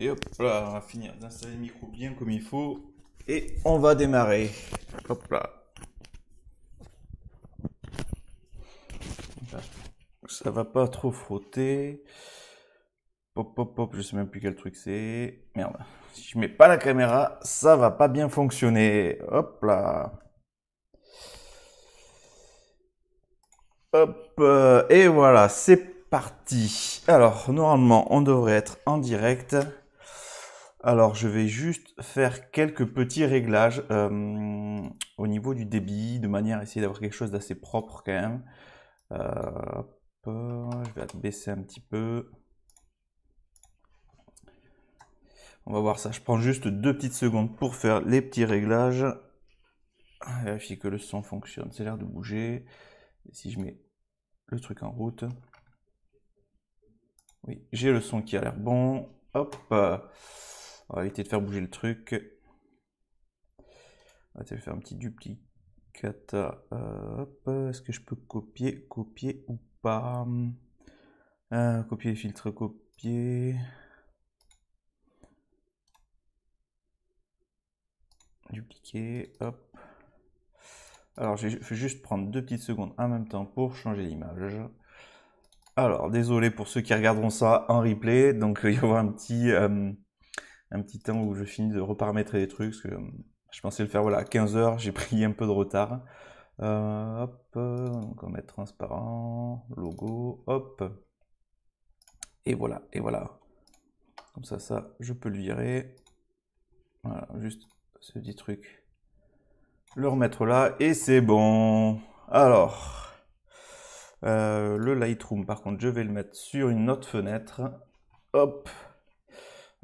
Et hop là, on va finir d'installer le micro bien comme il faut. Et on va démarrer. Hop là. Ça va pas trop frotter. Pop, pop, pop, je sais même plus quel truc c'est. Merde. Si je mets pas la caméra, ça va pas bien fonctionner. Hop là. Hop, euh, et voilà, c'est parti. Alors, normalement, on devrait être en direct. Alors, je vais juste faire quelques petits réglages euh, au niveau du débit, de manière à essayer d'avoir quelque chose d'assez propre quand même. Euh, je vais baisser un petit peu. On va voir ça. Je prends juste deux petites secondes pour faire les petits réglages. Ah, vérifier que le son fonctionne. C'est l'air de bouger. Et si je mets le truc en route. Oui, j'ai le son qui a l'air bon. Hop. On va éviter de faire bouger le truc. On va faire un petit duplicata. Euh, est-ce que je peux copier, copier ou pas euh, Copier filtre, copier. Dupliquer, hop. Alors, je vais juste prendre deux petites secondes en même temps pour changer l'image. Alors, désolé pour ceux qui regarderont ça en replay. Donc, il y avoir un petit... Euh, un petit temps où je finis de reparamétrer des trucs. Parce que euh, je pensais le faire voilà, à 15h, j'ai pris un peu de retard. Euh, hop, euh, on va mettre transparent, logo, hop. Et voilà, et voilà. Comme ça, ça, je peux le virer. Voilà, juste ce petit truc. Le remettre là, et c'est bon. Alors, le Lightroom, par contre, je vais le mettre sur une autre fenêtre. Hop,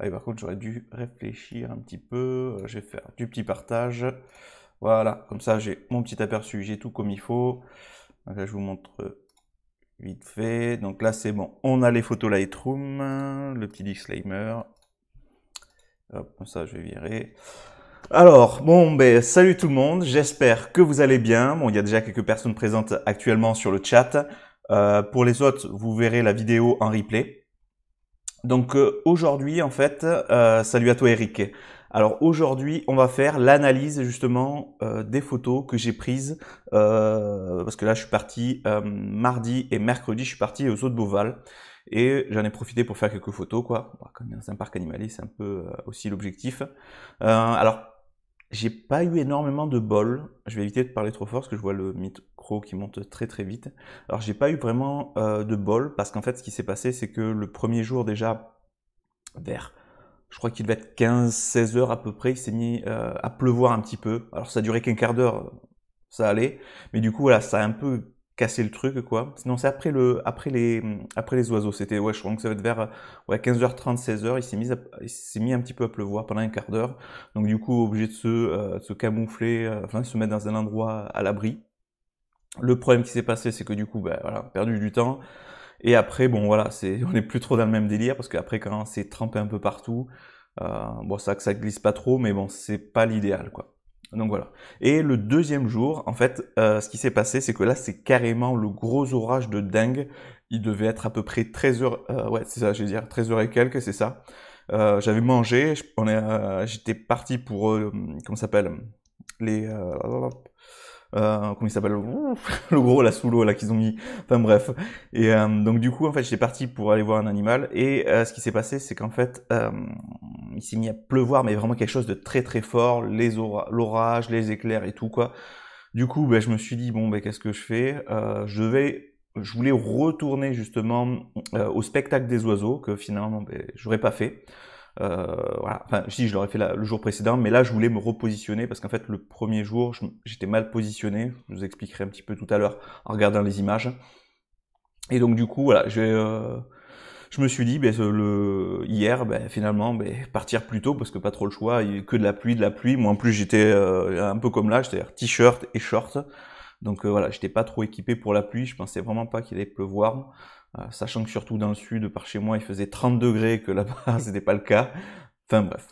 par contre, j'aurais dû réfléchir un petit peu. Euh, je vais faire du petit partage. Voilà, comme ça, j'ai mon petit aperçu. J'ai tout comme il faut. là, je vous montre vite fait. Donc là, c'est bon. On a les photos Lightroom. Le petit disclaimer. Hop, ça, je vais virer. Alors, bon, ben, salut tout le monde, j'espère que vous allez bien. Bon, il y a déjà quelques personnes présentes actuellement sur le chat. Euh, pour les autres, vous verrez la vidéo en replay. Donc euh, aujourd'hui, en fait, euh, salut à toi Eric. Alors aujourd'hui, on va faire l'analyse justement euh, des photos que j'ai prises parce que là, je suis parti mardi et mercredi, je suis parti aux eaux de Beauval et j'en ai profité pour faire quelques photos quoi. Comme c'est un parc animalier, c'est un peu aussi l'objectif. alors j'ai pas eu énormément de bol. Je vais éviter de parler trop fort parce que je vois le micro qui monte très très vite. Alors j'ai pas eu vraiment euh, de bol parce qu'en fait ce qui s'est passé c'est que le premier jour déjà vers je crois qu'il devait être 15-16 heures à peu près, il s'est mis euh, à pleuvoir un petit peu. Alors ça a duré qu'un quart d'heure, ça allait. Mais du coup voilà, ça a un peu casser le truc quoi. Sinon c'est après le après les après les oiseaux, c'était ouais, je crois que ça va être vers ouais, 15h30 16h, il s'est mis s'est mis un petit peu à pleuvoir pendant un quart d'heure. Donc du coup, obligé de se euh, se camoufler, euh, enfin de se mettre dans un endroit à l'abri. Le problème qui s'est passé, c'est que du coup, bah voilà, perdu du temps. Et après, bon voilà, c'est on n'est plus trop dans le même délire parce qu'après quand c'est trempé un peu partout, euh, bon ça que ça glisse pas trop, mais bon c'est pas l'idéal quoi. Donc voilà. Et le deuxième jour, en fait, euh, ce qui s'est passé, c'est que là, c'est carrément le gros orage de dingue. Il devait être à peu près 13 h euh, ouais, c'est ça, je vais dire 13 h et quelques, c'est ça. Euh, j'avais mangé, j'étais parti pour, comment ça s'appelle, les, euh, comment il s'appelle le gros là sous l'eau là qu'ils ont mis enfin bref et euh, donc du coup en fait j'étais parti pour aller voir un animal et euh, ce qui s'est passé c'est qu'en fait il s'est mis à pleuvoir mais vraiment quelque chose de très très fort les l'orage les éclairs et tout quoi du coup ben, je me suis dit bon ben qu'est-ce que je fais je vais je voulais retourner justement au spectacle des oiseaux que finalement ben, j'aurais pas fait euh, voilà. Enfin, si je l'aurais fait le jour précédent, mais là je voulais me repositionner parce qu'en fait le premier jour j'étais mal positionné. Je vous expliquerai un petit peu tout à l'heure en regardant les images. Et donc du coup voilà, je euh, je me suis dit, ben, le, hier, ben, finalement, ben, partir plus tôt parce que pas trop le choix, que de la pluie, de la pluie. Moi, en plus, j'étais euh, un peu comme là, c'est-à-dire t-shirt et short. Donc voilà, j'étais pas trop équipé pour la pluie. Je pensais vraiment pas qu'il allait pleuvoir. Euh, sachant que surtout dans le sud, par chez moi, il faisait 30 degrés, que là-bas, c'était pas le cas. Enfin bref.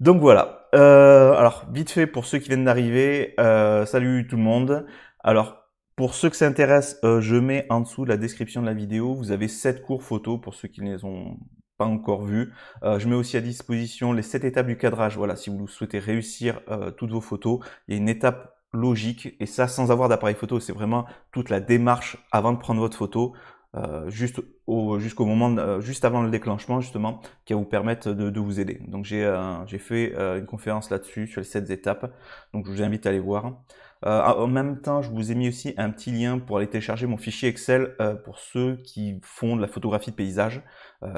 Donc voilà. Euh, alors, vite fait, pour ceux qui viennent d'arriver, euh, salut tout le monde. Alors, pour ceux que ça intéresse, je mets en dessous la description de la vidéo, vous avez 7 cours photos pour ceux qui ne les ont pas encore vus. je mets aussi à disposition les 7 étapes du cadrage. Voilà, si vous souhaitez réussir toutes vos photos, il y a une étape logique et ça sans avoir d'appareil photo c'est vraiment toute la démarche avant de prendre votre photo euh, juste jusqu'au moment, euh, juste avant le déclenchement justement, qui va vous permettre de, vous aider. Donc j'ai euh, j'ai fait une conférence là-dessus sur les sept étapes, donc je vous invite à aller voir. en même temps, je vous ai mis aussi un petit lien pour aller télécharger mon fichier Excel pour ceux qui font de la photographie de paysage.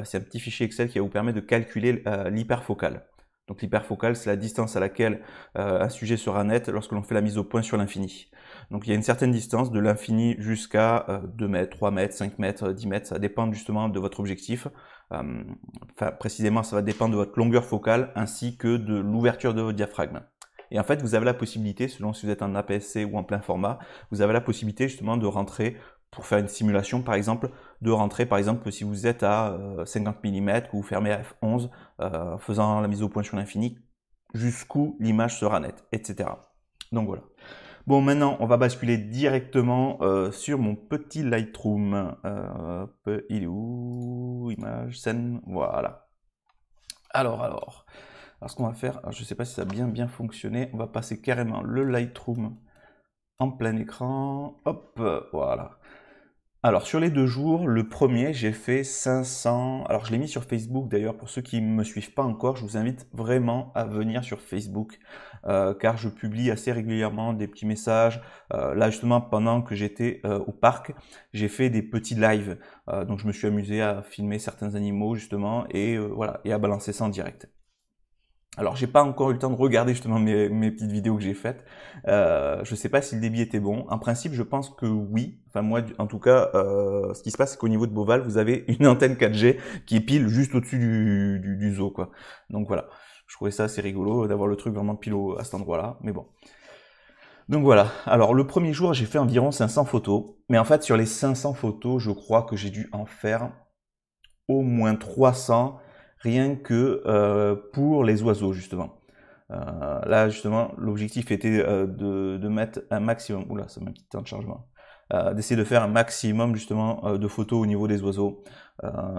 C'est un petit fichier Excel qui va vous permettre de calculer l'hyperfocale. Donc l'hyperfocale, c'est la distance à laquelle euh, un sujet sera net lorsque l'on fait la mise au point sur l'infini. Donc il y a une certaine distance de l'infini jusqu'à euh, 2 mètres, 3 mètres, 5 mètres, 10 euh, mètres, ça dépend justement de votre objectif. Hum, enfin, précisément, ça va dépendre de votre longueur focale ainsi que de l'ouverture de votre diaphragme. Et en fait, vous avez la possibilité, selon si vous êtes en APS-C ou en plein format, vous avez la possibilité justement de rentrer pour faire une simulation, par exemple, de rentrer, par exemple, si vous êtes à 50 mm, ou vous fermez à F11, euh, faisant la mise au point sur l'infini, jusqu'où l'image sera nette, etc. Donc voilà. Bon, maintenant, on va basculer directement euh, sur mon petit Lightroom. Euh, il est où Image, scène, voilà. Alors, alors, alors ce qu'on va faire, je sais pas si ça a bien, bien fonctionné, on va passer carrément le Lightroom en plein écran. Hop, voilà. Alors sur les deux jours, le premier j'ai fait 500. Alors je l'ai mis sur Facebook d'ailleurs pour ceux qui ne me suivent pas encore, je vous invite vraiment à venir sur Facebook euh, car je publie assez régulièrement des petits messages. Euh, là justement pendant que j'étais euh, au parc, j'ai fait des petits lives. donc je me suis amusé à filmer certains animaux justement et voilà et à balancer ça en direct. Alors j'ai pas encore eu le temps de regarder justement mes, mes petites vidéos que j'ai faites. Euh, je sais pas si le débit était bon. En principe, je pense que oui. Enfin moi, en tout cas, euh, ce qui se passe, c'est qu'au niveau de Boval, vous avez une antenne 4G qui est pile juste au-dessus du, zoo, quoi. Donc voilà. Je trouvais ça assez rigolo d'avoir le truc vraiment pile à cet endroit-là. Mais bon. Donc voilà. Alors le premier jour, j'ai fait environ 500 photos. Mais en fait, sur les 500 photos, je crois que j'ai dû en faire au moins 300 rien que euh, pour les oiseaux justement. Euh, là justement, l'objectif était euh, de, mettre un maximum, oula, ça m'a petit temps de chargement, d'essayer de faire un maximum justement de photos au niveau des oiseaux.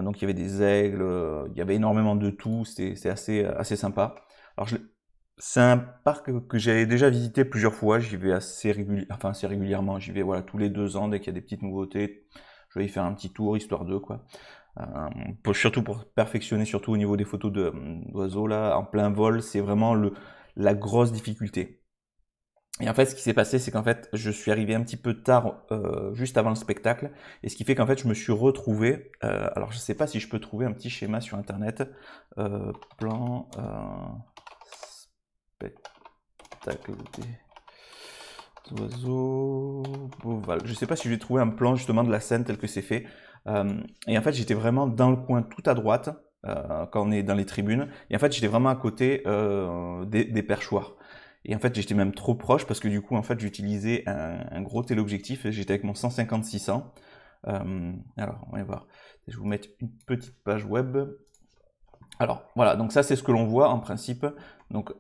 donc il y avait des aigles, il y avait énormément de tout, c'était assez, assez sympa. Alors c'est un parc que j'avais déjà visité plusieurs fois. J'y vais assez, enfin, assez régulièrement. J'y vais voilà tous les deux ans dès qu'il y a des petites nouveautés. Je vais y faire un petit tour histoire de quoi. Euh, surtout pour perfectionner, surtout au niveau des photos hum, d'oiseaux, là, en plein vol, c'est vraiment le, la grosse difficulté. Et en fait, ce qui s'est passé, c'est qu'en fait, je suis arrivé un petit peu tard, euh, juste avant le spectacle, et ce qui fait qu'en fait, je me suis retrouvé. Euh, alors, je sais pas si je peux trouver un petit schéma sur Internet, plan spectacle d'oiseaux... Je sais pas si j'ai trouvé un plan justement de la scène telle que c'est fait. Euh, et en fait, j'étais vraiment dans le coin tout à droite, euh, quand on est dans les tribunes. Et en fait, j'étais vraiment à côté euh, des, perchoirs. Et en fait, j'étais même trop proche parce que du coup, en fait, j'utilisais un, gros téléobjectif j'étais avec mon 150-600. alors, on va voir. Je vais vous mettre une petite page web. Alors, voilà. Donc ça, c'est ce que l'on voit en principe. Donc,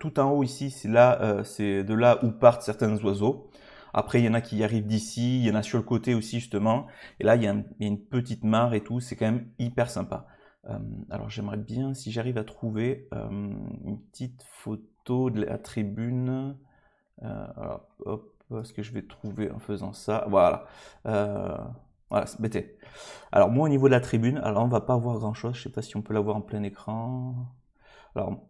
tout en haut ici, c'est là, c'est de là où partent certains oiseaux. Après, il y en a qui y arrivent d'ici, il y en a sur le côté aussi justement. Et là, il y a, une petite mare et tout, c'est quand même hyper sympa. Euh, alors j'aimerais bien, si j'arrive à trouver euh, une petite photo de la tribune. Euh, alors, hop, ce que je vais trouver en faisant ça. Voilà. voilà, c'est bête. Alors moi au niveau de la tribune, alors on va pas voir grand chose. Je sais pas si on peut la voir en plein écran. Alors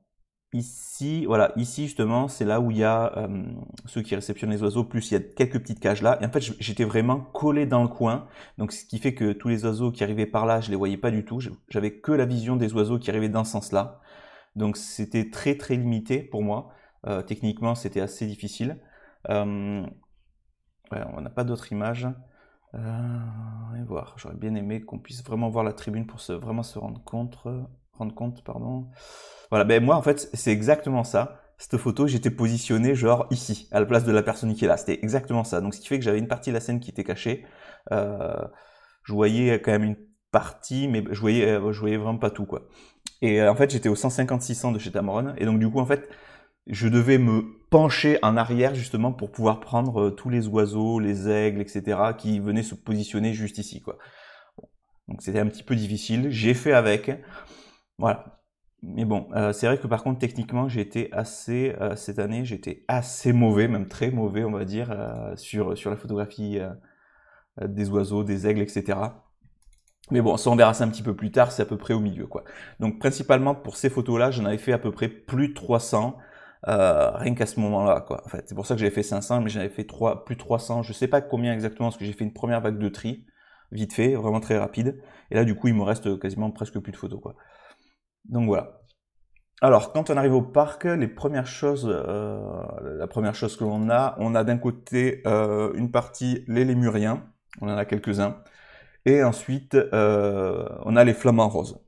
Ici, voilà, ici justement, c'est là où il y a euh, ceux qui réceptionnent les oiseaux, plus il y a quelques petites cages là. Et en fait, j'étais vraiment collé dans le coin, donc ce qui fait que tous les oiseaux qui arrivaient par là, je ne les voyais pas du tout. J'avais que la vision des oiseaux qui arrivaient dans ce sens-là. Donc c'était très très limité pour moi. Euh, techniquement, c'était assez difficile. Euh, on n'a pas d'autres images. voir. J'aurais bien aimé qu'on puisse vraiment voir la tribune pour vraiment se rendre compte rendre compte, pardon. Voilà, ben moi en fait c'est exactement ça. Cette photo, j'étais positionné genre ici, à la place de la personne qui est là. C'était exactement ça. Donc ce qui fait que j'avais une partie de la scène qui était cachée. Euh, je voyais quand même une partie, mais je voyais, euh, je voyais vraiment pas tout quoi. Et euh, en fait j'étais au 156 de chez Tamron. Et donc du coup en fait je devais me pencher en arrière justement pour pouvoir prendre tous les oiseaux, les aigles, etc. qui venaient se positionner juste ici quoi. Donc c'était un petit peu difficile. J'ai fait avec. Voilà. Mais bon, euh, c'est vrai que par contre, techniquement, j'ai été assez, euh, cette année, été assez mauvais, même très mauvais, on va dire, euh, sur, sur la photographie des oiseaux, des aigles, etc. Mais bon, ça, on verra ça un petit peu plus tard, c'est à peu près au milieu, quoi. Donc, principalement, pour ces photos-là, j'en avais fait à peu près plus de 300, rien qu'à ce moment-là, quoi. En fait, c'est pour ça que j'avais fait 500, mais j'avais fait plus de 300. Je sais pas combien exactement, parce que j'ai fait une première vague de tri, vite fait, vraiment très rapide. Et là, du coup, il me reste quasiment presque plus de photos, quoi. Donc voilà. Alors, quand on arrive au parc, les premières choses, euh, la première chose que l'on a, on a d'un côté euh, une partie les lémuriens, on en a quelques-uns, et ensuite euh, on a les flamants roses.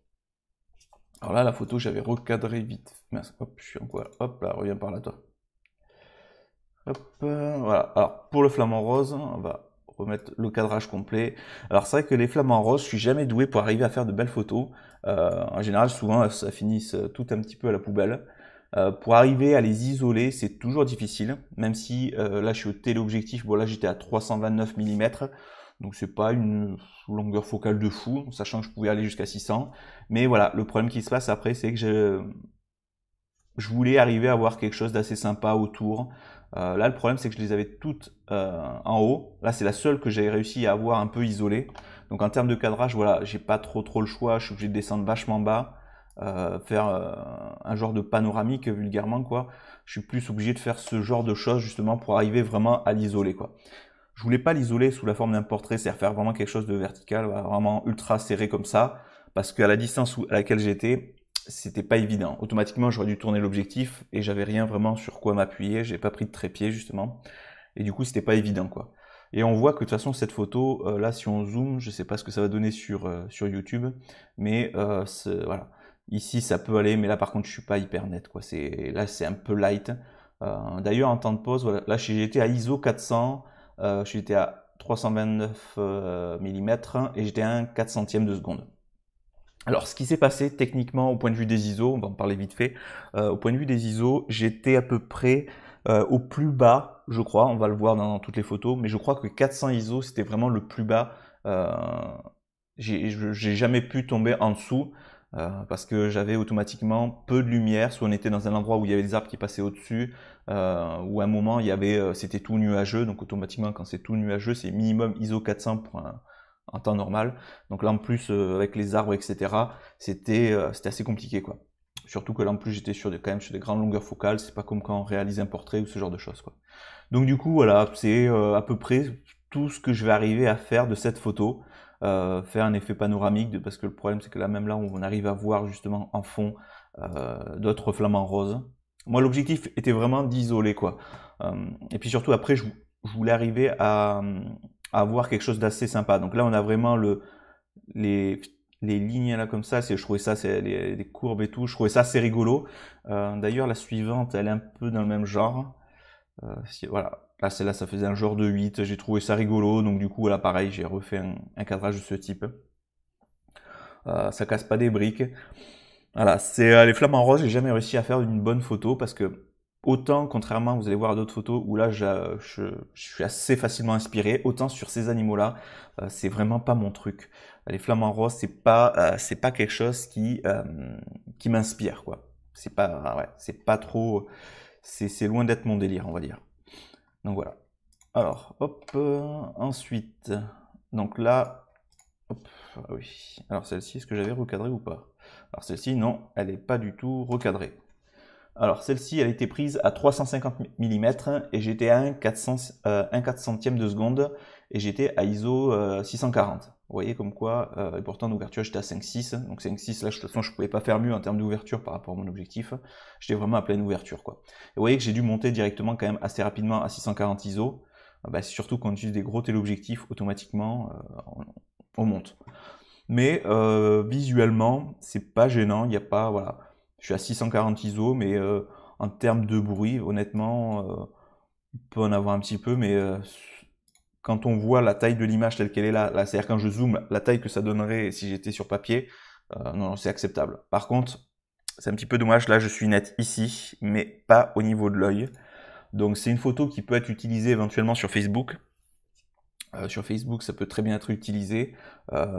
Alors là, la photo, j'avais recadré vite. hop, je suis encore quoi Hop, là, reviens par là, toi. Hop, voilà. Alors, pour le flamant rose, on va remettre le cadrage complet. Alors c'est vrai que les flammes en rose, je suis jamais doué pour arriver à faire de belles photos. Euh, en général, souvent, ça finit tout un petit peu à la poubelle. Euh, pour arriver à les isoler, c'est toujours difficile, même si euh, là je suis au téléobjectif, bon j'étais à 329 mm, donc c'est pas une longueur focale de fou, sachant que je pouvais aller jusqu'à 600. Mais voilà, le problème qui se passe après, c'est que je, je voulais arriver à avoir quelque chose d'assez sympa autour, euh, là, le problème, c'est que je les avais toutes euh, en haut. Là, c'est la seule que j'ai réussi à avoir un peu isolée. Donc, en termes de cadrage, voilà, j'ai pas trop trop le choix. Je suis obligé de descendre vachement bas, euh, faire un genre de panoramique vulgairement, quoi. Je suis plus obligé de faire ce genre de choses justement pour arriver vraiment à l'isoler, quoi. Je voulais pas l'isoler sous la forme d'un portrait, c'est-à-dire faire vraiment quelque chose de vertical, vraiment ultra serré comme ça, parce qu'à la distance à laquelle j'étais, c'était pas évident. Automatiquement, j'aurais dû tourner l'objectif et j'avais rien vraiment sur quoi m'appuyer. J'ai pas pris de trépied justement, et du coup, c'était pas évident quoi. Et on voit que de toute façon, cette photo, euh, là, si on zoome, je sais pas ce que ça va donner sur euh, sur YouTube, mais euh, voilà, ici ça peut aller, mais là par contre, je suis pas hyper net quoi. C'est là, c'est un peu light. Euh, d'ailleurs, en temps de pause, voilà, là, j'étais à ISO 400, j'étais à 329 mm et j'étais à 1 4 centième de seconde. Alors, ce qui s'est passé techniquement au point de vue des ISO, on va en parler vite fait. Euh, au point de vue des ISO, j'étais à peu près euh, au plus bas, je crois. On va le voir dans, toutes les photos, mais je crois que 400 ISO, c'était vraiment le plus bas. Euh, J'ai jamais pu tomber en dessous euh, parce que j'avais automatiquement peu de lumière. Soit on était dans un endroit où il y avait des arbres qui passaient au-dessus, ou à un moment il y avait, c'était tout nuageux. Donc automatiquement, quand c'est tout nuageux, c'est minimum ISO 400 en temps normal. Donc là en plus euh, avec les arbres etc c'était euh, c'était assez compliqué quoi. Surtout que là en plus j'étais sur des, quand même sur des grandes longueurs focales, c'est pas comme quand on réalise un portrait ou ce genre de choses quoi. Donc du coup voilà c'est euh, à peu près tout ce que je vais arriver à faire de cette photo. faire un effet panoramique de, parce que le problème c'est que là même là on arrive à voir justement en fond d'autres flamants roses. Moi l'objectif était vraiment d'isoler quoi. et puis surtout après je, je voulais arriver à avoir quelque chose d'assez sympa. Donc là, on a vraiment le, les, lignes là comme ça, je trouvais ça, c'est les, courbes et tout, je trouvais ça assez rigolo. Euh, d'ailleurs, la suivante, elle est un peu dans le même genre. Euh, voilà, là celle-là, ça faisait un genre de 8, j'ai trouvé ça rigolo, donc du coup, là pareil, j'ai refait un, cadrage de ce type. Euh, ça casse pas des briques. Voilà, c'est les flammes en rose, j'ai jamais réussi à faire une bonne photo parce que Autant, contrairement, vous allez voir d'autres photos où là, je, suis assez facilement inspiré, autant sur ces animaux-là, euh, c'est vraiment pas mon truc. Les flamants roses, c'est pas, euh, c'est pas quelque chose qui, euh, qui m'inspire, quoi. C'est pas, c'est pas trop, c'est loin d'être mon délire, on va dire. Donc voilà. Alors, hop, ensuite, donc là, hop, ah oui. Alors celle-ci, est-ce que j'avais recadré ou pas Alors celle-ci, non, elle n'est pas du tout recadrée. Alors celle-ci, elle a été prise à 350 mm et j'étais à 1 400, euh, de seconde et j'étais à ISO 640. Euh, vous voyez comme quoi, euh, et pourtant l'ouverture, j'étais à 5.6, donc 5.6 là de toute façon je pouvais pas faire mieux en termes d'ouverture par rapport à mon objectif, j'étais vraiment à pleine ouverture quoi. Et vous voyez que j'ai dû monter directement quand même assez rapidement à 640 ISO, ah bah, surtout quand on utilise des gros téléobjectifs automatiquement euh, on, monte. Mais visuellement c'est pas gênant, il n'y a pas, voilà, je suis à 640 ISO, mais euh, en termes de bruit, honnêtement, euh, on peut en avoir un petit peu, mais euh, quand on voit la taille de l'image telle qu'elle est là, c'est-à-dire quand je zoome, la taille que ça donnerait si j'étais sur papier, non, c'est acceptable. Par contre, c'est un petit peu dommage, là je suis net ici, mais pas au niveau de l'œil. Donc c'est une photo qui peut être utilisée éventuellement sur Facebook, sur Facebook, ça peut très bien être utilisé,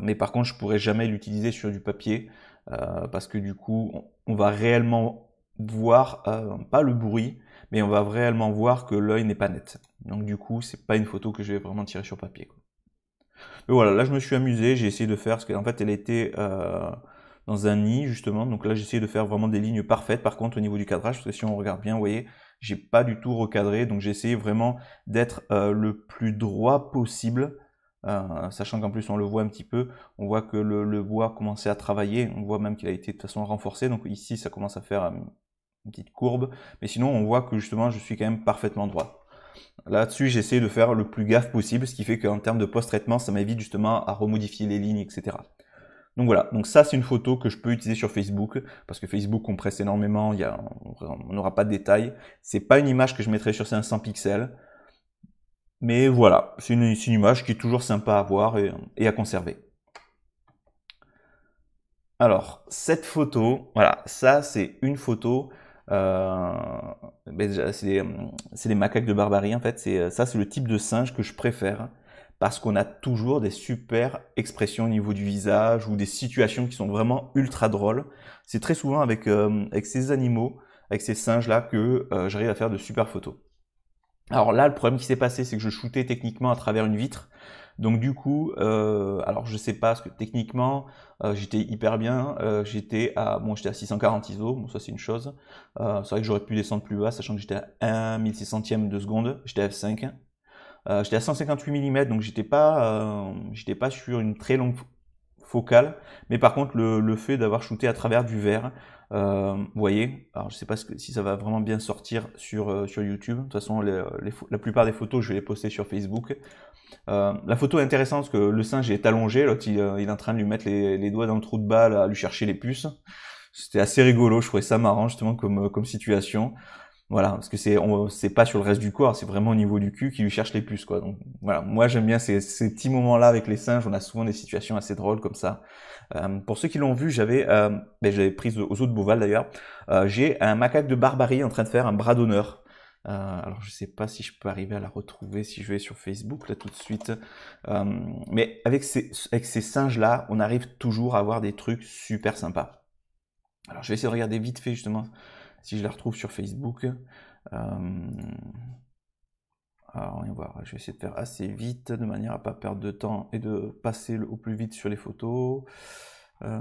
mais par contre, je pourrais jamais l'utiliser sur du papier. Euh, parce que du coup, on, va réellement voir, euh, pas le bruit, mais on va réellement voir que l'œil n'est pas net. Donc du coup, c'est pas une photo que je vais vraiment tirer sur papier. Mais voilà, là je me suis amusé, j'ai essayé de faire, parce qu'en fait elle était euh, dans un nid justement, donc là j'ai essayé de faire vraiment des lignes parfaites, par contre au niveau du cadrage, parce que si on regarde bien, vous voyez, j'ai pas du tout recadré, donc j'ai essayé vraiment d'être le plus droit possible, euh, sachant qu'en plus on le voit un petit peu, on voit que le, bois commençait à travailler, on voit même qu'il a été de toute façon renforcé, donc ici ça commence à faire euh, une petite courbe, mais sinon on voit que justement je suis quand même parfaitement droit. Là-dessus j'essaie de faire le plus gaffe possible, ce qui fait qu'en termes de post-traitement ça m'évite justement à remodifier les lignes, etc. Donc voilà, donc ça c'est une photo que je peux utiliser sur Facebook, parce que Facebook compresse énormément, il y a, on n'aura pas de détails. C'est pas une image que je mettrai sur 500 pixels, mais voilà, c'est une, image qui est toujours sympa à voir et, à conserver. Alors, cette photo, voilà, ça c'est une photo. Euh, ben, c'est les macaques de barbarie en fait. C'est ça, c'est le type de singe que je préfère parce qu'on a toujours des super expressions au niveau du visage ou des situations qui sont vraiment ultra drôles. C'est très souvent avec, euh, avec ces animaux, avec ces singes là que euh, j'arrive à faire de super photos. Alors là, le problème qui s'est passé, c'est que je shootais techniquement à travers une vitre. Donc du coup, euh, alors je sais pas, ce que techniquement, euh, j'étais hyper bien. Euh, j'étais à, bon, j'étais à 640 ISO, bon ça c'est une chose. c'est vrai que j'aurais pu descendre plus bas, sachant que j'étais à 1600ème de seconde. J'étais à F5. j'étais à 158 mm, donc j'étais pas, j'étais pas sur une très longue focale. Mais par contre, le, fait d'avoir shooté à travers du verre, euh, vous voyez, alors je sais pas si ça va vraiment bien sortir sur, euh, sur YouTube. De toute façon, la plupart des photos, je vais les poster sur Facebook. Euh, la photo est intéressante parce que le singe est allongé, l'autre il, est en train de lui mettre les, les, doigts dans le trou de balle à lui chercher les puces. C'était assez rigolo, je trouvais ça marrant justement comme, comme situation. Voilà, parce que c'est c'est pas sur le reste du corps, c'est vraiment au niveau du cul qui lui cherche les puces quoi. Donc voilà, moi j'aime bien ces, ces petits moments-là avec les singes. On a souvent des situations assez drôles comme ça. Euh, pour ceux qui l'ont vu, j'avais euh, ben, j'avais prise aux autres de Beauval d'ailleurs. Euh, j'ai un macaque de barbarie en train de faire un bras d'honneur. Euh, alors je sais pas si je peux arriver à la retrouver si je vais sur Facebook là tout de suite. mais avec ces avec ces singes là, on arrive toujours à avoir des trucs super sympas. Alors je vais essayer de regarder vite fait justement si je la retrouve sur Facebook. Euh, alors, on va voir. Je vais essayer de faire assez vite de manière à pas perdre de temps et de passer au plus vite sur les photos. Euh,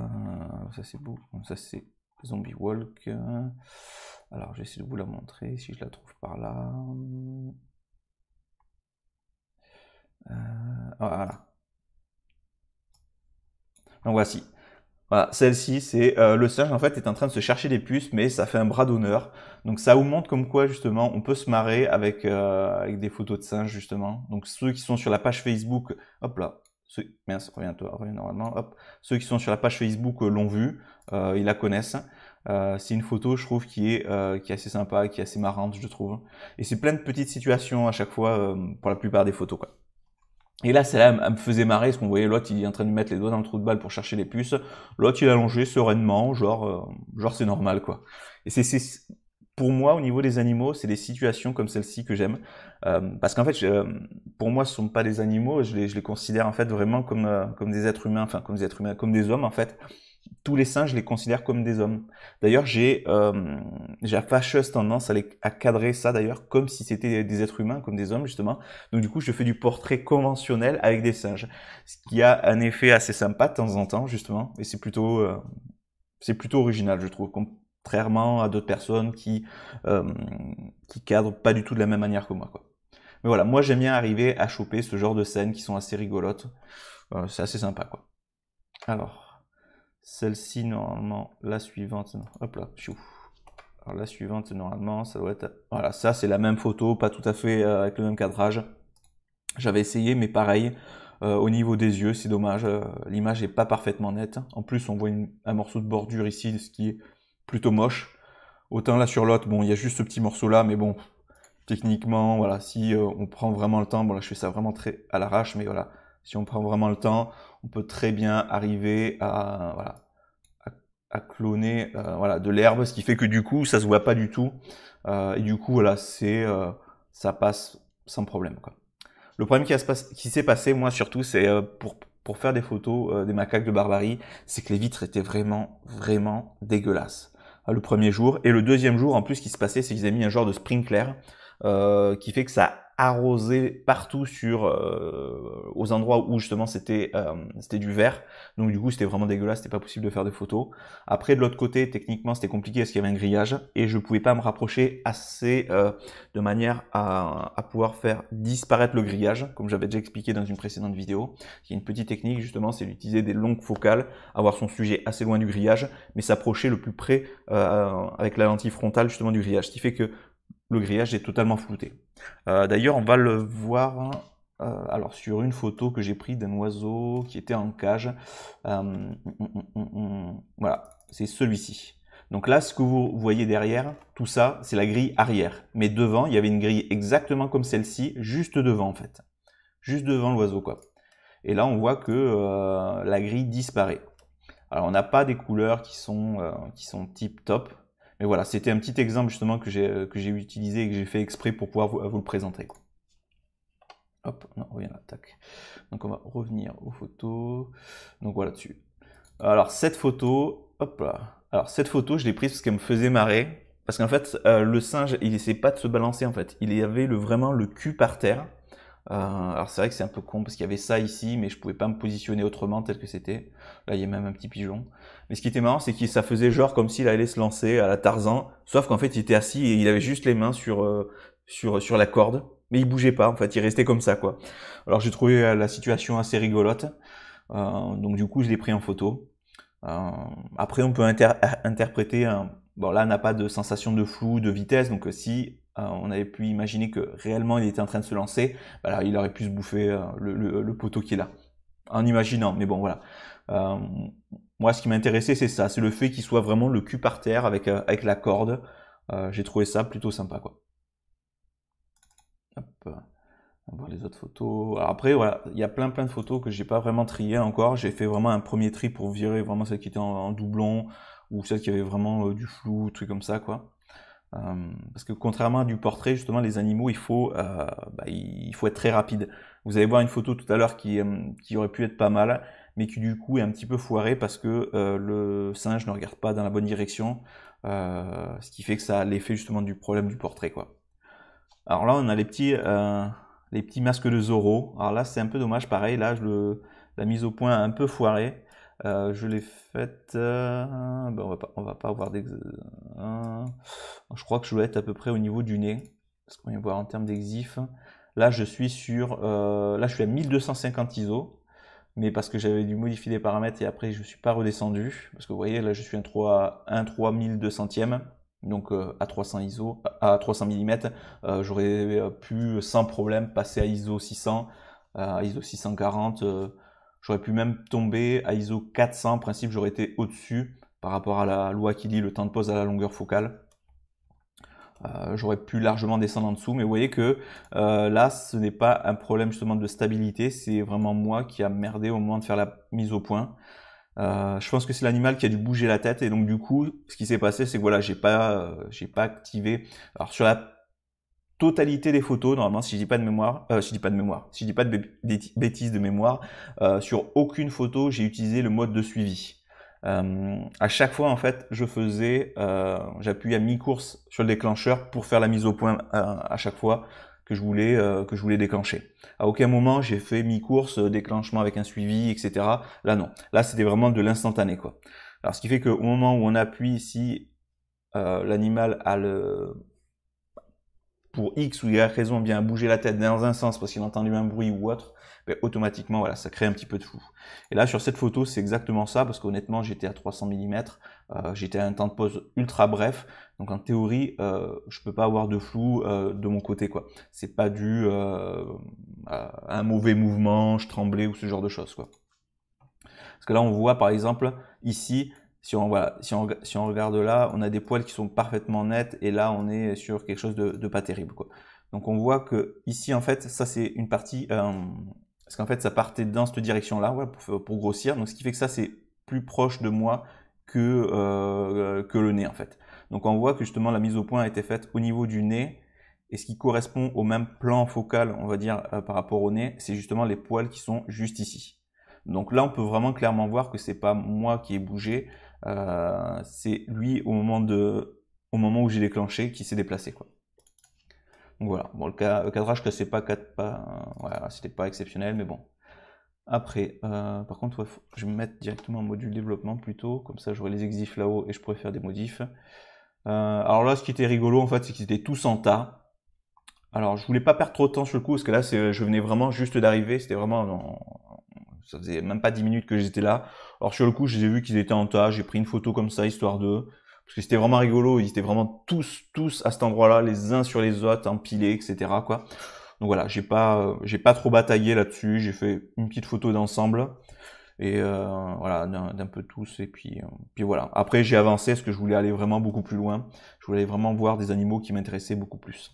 ça c'est beau. Ça c'est Zombie Walk. Alors j'essaie de vous la montrer si je la trouve par là. Euh, ah, voilà. Donc voici. Voilà, celle-ci, c'est euh, le singe en fait est en train de se chercher des puces, mais ça fait un bras d'honneur. Donc ça vous montre comme quoi justement on peut se marrer avec, euh, avec des photos de singes justement. Donc ceux qui sont sur la page Facebook, hop là, ceux, mince, reviens toi, reviens normalement, hop, ceux qui sont sur la page Facebook euh, l'ont vu, ils la connaissent. c'est une photo, je trouve, qui est, qui est assez sympa, qui est assez marrante, je trouve. Et c'est plein de petites situations à chaque fois pour la plupart des photos. Quoi. Et là, ça là me faisait marrer, parce qu'on voyait l'autre, il est en train de mettre les doigts dans le trou de balle pour chercher les puces. L'autre, il est allongé sereinement, genre, euh, genre c'est normal, quoi. Et c'est, pour moi, au niveau des animaux, c'est des situations comme celle-ci que j'aime. Euh, parce qu'en fait, euh, pour moi, ce sont pas des animaux, je les, je les considère en fait vraiment comme, comme des êtres humains, enfin, comme des êtres humains, comme des hommes, en fait tous les singes, les considèrent comme des hommes. D'ailleurs, j'ai euh, fâcheuse tendance à, les, à cadrer ça d'ailleurs comme si c'était des êtres humains, comme des hommes justement. Donc du coup, je fais du portrait conventionnel avec des singes, ce qui a un effet assez sympa de temps en temps justement, et c'est plutôt euh, c'est plutôt original, je trouve, contrairement à d'autres personnes qui euh, qui cadrent pas du tout de la même manière que moi. Quoi. Mais voilà, moi j'aime bien arriver à choper ce genre de scènes qui sont assez rigolotes. Euh, c'est assez sympa quoi. Alors. Celle-ci, normalement, la suivante, hop là, Alors la suivante, normalement, ça doit être... Voilà, ça, c'est la même photo, pas tout à fait euh, avec le même cadrage. J'avais essayé, mais pareil, euh, au niveau des yeux, c'est dommage, euh, l'image n'est pas parfaitement nette. En plus, on voit un morceau de bordure ici, ce qui est plutôt moche. Autant là sur l'autre, bon, il y a juste ce petit morceau-là, mais bon, techniquement, voilà, si on prend vraiment le temps, bon là, je fais ça vraiment très à l'arrache, mais voilà, si on prend vraiment le temps, on peut très bien arriver à, à, cloner euh, voilà, de l'herbe, ce qui fait que du coup, ça se voit pas du tout. Euh, et du coup, voilà, euh, ça passe sans problème. Quoi. Le problème qui, s'est passé, moi surtout, c'est pour, pour faire des photos des macaques de Barbarie, c'est que les vitres étaient vraiment, vraiment dégueulasses le premier jour. Et le deuxième jour, en plus, ce qui se passait, c'est qu'ils avaient mis un genre de sprinkler qui fait que ça arrosé partout sur euh, aux endroits où justement c'était euh, c'était du vert, Donc du coup c'était vraiment dégueulasse, c'était pas possible de faire des photos. Après de l'autre côté techniquement c'était compliqué parce qu'il y avait un grillage et je pouvais pas me rapprocher assez euh, de manière à, à, pouvoir faire disparaître le grillage, comme j'avais déjà expliqué dans une précédente vidéo. Il y a une petite technique justement, c'est d'utiliser des longues focales, avoir son sujet assez loin du grillage, mais s'approcher le plus près avec la lentille frontale justement du grillage, ce qui fait que le grillage est totalement flouté. Euh, d'ailleurs, on va le voir euh, alors sur une photo que j'ai prise d'un oiseau qui était en cage. Euh, hum, hum, hum, voilà, c'est celui-ci. Donc là, ce que vous voyez derrière, tout ça, c'est la grille arrière. Mais devant, il y avait une grille exactement comme celle-ci, juste devant en fait. Juste devant l'oiseau, quoi. Et là, on voit que la grille disparaît. Alors, on n'a pas des couleurs qui sont, qui sont tip top mais voilà, c'était un petit exemple justement euh, que j'ai utilisé et que j'ai fait exprès pour pouvoir vous, le présenter. Hop, non, Donc on va revenir aux photos. Donc voilà dessus. Alors cette photo, hop là. Alors cette photo, je l'ai prise parce qu'elle me faisait marrer. Parce qu'en fait, euh, le singe, il essaie pas de se balancer en fait. Il y avait vraiment le cul par terre. Euh, alors c'est vrai que c'est un peu con parce qu'il y avait ça ici, mais je ne pouvais pas me positionner autrement tel que c'était. Là, il y a même un petit pigeon. Mais ce qui était marrant, c'est que ça faisait genre comme s'il allait se lancer à la Tarzan, sauf qu'en fait, il était assis et il avait juste les mains sur, euh, sur, sur la corde, mais il bougeait pas, en fait, il restait comme ça, quoi. Alors j'ai trouvé euh, la situation assez rigolote, euh, donc du coup, je l'ai pris en photo. après, on peut interpréter, bon là, on n'a pas de sensation de flou, de vitesse, donc si on avait pu imaginer que réellement il était en train de se lancer, bah, il aurait pu se bouffer le, poteau qui est là, en imaginant, mais bon, voilà. Euh, moi, ce qui m'intéressait, c'est ça, c'est le fait qu'il soit vraiment le cul par terre avec, euh, avec la corde. Euh, j'ai trouvé ça plutôt sympa, quoi. Hop euh, voir les autres photos. après, voilà, il y a plein plein de photos que j'ai pas vraiment triées encore. J'ai fait vraiment un premier tri pour virer vraiment celles qui étaient en, doublon ou celles qui avaient vraiment du flou, trucs comme ça, quoi. parce que contrairement à du portrait, justement, les animaux, il faut, bah, il faut être très rapide. Vous allez voir une photo tout à l'heure qui, qui aurait pu être pas mal mais qui du coup est un petit peu foiré parce que euh, le singe ne regarde pas dans la bonne direction, euh, ce qui fait que ça a l'effet justement du problème du portrait. quoi. Alors là, on a les petits, euh, les petits masques de Zoro. Alors là, c'est un peu dommage, pareil, là, la mise au point un peu foirée. je l'ai faite. Ben, on va va pas avoir d'ex... je crois que je vais être à peu près au niveau du nez. Ce qu'on vient voir en termes d'exif. Là, je suis sur. là, je suis à 1250 ISO mais parce que j'avais dû modifier les paramètres et après je ne suis pas redescendu parce que vous voyez là je suis un 3 1 3200e donc euh, à 300 ISO à 300 mm euh, j'aurais euh, pu sans problème passer à ISO 600 à ISO 640 j'aurais pu même tomber à ISO 400 en principe j'aurais été au-dessus par rapport à la loi qui dit le temps de pose à la longueur focale euh, j'aurais pu largement descendre en dessous, mais vous voyez que euh, là, ce n'est pas un problème justement de stabilité, c'est vraiment moi qui a merdé au moment de faire la mise au point. Euh, je pense que c'est l'animal qui a dû bouger la tête et donc du coup, ce qui s'est passé, c'est que voilà, j'ai pas, j'ai pas activé. Alors sur la totalité des photos, normalement, si je dis pas de mémoire, si je dis pas de mémoire, si je dis pas de bêtises de mémoire, sur aucune photo, j'ai utilisé le mode de suivi. Euh, à chaque fois, en fait, je faisais, euh, j'appuyais à mi-course sur le déclencheur pour faire la mise au point euh, à, chaque fois que je voulais euh, que je voulais déclencher. À aucun moment j'ai fait mi-course, euh, déclenchement avec un suivi, etc. Là non. Là c'était vraiment de l'instantané quoi. Alors ce qui fait qu'au moment où on appuie ici, l'animal a le pour X ou Y raison bien bouger la tête dans un sens parce qu'il a entendu un bruit ou autre, automatiquement, voilà, ça crée un petit peu de flou. Et là, sur cette photo, c'est exactement ça, parce qu'honnêtement, j'étais à 300 mm, euh, j'étais à un temps de pose ultra bref, donc en théorie, euh, je peux pas avoir de flou euh, de mon côté, quoi. C'est pas dû euh, à un mauvais mouvement, je tremblais ou ce genre de choses, quoi. Parce que là, on voit par exemple ici, si on, voilà, si, on, si on, regarde là, on a des poils qui sont parfaitement nets et là on est sur quelque chose de, pas terrible. Quoi. Donc on voit que ici en fait, ça c'est une partie euh, parce qu'en fait, ça partait dans cette direction-là pour, grossir. Donc, ce qui fait que ça, c'est plus proche de moi que, euh, que le nez, en fait. Donc, on voit que justement, la mise au point a été faite au niveau du nez. Et ce qui correspond au même plan focal, on va dire, euh, par rapport au nez, c'est justement les poils qui sont juste ici. Donc là, on peut vraiment clairement voir que c'est pas moi qui ai bougé, euh, c'est lui au moment de, au moment où j'ai déclenché qui s'est déplacé, quoi voilà, bon, le, cadrage c'est pas 4 pas, euh, voilà, c'était pas exceptionnel, mais bon. Après, euh, par contre, je vais me mettre directement en module développement plutôt, comme ça j'aurai les exifs là-haut et je pourrais faire des modifs. Euh, alors là, ce qui était rigolo en fait, c'est qu'ils étaient tous en tas. Alors je voulais pas perdre trop de temps sur le coup, parce que là, je venais vraiment juste d'arriver, c'était vraiment ça faisait même pas 10 minutes que j'étais là. Alors sur le coup, j'ai vu qu'ils étaient en tas, j'ai pris une photo comme ça, histoire de parce que c'était vraiment rigolo, ils étaient vraiment tous, tous à cet endroit-là, les uns sur les autres, empilés, etc. Quoi. Donc voilà, j'ai pas, euh, j'ai pas trop bataillé là-dessus, j'ai fait une petite photo d'ensemble et euh, voilà d'un peu tous et puis euh, puis voilà. Après j'ai avancé parce que je voulais aller vraiment beaucoup plus loin, je voulais vraiment voir des animaux qui m'intéressaient beaucoup plus.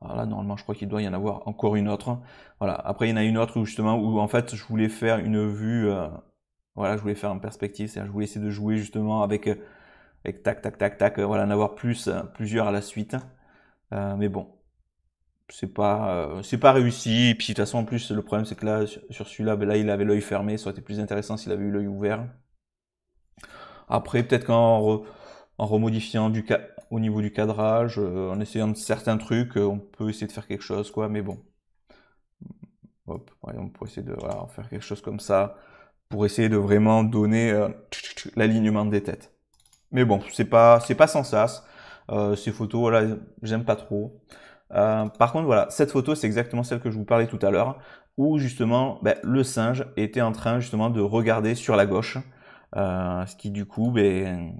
Voilà, normalement je crois qu'il doit y en avoir encore une autre. Voilà, après il y en a une autre où justement où en fait je voulais faire une vue euh, voilà, je voulais faire une perspective, c'est-à-dire je voulais essayer de jouer justement avec, euh, avec tac, tac, tac, tac, euh, voilà, en avoir plus, euh, plusieurs à la suite. mais bon, c'est pas, pas réussi. Et puis de toute façon, en plus, le problème c'est que là, sur celui-là, ben là, il avait l'œil fermé, ça aurait été plus intéressant s'il avait eu l'œil ouvert. Après, peut-être qu'en en remodifiant du au niveau du cadrage, en essayant de certains trucs, on peut essayer de faire quelque chose, quoi. Mais bon, hop, on peut essayer de faire quelque chose comme ça pour essayer de vraiment donner euh, l'alignement des têtes. Mais bon, c'est pas c'est pas sans sas. Euh, ces photos, voilà, j'aime pas trop. Euh, par contre, voilà, cette photo, c'est exactement celle que je vous parlais tout à l'heure, où justement, ben, le singe était en train justement de regarder sur la gauche, ce qui du coup, ben,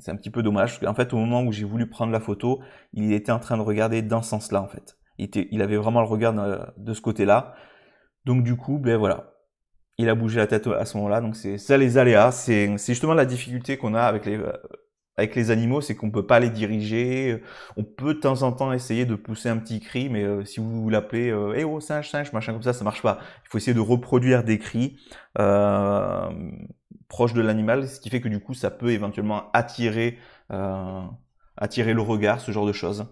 c'est un petit peu dommage. en fait, au moment où j'ai voulu prendre la photo, il était en train de regarder dans ce sens-là, en fait. Il, était, il avait vraiment le regard de, de ce côté-là. Donc du coup, ben voilà, il a bougé la tête à ce moment-là. Donc c'est ça les aléas. C'est justement la difficulté qu'on a avec les avec les animaux, c'est qu'on peut pas les diriger. On peut de temps en temps essayer de pousser un petit cri, mais euh, si vous l'appelez euh, eh oh singe singe machin comme ça, ça marche pas. Il faut essayer de reproduire des cris euh, proches de l'animal, ce qui fait que du coup ça peut éventuellement attirer euh, attirer le regard, ce genre de choses.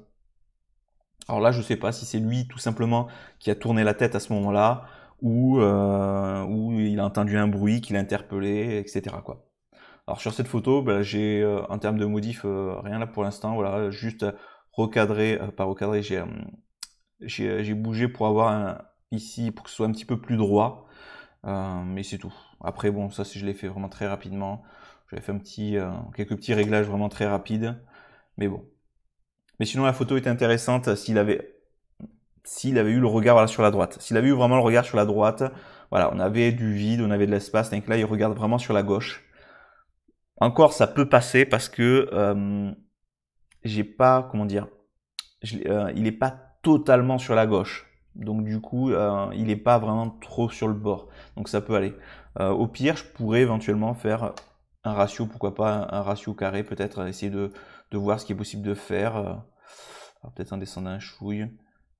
Alors là, je sais pas si c'est lui tout simplement qui a tourné la tête à ce moment-là ou euh, où il a entendu un bruit qui l'interpellait, etc. Quoi. Alors sur cette photo, bah, j'ai euh, en termes de modifs, euh, rien là pour l'instant, voilà, juste recadré, pas recadré, j'ai bougé pour avoir un, ici, pour que ce soit un petit peu plus droit, mais c'est tout. Après bon, ça je l'ai fait vraiment très rapidement, j'avais fait un petit, quelques petits réglages vraiment très rapides, mais bon. Mais sinon la photo est intéressante, s'il avait s'il avait eu le regard sur la droite. S'il avait eu vraiment le regard sur la droite, voilà, on avait du vide, on avait de l'espace, donc là il regarde vraiment sur la gauche. Encore, ça peut passer parce que euh, j'ai pas, comment dire, euh, il n'est pas totalement sur la gauche. Donc du coup, euh, il n'est pas vraiment trop sur le bord. Donc ça peut aller. au pire, je pourrais éventuellement faire un ratio, pourquoi pas un, ratio carré, peut-être essayer de, voir ce qui est possible de faire. peut-être en descendant un chouille.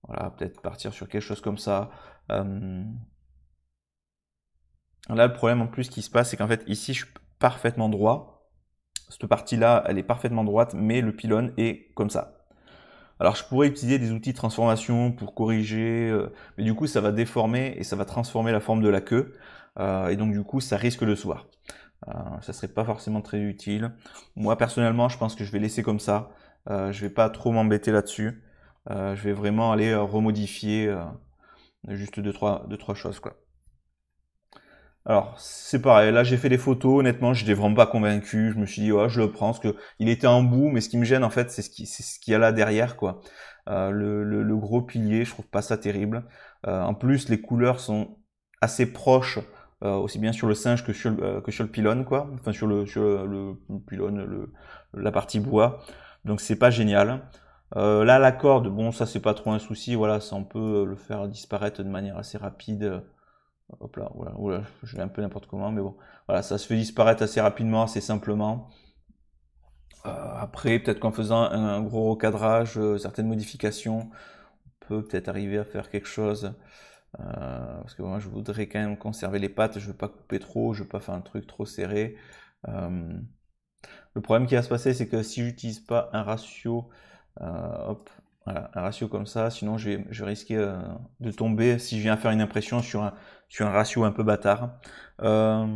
Voilà, peut-être partir sur quelque chose comme ça. Euh, là, le problème en plus qui se passe, c'est qu'en fait, ici, je suis parfaitement droit. Cette partie-là, elle est parfaitement droite, mais le pylône est comme ça. Alors, je pourrais utiliser des outils de transformation pour corriger, euh, mais du coup, ça va déformer et ça va transformer la forme de la queue. Euh, et donc, du coup, ça risque de soir. Ça ça serait pas forcément très utile. Moi, personnellement, je pense que je vais laisser comme ça. je vais pas trop m'embêter là-dessus. Euh, je vais vraiment aller euh, remodifier euh, juste deux trois, deux, trois choses. Quoi. Alors, c'est pareil, là j'ai fait des photos, honnêtement, je n'étais vraiment pas convaincu, je me suis dit, je le prends, parce que il était en bout, mais ce qui me gêne, en fait, c'est ce qu'il ce y a là derrière, quoi. le, le, gros pilier, je trouve pas ça terrible. en plus, les couleurs sont assez proches, aussi bien sur le singe que sur, que sur le pylône, quoi. Enfin, sur le, sur le, le pylône, la partie bois. Donc c'est pas génial. Euh, là, la corde, bon, ça c'est pas trop un souci, voilà, ça on peut le faire disparaître de manière assez rapide. Euh, hop là, voilà, je vais un peu n'importe comment, mais bon, voilà, ça se fait disparaître assez rapidement, assez simplement. Euh, après, peut-être qu'en faisant un, gros recadrage, certaines modifications, on peut peut-être arriver à faire quelque chose. parce que moi, je voudrais quand même conserver les pattes, je veux pas couper trop, je veux pas faire un truc trop serré. le problème qui va se passer, c'est que si j'utilise pas un ratio euh, hop, voilà, un ratio comme ça, sinon je vais, euh, de tomber si je viens faire une impression sur un, sur un ratio un peu bâtard. Euh,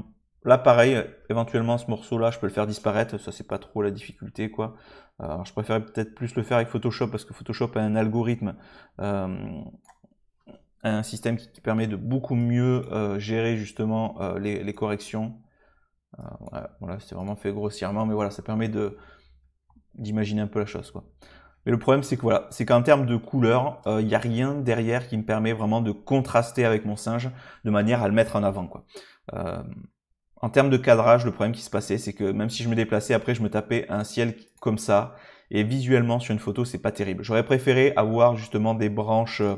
là pareil, éventuellement ce morceau là je peux le faire disparaître, ça c'est pas trop la difficulté quoi. Alors, je préférais peut-être plus le faire avec Photoshop parce que Photoshop a un algorithme, un système qui, permet de beaucoup mieux gérer justement les, corrections. voilà, c'est vraiment fait grossièrement, mais voilà, ça permet d'imaginer un peu la chose quoi. Mais le problème, c'est que voilà, c'est qu'en termes de couleur, il euh, n'y a rien derrière qui me permet vraiment de contraster avec mon singe de manière à le mettre en avant. Quoi. Euh, en termes de cadrage, le problème qui se passait, c'est que même si je me déplaçais, après je me tapais un ciel comme ça. Et visuellement, sur une photo, c'est pas terrible. J'aurais préféré avoir justement des branches. Euh,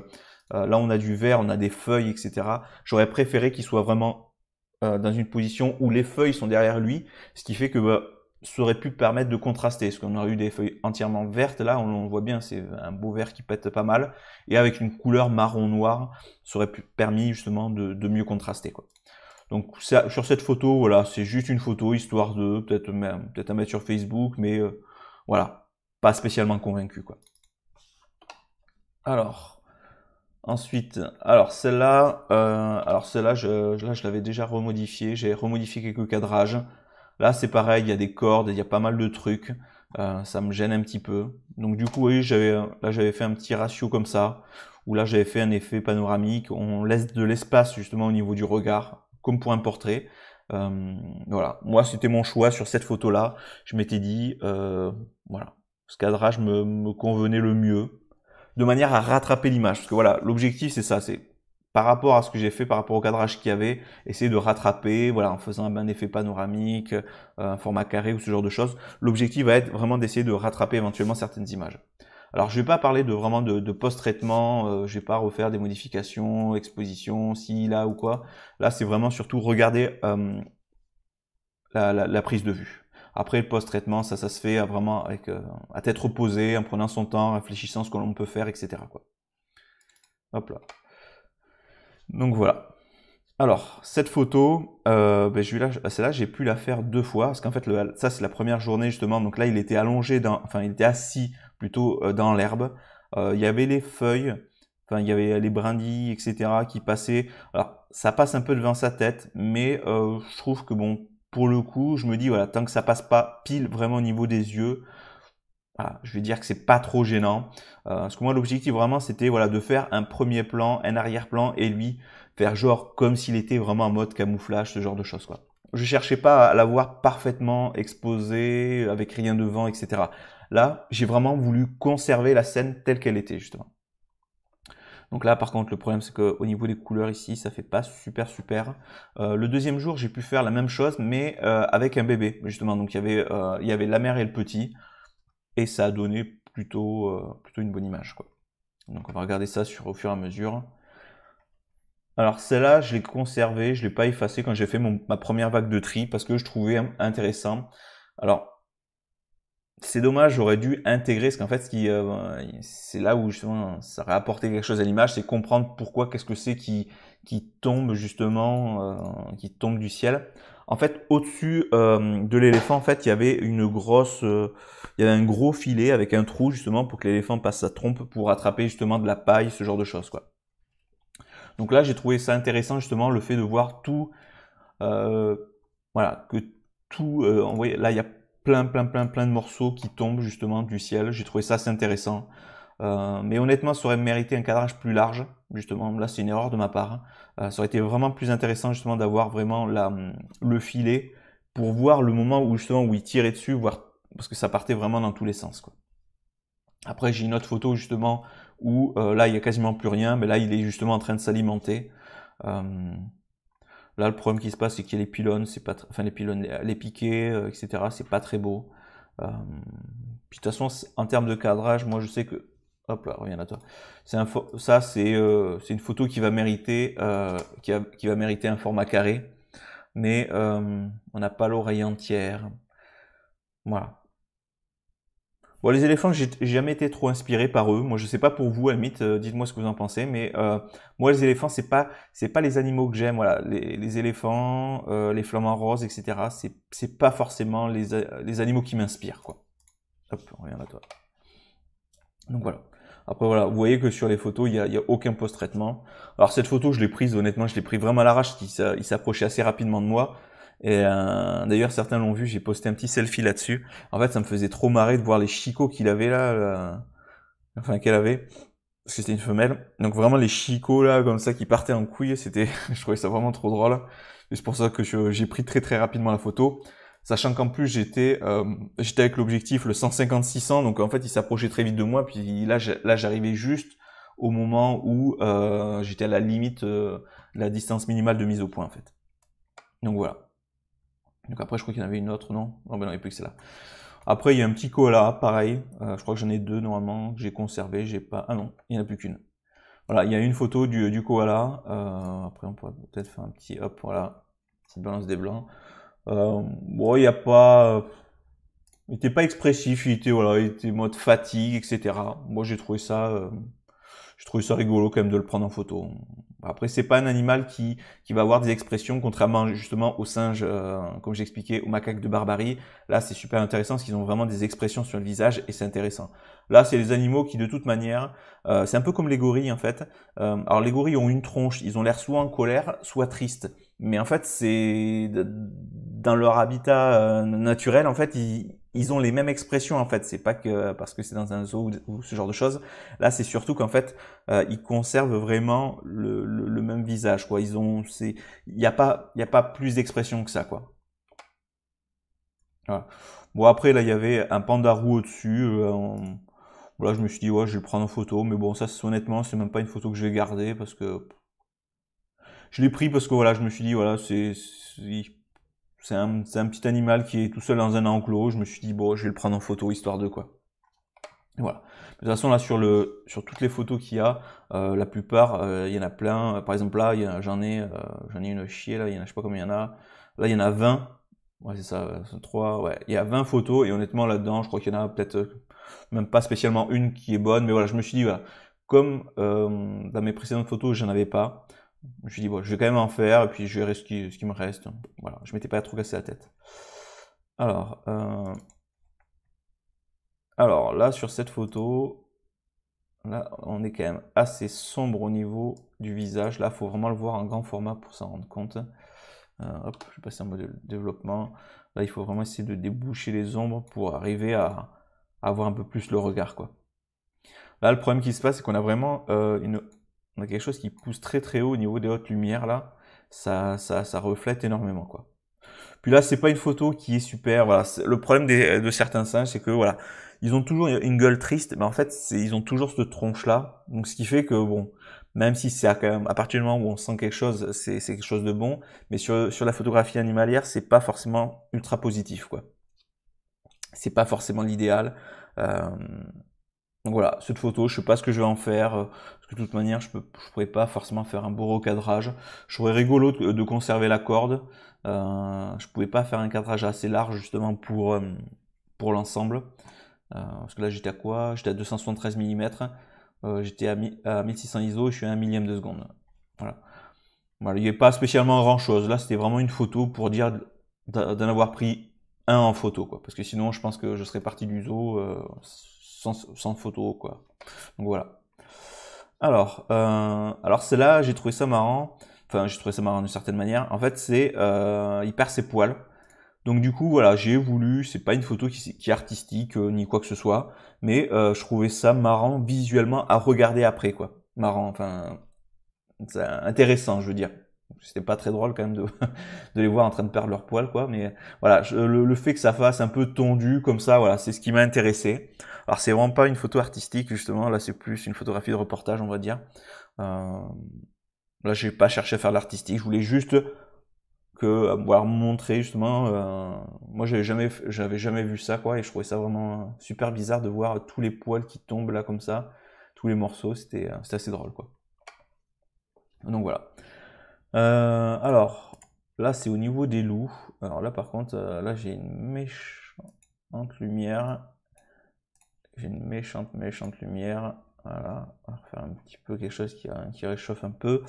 là, on a du vert, on a des feuilles, etc. J'aurais préféré qu'il soit vraiment dans une position où les feuilles sont derrière lui, ce qui fait que bah, ça aurait pu permettre de contraster, parce qu'on aurait eu des feuilles entièrement vertes, là on, on voit bien, c'est un beau vert qui pète pas mal, et avec une couleur marron-noir, ça aurait pu, permis justement de, mieux contraster. Quoi. Donc sur cette photo, voilà, c'est juste une photo, histoire de, peut-être peut à mettre sur Facebook, mais euh, voilà, pas spécialement convaincu. Quoi. Alors, ensuite, alors celle-là, euh, alors celle-là, je, là, je l'avais déjà remodifiée, j'ai remodifié quelques cadrages, Là, c'est pareil, il y a des cordes, il y a pas mal de trucs. Euh, ça me gêne un petit peu. Donc du coup, oui, j'avais là j'avais fait un petit ratio comme ça, ou là j'avais fait un effet panoramique. On laisse de l'espace justement au niveau du regard, comme pour un portrait. Euh, voilà, moi c'était mon choix sur cette photo-là. Je m'étais dit, euh, voilà, ce cadrage me, me convenait le mieux, de manière à rattraper l'image. Parce que voilà, l'objectif c'est ça, c'est par rapport à ce que j'ai fait, par rapport au cadrage qu'il y avait, essayer de rattraper, voilà, en faisant un effet panoramique, euh, un format carré ou ce genre de choses. L'objectif va être vraiment d'essayer de rattraper éventuellement certaines images. Alors je vais pas parler de vraiment de, post-traitement, euh, je vais pas refaire des modifications, exposition, si, là ou quoi. Là c'est vraiment surtout regarder euh, la, prise de vue. Après le post-traitement, ça ça se fait euh, vraiment avec, à tête reposée, en prenant son temps, réfléchissant à ce que l'on peut faire, etc. Quoi. Hop là. Donc voilà. Alors, cette photo, euh, ben, celle-là, j'ai pu la faire deux fois, parce qu'en fait, ça, c'est la première journée, justement. Donc là, il était allongé, dans, enfin, il était assis, plutôt, euh, dans l'herbe. Euh, il y avait les feuilles, enfin, il y avait les brindilles, etc., qui passaient. Alors, ça passe un peu devant sa tête, mais euh, je trouve que, bon, pour le coup, je me dis, voilà, tant que ça passe pas pile vraiment au niveau des yeux, ah, je vais dire que c'est pas trop gênant. Euh, parce que moi, l'objectif vraiment, c'était voilà de faire un premier plan, un arrière-plan, et lui faire genre comme s'il était vraiment en mode camouflage, ce genre de choses quoi. Je cherchais pas à l'avoir parfaitement exposé avec rien devant, etc. Là, j'ai vraiment voulu conserver la scène telle qu'elle était justement. Donc là, par contre, le problème, c'est qu'au niveau des couleurs ici, ça fait pas super super. Euh, le deuxième jour, j'ai pu faire la même chose, mais euh, avec un bébé justement. Donc il y avait, euh, il y avait la mère et le petit et ça a donné plutôt, euh, plutôt une bonne image. Quoi. Donc on va regarder ça sur, au fur et à mesure. Alors celle-là, je l'ai conservée, je ne l'ai pas effacée quand j'ai fait ma première vague de tri parce que je trouvais intéressant. Alors c'est dommage, j'aurais dû intégrer, parce qu'en fait, euh, c'est là où ça aurait apporté quelque chose à l'image, c'est comprendre pourquoi, qu'est-ce que c'est qui, qui tombe justement, euh, qui tombe du ciel en fait, au-dessus euh, de l'éléphant, en fait, il y avait une grosse, euh, il y avait un gros filet avec un trou justement pour que l'éléphant passe sa trompe pour attraper justement de la paille, ce genre de choses, quoi. Donc là, j'ai trouvé ça intéressant justement le fait de voir tout, euh, voilà, que tout, là, il y a plein, plein, plein, plein de morceaux qui tombent justement du ciel. J'ai trouvé ça assez intéressant. Euh, mais honnêtement, ça aurait mérité un cadrage plus large, justement. Là, c'est une erreur de ma part. Hein. Euh, ça aurait été vraiment plus intéressant, justement, d'avoir vraiment la, hum, le filet pour voir le moment où, justement, où il tirait dessus, voir, parce que ça partait vraiment dans tous les sens, Après, j'ai une autre photo, justement, où euh, là, il n'y a quasiment plus rien, mais là, il est justement en train de s'alimenter. là, le problème qui se passe, c'est qu'il y a les pylônes, c'est pas, enfin, les pylônes, les piquets, etc., c'est pas très beau. Puis de toute façon, en termes de cadrage, moi je sais que Hop là, reviens à toi. C'est ça, euh, c'est une photo qui va mériter euh, qui, va mériter un format carré, mais euh, on n'a pas l'oreille entière. Voilà. Bon, les éléphants, j'ai jamais été trop inspiré par eux. Moi, je sais pas pour vous, Amit, dites-moi ce que vous en pensez, mais moi, les éléphants, c'est pas pas les animaux que j'aime. les, éléphants, les flamants roses, etc. C'est pas forcément les, animaux qui m'inspirent, Hop, on à toi. Donc voilà. Après voilà, vous voyez que sur les photos, il n'y a, y a aucun post-traitement. Alors cette photo, je l'ai prise honnêtement, je l'ai prise vraiment à l'arrache, il s'approchait assez rapidement de moi. Et euh, d'ailleurs, certains l'ont vu, j'ai posté un petit selfie là-dessus. En fait, ça me faisait trop marrer de voir les chicots qu'il avait là, enfin qu'elle avait, parce que c'était une femelle. Donc vraiment les chicots là, comme ça, qui partaient en couille, c'était, je trouvais ça vraiment trop drôle. c'est pour ça que j'ai pris très très rapidement la photo sachant qu'en plus j'étais euh, j'étais avec l'objectif le 150-600, donc en fait il s'approchait très vite de moi, puis là j'arrivais juste au moment où euh, j'étais à la limite euh, la distance minimale de mise au point en fait. Donc voilà. Donc après je crois qu'il y en avait une autre, non Non ben non, il n'y a plus que celle-là. Après il y a un petit koala, pareil, je crois que j'en ai deux normalement, que j'ai conservé, j'ai pas... Ah non, il n'y en a plus qu'une. Voilà, il y a une photo du, du koala, après on pourrait peut-être faire un petit hop, voilà, petite balance des blancs bon, il n'y a pas... Euh, il n'était pas expressif, il était voilà, il était mode fatigue, etc. Moi j'ai trouvé ça, euh, j'ai trouvé ça rigolo quand même de le prendre en photo. Après c'est pas un animal qui qui va avoir des expressions contrairement justement au singe euh, comme j'expliquais, au macaque de barbarie. Là c'est super intéressant parce qu'ils ont vraiment des expressions sur le visage et c'est intéressant. Là c'est les animaux qui de toute manière, euh, c'est un peu comme les gorilles en fait. alors les gorilles ont une tronche, ils ont l'air soit en colère, soit triste mais en fait, c'est dans leur habitat euh, naturel, en fait, ils, ont les mêmes expressions en fait. C'est pas que parce que c'est dans un zoo ou, ce genre de choses. Là, c'est surtout qu'en fait, euh, ils conservent vraiment le, même visage. Quoi. Ils ont, c'est, il n'y a pas, il y a pas plus d'expression que ça quoi. Voilà. Bon après là, il y avait un panda roux au-dessus. Euh, je me suis dit ouais, je vais le prendre en photo, mais bon ça, honnêtement, c'est même pas une photo que je vais garder parce que je l'ai pris parce que voilà, je me suis dit voilà, c'est c'est un, un, petit animal qui est tout seul dans un enclos. Je me suis dit bon, je vais le prendre en photo histoire de quoi. voilà. De toute façon là sur le sur toutes les photos qu'il y a, euh, la plupart euh, il y en a plein. Par exemple là, j'en ai euh, j'en ai une chier là, il y en a je sais pas combien il y en a. Là il y en a 20. Ouais, c'est ça, 3, ouais. Il y a 20 photos et honnêtement là-dedans, je crois qu'il y en a peut-être même pas spécialement une qui est bonne, mais voilà, je me suis dit voilà, comme dans mes précédentes photos, j'en avais pas, je lui bon, je vais quand même en faire, et puis je verrai ce qui, me reste. Voilà, je m'étais pas trop cassé la tête. Alors, euh, alors là, sur cette photo, là, on est quand même assez sombre au niveau du visage. Là, il faut vraiment le voir en grand format pour s'en rendre compte. Euh, je vais passer en mode développement. Là, il faut vraiment essayer de déboucher les ombres pour arriver à, avoir un peu plus le regard, Là, le problème qui se passe, c'est qu'on a vraiment euh, une on a quelque chose qui pousse très très haut au niveau des hautes lumières là. Ça, ça, ça reflète énormément quoi. Puis là, c'est pas une photo qui est super. Voilà, le problème de certains singes, c'est que voilà, ils ont toujours une gueule triste, mais en fait, ils ont toujours cette tronche là. Donc, ce qui fait que bon, même si c'est quand même à partir du moment où on sent quelque chose, c'est quelque chose de bon. Mais sur, sur la photographie animalière, c'est pas forcément ultra positif quoi. C'est pas forcément l'idéal. Euh... Donc voilà, cette photo, je sais pas ce que je vais en faire. De toute manière, je ne pourrais pas forcément faire un beau recadrage. Je trouvais rigolo de, conserver la corde. Euh, je ne pouvais pas faire un cadrage assez large justement pour, euh, pour l'ensemble. Euh, parce que là, j'étais à quoi J'étais à 273 mm. j'étais à, 1600 ISO et je suis à un millième de seconde. Voilà. voilà il n'y avait pas spécialement grand chose. Là, c'était vraiment une photo pour dire d'en avoir pris un en photo. Parce que sinon, je pense que je serais parti du zoo sans, photo. Donc voilà. Alors, euh, alors c'est là, j'ai trouvé ça marrant. Enfin, j'ai trouvé ça marrant d'une certaine manière. En fait, c'est euh, il perd ses poils. Donc du coup, voilà, j'ai voulu. C'est pas une photo qui, est artistique euh, ni quoi que ce soit, mais euh, je trouvais ça marrant visuellement à regarder après, quoi. Marrant, enfin, intéressant, je veux dire. C'était pas très drôle quand même de, de les voir en train de perdre leurs poils, quoi. Mais voilà, le, fait que ça fasse un peu tondu comme ça, voilà, c'est ce qui m'a intéressé. Alors c'est vraiment pas une photo artistique justement, là c'est plus une photographie de reportage on va dire. Euh, là j'ai pas cherché à faire l'artistique, je voulais juste que avoir euh, montré justement. Euh, moi j'avais jamais j'avais jamais vu ça quoi et je trouvais ça vraiment euh, super bizarre de voir tous les poils qui tombent là comme ça, tous les morceaux, c'était assez drôle quoi. Donc voilà. alors là c'est au niveau des loups. Alors là par contre là j'ai une méchante lumière j'ai une méchante, méchante lumière. Voilà, on va faire un petit peu quelque chose qui, euh, réchauffe un peu.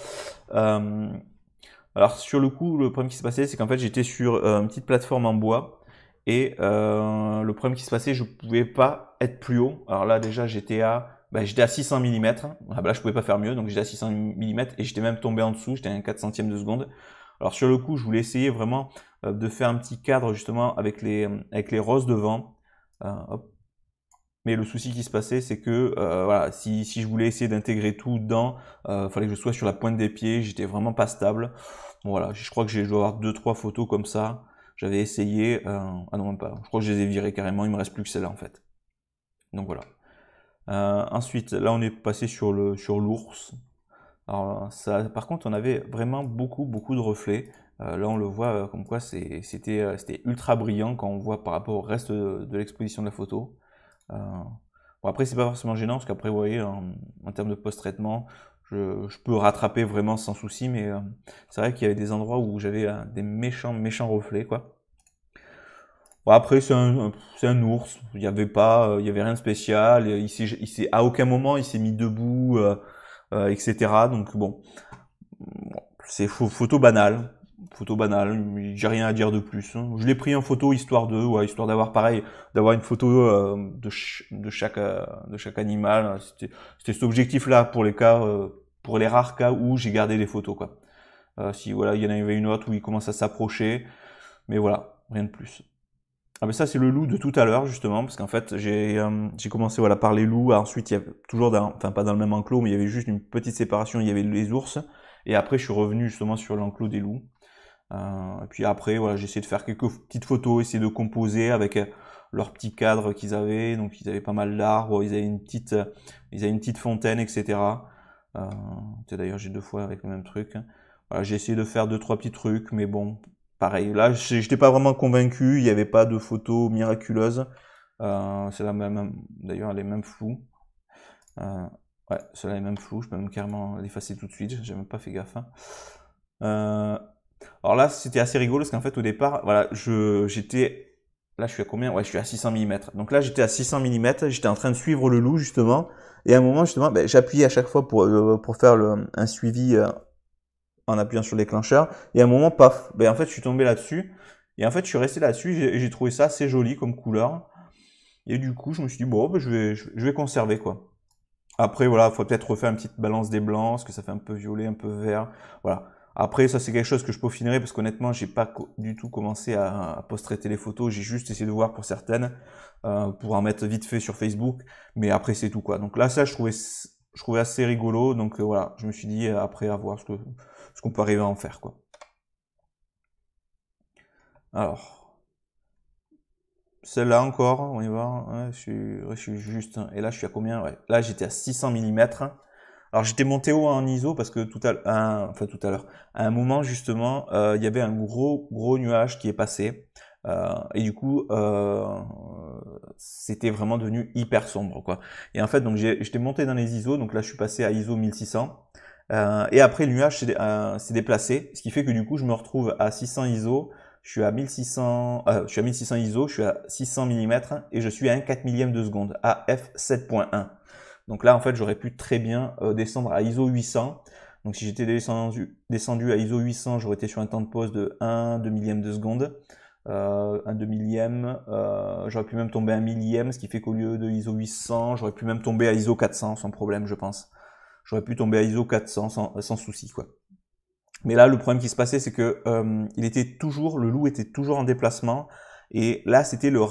Euh, alors sur le coup, le problème qui se passait, c'est qu'en fait j'étais sur euh, une petite plateforme en bois. Et le problème qui se passait, je ne pouvais pas être plus haut. Alors là déjà j'étais à, Bah j'étais à 600 mm. Ah, bah là je pouvais pas faire mieux, donc j'étais à 600 mm et j'étais même tombé en dessous, j'étais à 4 centièmes de seconde. Alors sur le coup, je voulais essayer vraiment de faire un petit cadre justement avec les, avec les roses devant. hop, mais le souci qui se passait, c'est que euh, voilà, si, je voulais essayer d'intégrer tout dedans, il euh, fallait que je sois sur la pointe des pieds. J'étais vraiment pas stable. voilà, je crois que j'ai dû avoir deux trois photos comme ça. J'avais essayé. Euh, ah non même pas. Je crois que je les ai virées carrément. Il me reste plus que celle-là en fait. Donc voilà. ensuite, là on est passé sur le sur l'ours. Alors ça, par contre, on avait vraiment beaucoup beaucoup de reflets. là, on le voit comme quoi c'était ultra brillant quand on voit par rapport au reste de l'exposition de la photo. Euh, bon, après, c'est pas forcément gênant parce qu'après, vous voyez, en, termes de post-traitement, je, peux rattraper vraiment sans souci, mais euh, c'est vrai qu'il y avait des endroits où j'avais euh, des méchants, méchants reflets, quoi. Bon, après, c'est un, ours. Il n'y avait pas, il y avait rien de spécial. Il, il à aucun moment, il s'est mis debout, etc. Donc bon, c'est photo banale photo banale, j'ai rien à dire de plus. Hein. Je l'ai pris en photo histoire de, ouais, histoire d'avoir pareil, d'avoir une photo euh, de, de chaque euh, de chaque animal. Hein. C'était cet objectif-là pour les cas, euh, pour les rares cas où j'ai gardé des photos quoi. si voilà, il y en avait une autre où il commence à s'approcher, mais voilà, rien de plus. Ah mais ben ça c'est le loup de tout à l'heure justement parce qu'en fait j'ai j'ai commencé voilà par les loups. Ensuite il y avait toujours dans, enfin pas dans le même enclos mais il y avait juste une petite séparation. Il y avait les ours et après je suis revenu justement sur l'enclos des loups. Euh, et puis après, voilà, j'ai essayé de faire quelques petites photos, essayer de composer avec euh, leurs petits cadres qu'ils avaient. Donc ils avaient pas mal d'arbres, euh, ils avaient une petite, ils avaient une petite fontaine, etc. D'ailleurs, j'ai deux fois avec le même truc. Voilà, j'ai essayé de faire deux trois petits trucs, mais bon, pareil. Là, j'étais pas vraiment convaincu. Il n'y avait pas de photos miraculeuse. c'est la même. D'ailleurs, elle est même floue. ouais, celle-là est même floue. Je peux même carrément l'effacer tout de suite. J'ai même pas fait gaffe. Hein. Alors là, c'était assez rigolo parce qu'en fait, au départ, voilà, je, j'étais, là, je suis à combien? Ouais, je suis à 600 mm. Donc là, j'étais à 600 mm. J'étais en train de suivre le loup, justement. Et à un moment, justement, ben, j'appuyais à chaque fois pour, euh, pour faire un suivi euh, en appuyant sur le déclencheur. Et à un moment, paf, ben, en fait, je suis tombé là-dessus. Et en fait, je suis resté là-dessus et j'ai trouvé ça assez joli comme couleur. Et du coup, je me suis dit, bon, ben, je, vais, je, vais conserver, quoi. Après, voilà, faut peut-être refaire une petite balance des blancs, parce que ça fait un peu violet, un peu vert. Voilà. Après, ça c'est quelque chose que je peaufinerai parce qu'honnêtement, j'ai pas du tout commencé à, post-traiter les photos. J'ai juste essayé de voir pour certaines, euh, pour en mettre vite fait sur Facebook. Mais après, c'est tout quoi. Donc là, ça, je trouvais, je trouvais assez rigolo. Donc euh, voilà, je me suis dit euh, après à voir ce qu'on peut arriver à en faire quoi. Alors, celle-là encore, on y va. je, suis, je suis juste. Hein. Et là, je suis à combien Là, j'étais à 600 mm. Alors j'étais monté haut en ISO parce que tout à, enfin, tout à l'heure, à un moment justement, euh, il y avait un gros gros nuage qui est passé euh, et du coup euh, c'était vraiment devenu hyper sombre quoi. Et en fait donc j'étais monté dans les ISO, donc là je suis passé à ISO 1600 et après le nuage s'est déplacé, ce qui fait que du coup je me retrouve à 600 ISO. Je suis, à 1600, je suis à 1600 ISO, je suis à 600 mm et je suis à 1 4 millième de seconde, à f7.1. Donc là, en fait, j'aurais pu très bien euh, descendre à ISO 800. Donc si j'étais descendu, descendu, à ISO 800, j'aurais été sur un temps de pause de 1 2 millième de seconde. Euh, un 2 millième, euh, j'aurais pu même tomber à 1 millième, ce qui fait qu'au lieu de ISO 800, j'aurais pu même tomber à ISO 400 sans problème, je pense. J'aurais pu tomber à ISO 400 sans, euh, sans, souci, quoi. Mais là, le problème qui se passait, c'est que il était toujours, le loup était toujours en déplacement, et là, c'était le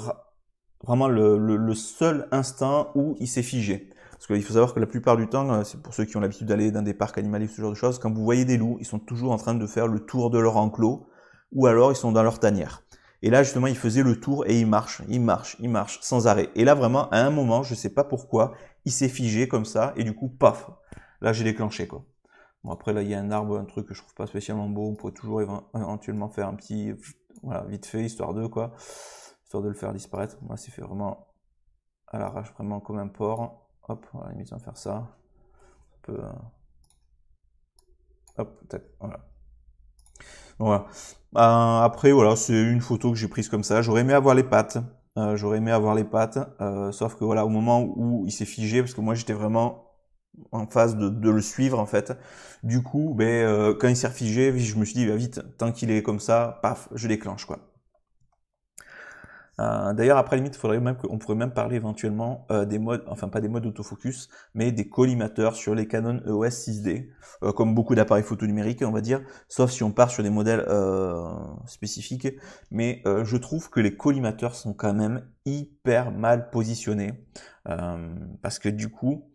vraiment le, seul instant où il s'est figé. Parce qu'il faut savoir que la plupart du temps, euh, c'est pour ceux qui ont l'habitude d'aller dans des parcs animaliers, ce genre de choses, quand vous voyez des loups, ils sont toujours en train de faire le tour de leur enclos, ou alors ils sont dans leur tanière. Et là, justement, ils faisaient le tour et ils marchent, ils marchent, ils marchent, sans arrêt. Et là, vraiment, à un moment, je sais pas pourquoi, il s'est figé comme ça, et du coup, paf, là, j'ai déclenché, quoi. Bon, après, là, il y a un arbre, un truc que je trouve pas spécialement beau, on pourrait toujours éventuellement faire un petit, voilà, vite fait, histoire de, quoi, histoire de le faire disparaître. Moi, c'est fait vraiment à l'arrache, vraiment comme un porc. Hop, on faire ça. peut... Euh, hop, voilà. voilà. Euh, après, voilà, c'est une photo que j'ai prise comme ça. J'aurais aimé avoir les pattes. Euh, j'aurais aimé avoir les pattes. sauf que voilà, au moment où il s'est figé, parce que moi j'étais vraiment en phase de, le suivre en fait. Du coup, ben, quand il s'est figé, je me suis dit, bah, vite, tant qu'il est comme ça, paf, je déclenche quoi. Euh, d'ailleurs, après limite, faudrait même pourrait même parler éventuellement euh, des modes, enfin pas des modes d'autofocus, mais des collimateurs sur les Canon EOS 6D, euh, comme beaucoup d'appareils photo numériques, on va dire, sauf si on part sur des modèles spécifiques. Mais je trouve que les collimateurs sont quand même hyper mal positionnés, parce que du coup,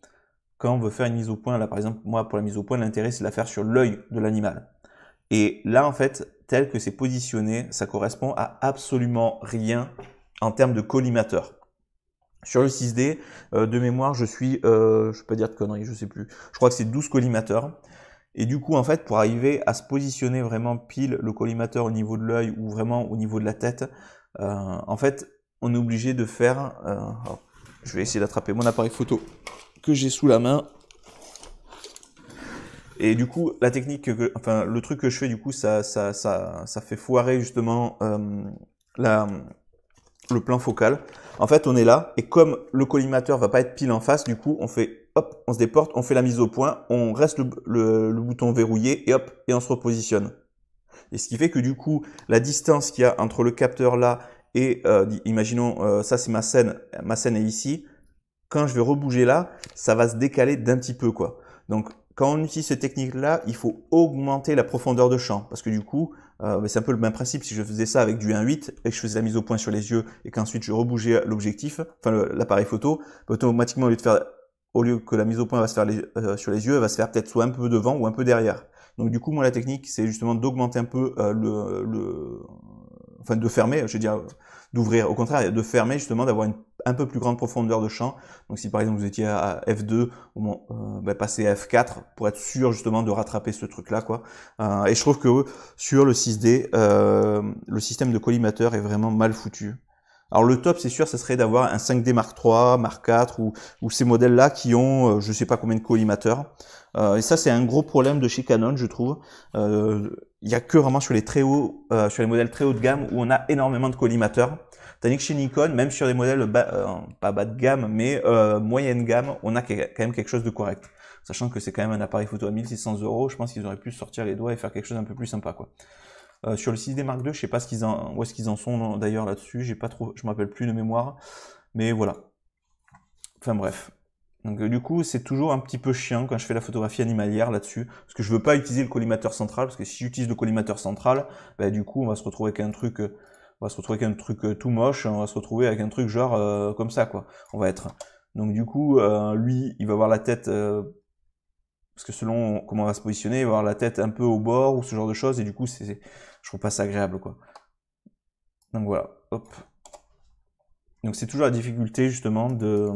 quand on veut faire une mise au point, là par exemple, moi pour la mise au point, l'intérêt c'est de la faire sur l'œil de l'animal. Et là, en fait, tel que c'est positionné, ça correspond à absolument rien en termes de collimateur. Sur le 6D, euh, de mémoire, je suis, euh, je peux pas dire de conneries, je sais plus. Je crois que c'est 12 collimateurs. Et du coup, en fait, pour arriver à se positionner vraiment pile le collimateur au niveau de l'œil ou vraiment au niveau de la tête, euh, en fait, on est obligé de faire. Euh, je vais essayer d'attraper mon appareil photo que j'ai sous la main. Et du coup, la technique, enfin, le truc que je fais, du coup, ça, ça, ça, ça fait foirer justement euh, la, le plan focal. En fait, on est là, et comme le collimateur va pas être pile en face, du coup, on fait, hop, on se déporte, on fait la mise au point, on reste le, le, bouton verrouillé, et hop, et on se repositionne. Et ce qui fait que du coup, la distance qu'il y a entre le capteur là et, euh, imaginons, euh, ça c'est ma scène, ma scène est ici, quand je vais rebouger là, ça va se décaler d'un petit peu, quoi. Donc quand on utilise cette technique-là, il faut augmenter la profondeur de champ. Parce que du coup, euh, c'est un peu le même principe. Si je faisais ça avec du 1.8 et que je faisais la mise au point sur les yeux et qu'ensuite je rebougeais l'objectif, enfin l'appareil photo, bah, automatiquement, au lieu, de faire, au lieu que la mise au point va se faire euh, sur les yeux, elle va se faire peut-être soit un peu devant ou un peu derrière. Donc du coup, moi, la technique, c'est justement d'augmenter un peu euh, le, le... Enfin, de fermer, je veux dire, d'ouvrir. Au contraire, de fermer, justement, d'avoir une un peu plus grande profondeur de champ. Donc si par exemple vous étiez à F2, passez à F4 euh, ben, pour être sûr justement de rattraper ce truc-là. quoi. Euh, et je trouve que sur le 6D, euh, le système de collimateur est vraiment mal foutu. Alors le top, c'est sûr, ce serait d'avoir un 5D Mark III, Mark IV ou, ou ces modèles-là qui ont je sais pas combien de collimateurs. et ça, c'est un gros problème de chez Canon, je trouve. Il y a que vraiment sur les très hauts, sur les modèles très haut de gamme où on a énormément de collimateurs. Tandis que chez Nikon, même sur des modèles euh, pas bas de gamme, mais euh, moyenne gamme, on a quand même quelque chose de correct. Sachant que c'est quand même un appareil photo à 1600 euros, je pense qu'ils auraient pu sortir les doigts et faire quelque chose d'un peu plus sympa, quoi. Euh, sur le 6D Mark II, je sais pas ce qu'ils où est-ce qu'ils en sont d'ailleurs là-dessus. J'ai pas trop, je me rappelle plus de mémoire, mais voilà. Enfin bref. Donc du coup, c'est toujours un petit peu chiant quand je fais la photographie animalière là-dessus, parce que je veux pas utiliser le collimateur central, parce que si j'utilise le collimateur central, bah, du coup, on va se retrouver avec un truc on va se retrouver avec un truc euh, tout moche, hein, on va se retrouver avec un truc genre euh, comme ça, quoi. On va être. Donc du coup, euh, lui, il va avoir la tête, parce que selon comment on va se positionner, il va avoir la tête un peu au bord ou ce genre de choses, et du coup, c'est, je trouve pas ça agréable, quoi. Donc voilà, Donc c'est toujours la difficulté justement de,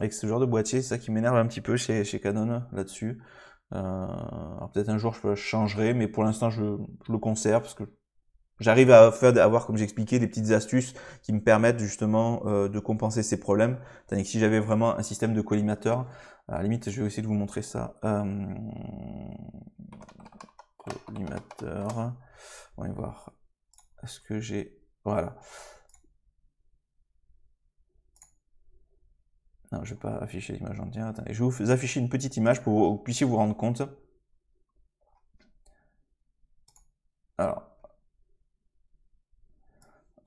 avec ce genre de boîtier, c'est ça qui m'énerve un petit peu chez, Canon là-dessus. peut-être un jour je changerai, mais pour l'instant je, je le conserve parce que J'arrive à faire, avoir, comme j'expliquais, des petites astuces qui me permettent justement euh, de compenser ces problèmes. Tandis que si j'avais vraiment un système de collimateur, à la limite, je vais essayer de vous montrer ça. Euh, collimateur. On va voir. ce que j'ai... Voilà. Non, je ne vais pas afficher l'image entière. Attendez, je vais vous afficher une petite image pour que vous puissiez vous rendre compte. Alors,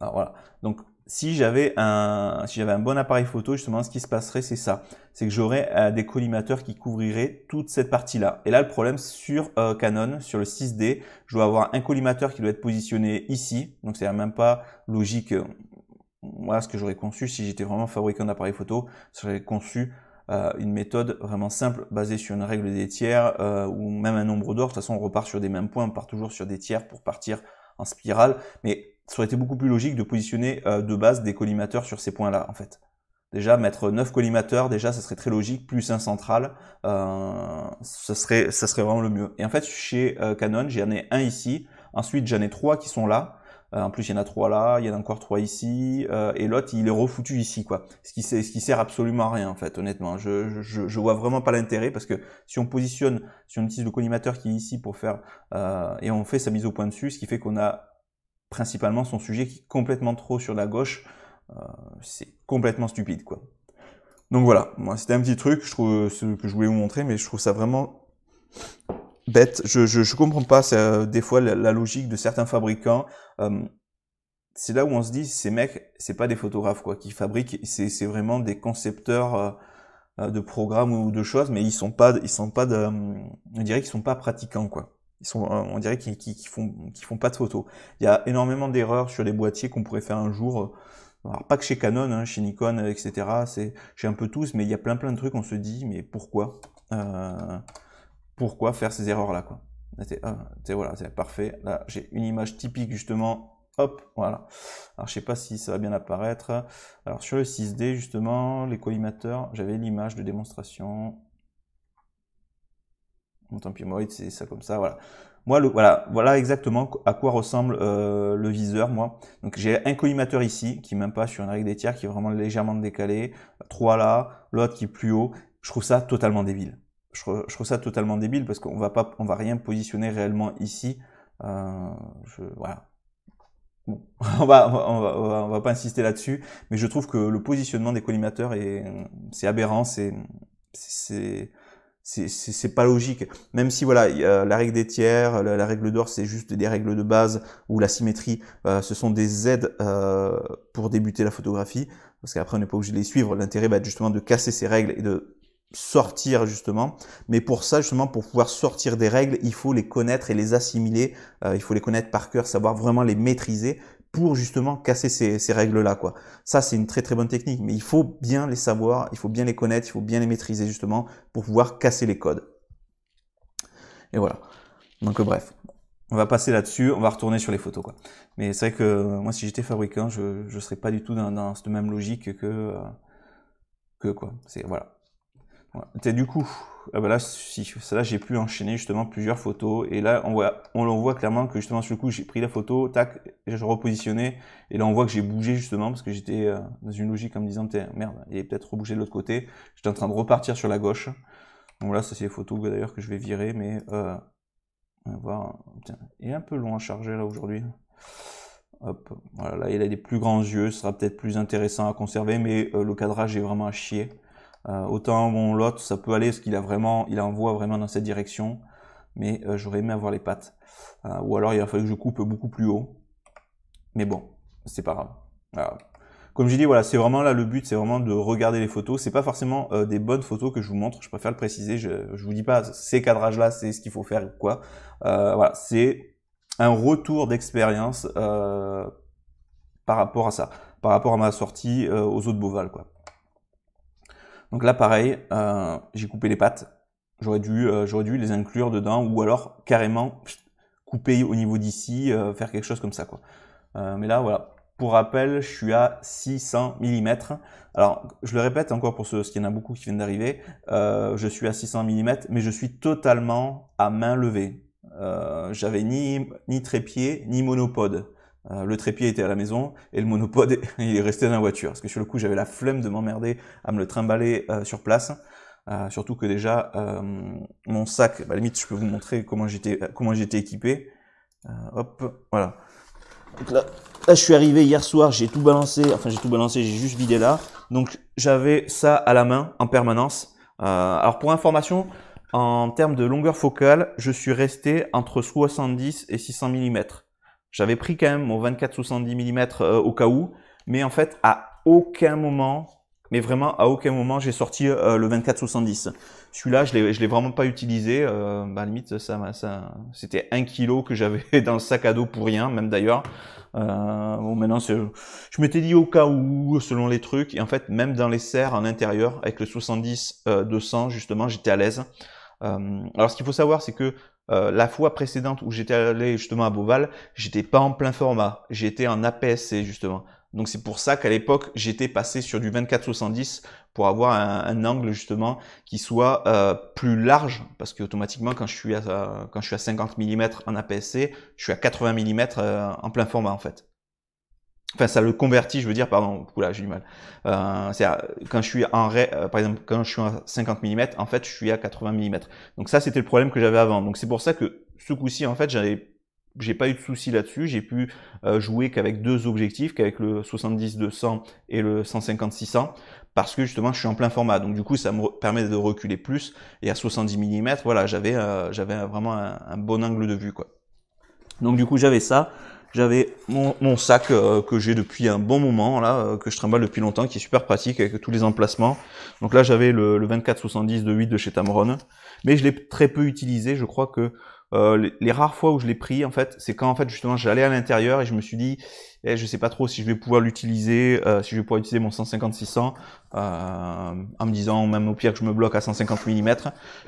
alors, ah, voilà. Donc si j'avais un, si j'avais un bon appareil photo, justement, ce qui se passerait, c'est ça. C'est que j'aurais euh, des collimateurs qui couvriraient toute cette partie-là. Et là, le problème sur euh, Canon, sur le 6D, je dois avoir un collimateur qui doit être positionné ici. Donc, c'est même pas logique. Voilà ce que j'aurais conçu si j'étais vraiment fabricant d'appareil photo. J'aurais conçu euh, une méthode vraiment simple basée sur une règle des tiers ou même un nombre d'or. De toute façon, on repart sur des mêmes points. On part toujours sur des tiers pour partir en spirale. Mais ça aurait été beaucoup plus logique de positionner euh, de base des collimateurs sur ces points-là, en fait. Déjà, mettre 9 collimateurs, déjà, ça serait très logique, plus un central, euh, ça, serait, ça serait vraiment le mieux. Et en fait, chez euh, Canon, j'en ai un ici, ensuite j'en ai trois qui sont là, euh, en plus, il y en a trois là, il y en a encore trois ici, euh, et l'autre, il est refoutu ici, quoi. Ce qui, ce qui sert absolument à rien, en fait, honnêtement. Je, je, vois vraiment pas l'intérêt parce que si on positionne, si on utilise le collimateur qui est ici pour faire, et on fait sa mise au point dessus, ce qui fait qu'on a principalement son sujet qui est complètement trop sur la gauche. Euh, c'est complètement stupide, quoi. Donc voilà, moi c'était un petit truc, je trouve euh, ce que je voulais vous montrer, mais je trouve ça vraiment bête. Je je, je comprends pas euh, des fois la, logique de certains fabricants. c'est là où on se dit ces mecs, c'est pas des photographes quoi, qui fabriquent, c'est vraiment des concepteurs de programmes ou de choses, mais ils sont pas ils sont pas de, on dirait qu'ils sont pas pratiquants quoi sont, euh, on dirait qu'ils font, font pas de photos. Il y a énormément d'erreurs sur les boîtiers qu'on pourrait faire un jour. pas que chez Canon, hein, chez Nikon, etc. C'est chez un peu tous, mais il y a plein plein de trucs. On se dit, mais pourquoi, euh, pourquoi faire ces erreurs là quoi c'est ah, voilà, c'est parfait. Là, j'ai une image typique justement. Hop, voilà. Alors je sais pas si ça va bien apparaître. Alors sur le 6D justement, les collimateurs, j'avais l'image de démonstration mon moi, c'est ça comme ça, voilà. Moi, le, voilà, voilà exactement à quoi ressemble euh, le viseur, moi. Donc j'ai un collimateur ici, qui même pas sur une règle des tiers, qui est vraiment légèrement décalé, trois là, l'autre qui est plus haut. Je trouve ça totalement débile. Je, je trouve ça totalement débile parce qu'on va pas, on va rien positionner réellement ici. Euh, je, voilà. on va, on va, on va, on va pas insister là-dessus, mais je trouve que le positionnement des collimateurs est, c'est aberrant, c'est, c'est, c'est pas logique. Même si voilà, la règle des tiers, la, règle d'or, c'est juste des règles de base ou la symétrie, euh, ce sont des aides euh, pour débuter la photographie, parce qu'après on n'est pas obligé de les suivre. L'intérêt va bah, être justement de casser ces règles et de sortir justement. Mais pour ça justement, pour pouvoir sortir des règles, il faut les connaître et les assimiler. Euh, il faut les connaître par cœur, savoir vraiment les maîtriser pour justement casser ces, règles-là. quoi. Ça, c'est une très très bonne technique, mais il faut bien les savoir, il faut bien les connaître, il faut bien les maîtriser justement pour pouvoir casser les codes. Et voilà. Donc euh, bref, on va passer là-dessus, on va retourner sur les photos. Quoi. Mais c'est vrai que euh, moi, si j'étais fabricant, je ne serais pas du tout dans, dans, cette même logique que... Euh, que quoi. C'est voilà du coup, ah bah là, si, j'ai pu enchaîner justement plusieurs photos et là on voit, on voit clairement que justement sur le coup j'ai pris la photo, tac, je repositionnais et là on voit que j'ai bougé justement parce que j'étais euh, dans une logique en me disant merde, il est peut-être rebougé de l'autre côté. J'étais en train de repartir sur la gauche. Donc là, ça c'est les photos d'ailleurs que je vais virer, mais euh, on va il est un peu long à charger là aujourd'hui. Hop, voilà, là il a des plus grands yeux, ce sera peut-être plus intéressant à conserver, mais euh, le cadrage est vraiment à chier. Euh, autant mon lot ça peut aller ce qu'il a vraiment, il envoie vraiment dans cette direction, mais euh, j'aurais aimé avoir les pattes. Euh, ou alors il a fallu que je coupe beaucoup plus haut. Mais bon, c'est pas grave. comme j'ai dit, voilà, c'est vraiment là le but, c'est vraiment de regarder les photos. C'est pas forcément des bonnes photos que je vous montre. Je préfère le préciser. Je, je vous dis pas ces cadrages-là, c'est ce qu'il faut faire quoi. voilà, c'est un retour d'expérience par rapport à ça, par rapport à ma sortie aux eaux de Beauval, quoi. Donc là, pareil, euh, j'ai coupé les pattes. J'aurais dû, euh, dû les inclure dedans ou alors carrément couper au niveau d'ici, euh, faire quelque chose comme ça. Quoi. mais là, voilà. Pour rappel, je suis à 600 mm. Alors, je le répète encore pour ceux, qui en a beaucoup qui viennent d'arriver, je suis à 600 mm, mais je suis totalement à main levée. J'avais ni, ni trépied, ni monopode. Euh, le trépied était à la maison et le monopode il est resté dans la voiture. Parce que sur le coup, j'avais la flemme de m'emmerder à me le trimballer euh, sur place. Euh, surtout que déjà, mon sac, bah, limite, je peux vous montrer comment j'étais, comment j'étais équipé. hop, voilà. Donc là, là, je suis arrivé hier soir, j'ai tout balancé, enfin j'ai tout balancé, j'ai juste vidé là. Donc j'avais ça à la main en permanence. alors pour information, en termes de longueur focale, je suis resté entre 70 et 600 mm. J'avais pris quand même mon 24-70 mm euh, au cas où, mais en fait, à aucun moment, mais vraiment à aucun moment, j'ai sorti euh, le 24-70. Celui-là, je l'ai, l'ai vraiment pas utilisé. Euh, bah, limite, ça, c'était un kilo que j'avais dans le sac à dos pour rien, même d'ailleurs. Euh, bon, maintenant, je m'étais dit au cas où, selon les trucs, et en fait, même dans les serres en intérieur, avec le 70-200, euh, justement, j'étais à l'aise. alors, ce qu'il faut savoir, c'est que euh, la fois précédente où j'étais allé justement à Beauval, j'étais pas en plein format, j'étais en APSC justement. Donc c'est pour ça qu'à l'époque, j'étais passé sur du 24-70 pour avoir un, angle justement qui soit euh, plus large, parce qu'automatiquement, quand je suis à, quand je suis à 50 mm en APS-C, je suis à 80 mm euh, en plein format en fait enfin ça le convertit, je veux dire, pardon, là j'ai du mal. Euh, cest quand je suis en euh, par exemple, quand je suis à 50 mm, en fait, je suis à 80 mm. Donc ça, c'était le problème que j'avais avant. Donc c'est pour ça que ce coup-ci, en fait, j'avais j'ai pas eu de souci là-dessus, j'ai pu euh, jouer qu'avec deux objectifs, qu'avec le 70-200 et le 150-600, parce que justement je suis en plein format, donc du coup ça me permet de reculer plus, et à 70 mm, voilà, j'avais j'avais vraiment un, un, bon angle de vue, quoi. Donc du coup j'avais ça, j'avais mon, mon, sac euh, que j'ai depuis un bon moment, là, euh, que je trimballe depuis longtemps, qui est super pratique avec tous les emplacements. Donc là, j'avais le, le 2470 de 8 de chez Tamron, mais je l'ai très peu utilisé. Je crois que euh, les, rares fois où je l'ai pris, en fait, c'est quand en fait justement j'allais à l'intérieur et je me suis dit, eh, je sais pas trop si je vais pouvoir l'utiliser, euh, si je vais pouvoir utiliser mon 150-600, euh, en me disant même au pire que je me bloque à 150 mm.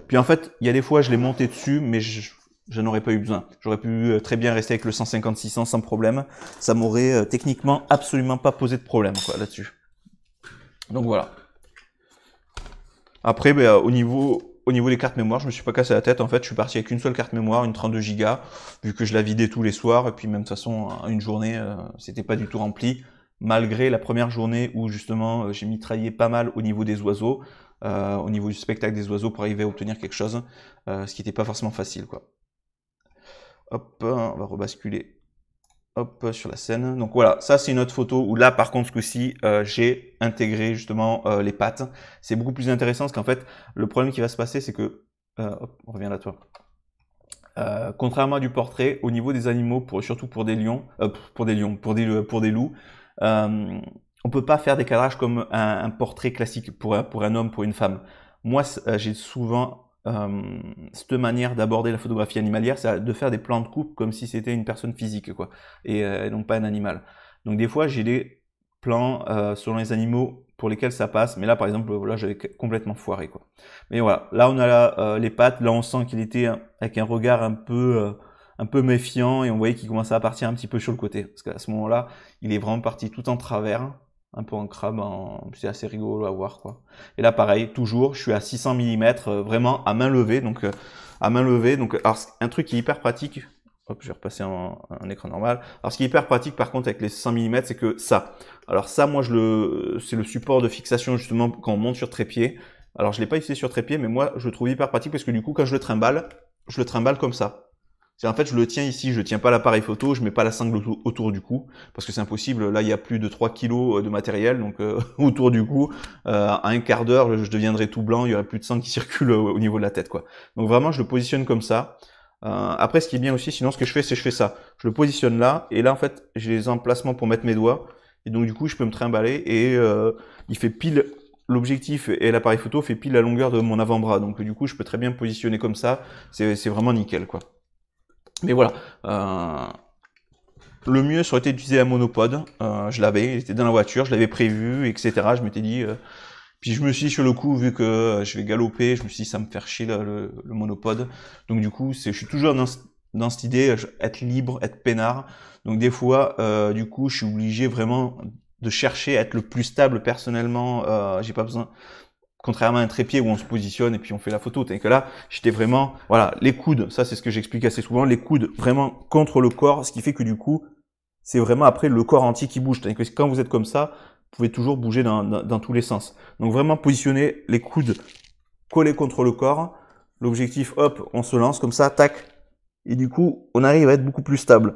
Puis en fait, il y a des fois je l'ai monté dessus, mais je, je n'aurais pas eu besoin. J'aurais pu euh, très bien rester avec le 150-600 sans problème. Ça m'aurait euh, techniquement absolument pas posé de problème là-dessus. Donc voilà. Après, ben, au niveau au niveau des cartes mémoire, je me suis pas cassé la tête. En fait, je suis parti avec une seule carte mémoire, une 32 Go, vu que je la vidais tous les soirs. Et puis même de toute façon, une journée, euh, c'était pas du tout rempli. Malgré la première journée où justement j'ai mitraillé pas mal au niveau des oiseaux, au niveau du spectacle des oiseaux pour arriver à obtenir quelque chose, ce qui n'était pas forcément facile quoi. Hop, on va rebasculer hop, sur la scène. Donc voilà, ça c'est une autre photo où là par contre ce coup-ci euh, j'ai intégré justement euh, les pattes. C'est beaucoup plus intéressant parce qu'en fait le problème qui va se passer c'est que, euh, hop, on revient là toi. contrairement à du portrait, au niveau des animaux, surtout pour des lions, pour des lions, pour des, pour des loups, on peut pas faire des cadrages comme un, portrait classique pour, pour un homme, pour une femme. Moi, j'ai souvent euh, cette manière d'aborder la photographie animalière, c'est de faire des plans de coupe comme si c'était une personne physique, quoi, et, euh, pas un animal. Donc des fois, j'ai des plans euh, selon les animaux pour lesquels ça passe, mais là, par exemple, voilà, j'avais complètement foiré, quoi. Mais voilà, là, on a euh, les pattes, là, on sent qu'il était avec un regard un peu euh, un peu méfiant et on voyait qu'il commençait à partir un petit peu chaud le côté. Parce qu'à ce moment-là, il est vraiment parti tout en travers un peu en crabe, en... c'est assez rigolo à voir quoi. Et là pareil, toujours, je suis à 600 mm, euh, vraiment à main levée, donc euh, à main levée. Donc un truc qui est hyper pratique, hop, je vais repasser en, écran normal. Alors ce qui est hyper pratique par contre avec les 100 mm, c'est que ça. Alors ça, moi je le, c'est le support de fixation justement quand on monte sur trépied. Alors je l'ai pas utilisé sur trépied, mais moi je le trouve hyper pratique parce que du coup quand je le trimballe, je le trimballe comme ça. C'est en fait, je le tiens ici, je ne tiens pas l'appareil photo, je mets pas la sangle autour du cou, parce que c'est impossible. Là, il y a plus de 3 kg euh, de matériel, donc euh, autour du cou, à euh, un quart d'heure, je deviendrai tout blanc, il y aurait plus de sang qui circule au niveau de la tête, quoi. Donc vraiment, je le positionne comme ça. après, ce qui est bien aussi, sinon, ce que je fais, c'est je fais ça. Je le positionne là, et là, en fait, j'ai les emplacements pour mettre mes doigts, et donc du coup, je peux me trimballer, et il fait pile l'objectif et l'appareil photo fait pile la longueur de mon avant-bras. Donc du coup, je peux très bien me positionner comme ça. C'est vraiment nickel, quoi. Mais voilà. Euh, le mieux, ça aurait été d'utiliser un monopode. Euh, je l'avais, il était dans la voiture, je l'avais prévu, etc. Je m'étais dit. Euh, puis je me suis sur le coup, vu que euh, je vais galoper, je me suis dit, ça me faire chier le, le, monopode. Donc du coup, je suis toujours dans, dans cette idée, euh, être libre, être peinard. Donc des fois, du coup, je suis obligé vraiment de chercher à être le plus stable personnellement. j'ai pas besoin contrairement à un trépied où on se positionne et puis on fait la photo. Tandis que là, j'étais vraiment, voilà, les coudes, ça c'est ce que j'explique assez souvent, les coudes vraiment contre le corps, ce qui fait que du coup, c'est vraiment après le corps entier qui bouge. Tandis que quand vous êtes comme ça, vous pouvez toujours bouger dans, dans tous les sens. Donc vraiment positionner les coudes collés contre le corps. L'objectif, hop, on se lance comme ça, tac. Et du coup, on arrive à être beaucoup plus stable.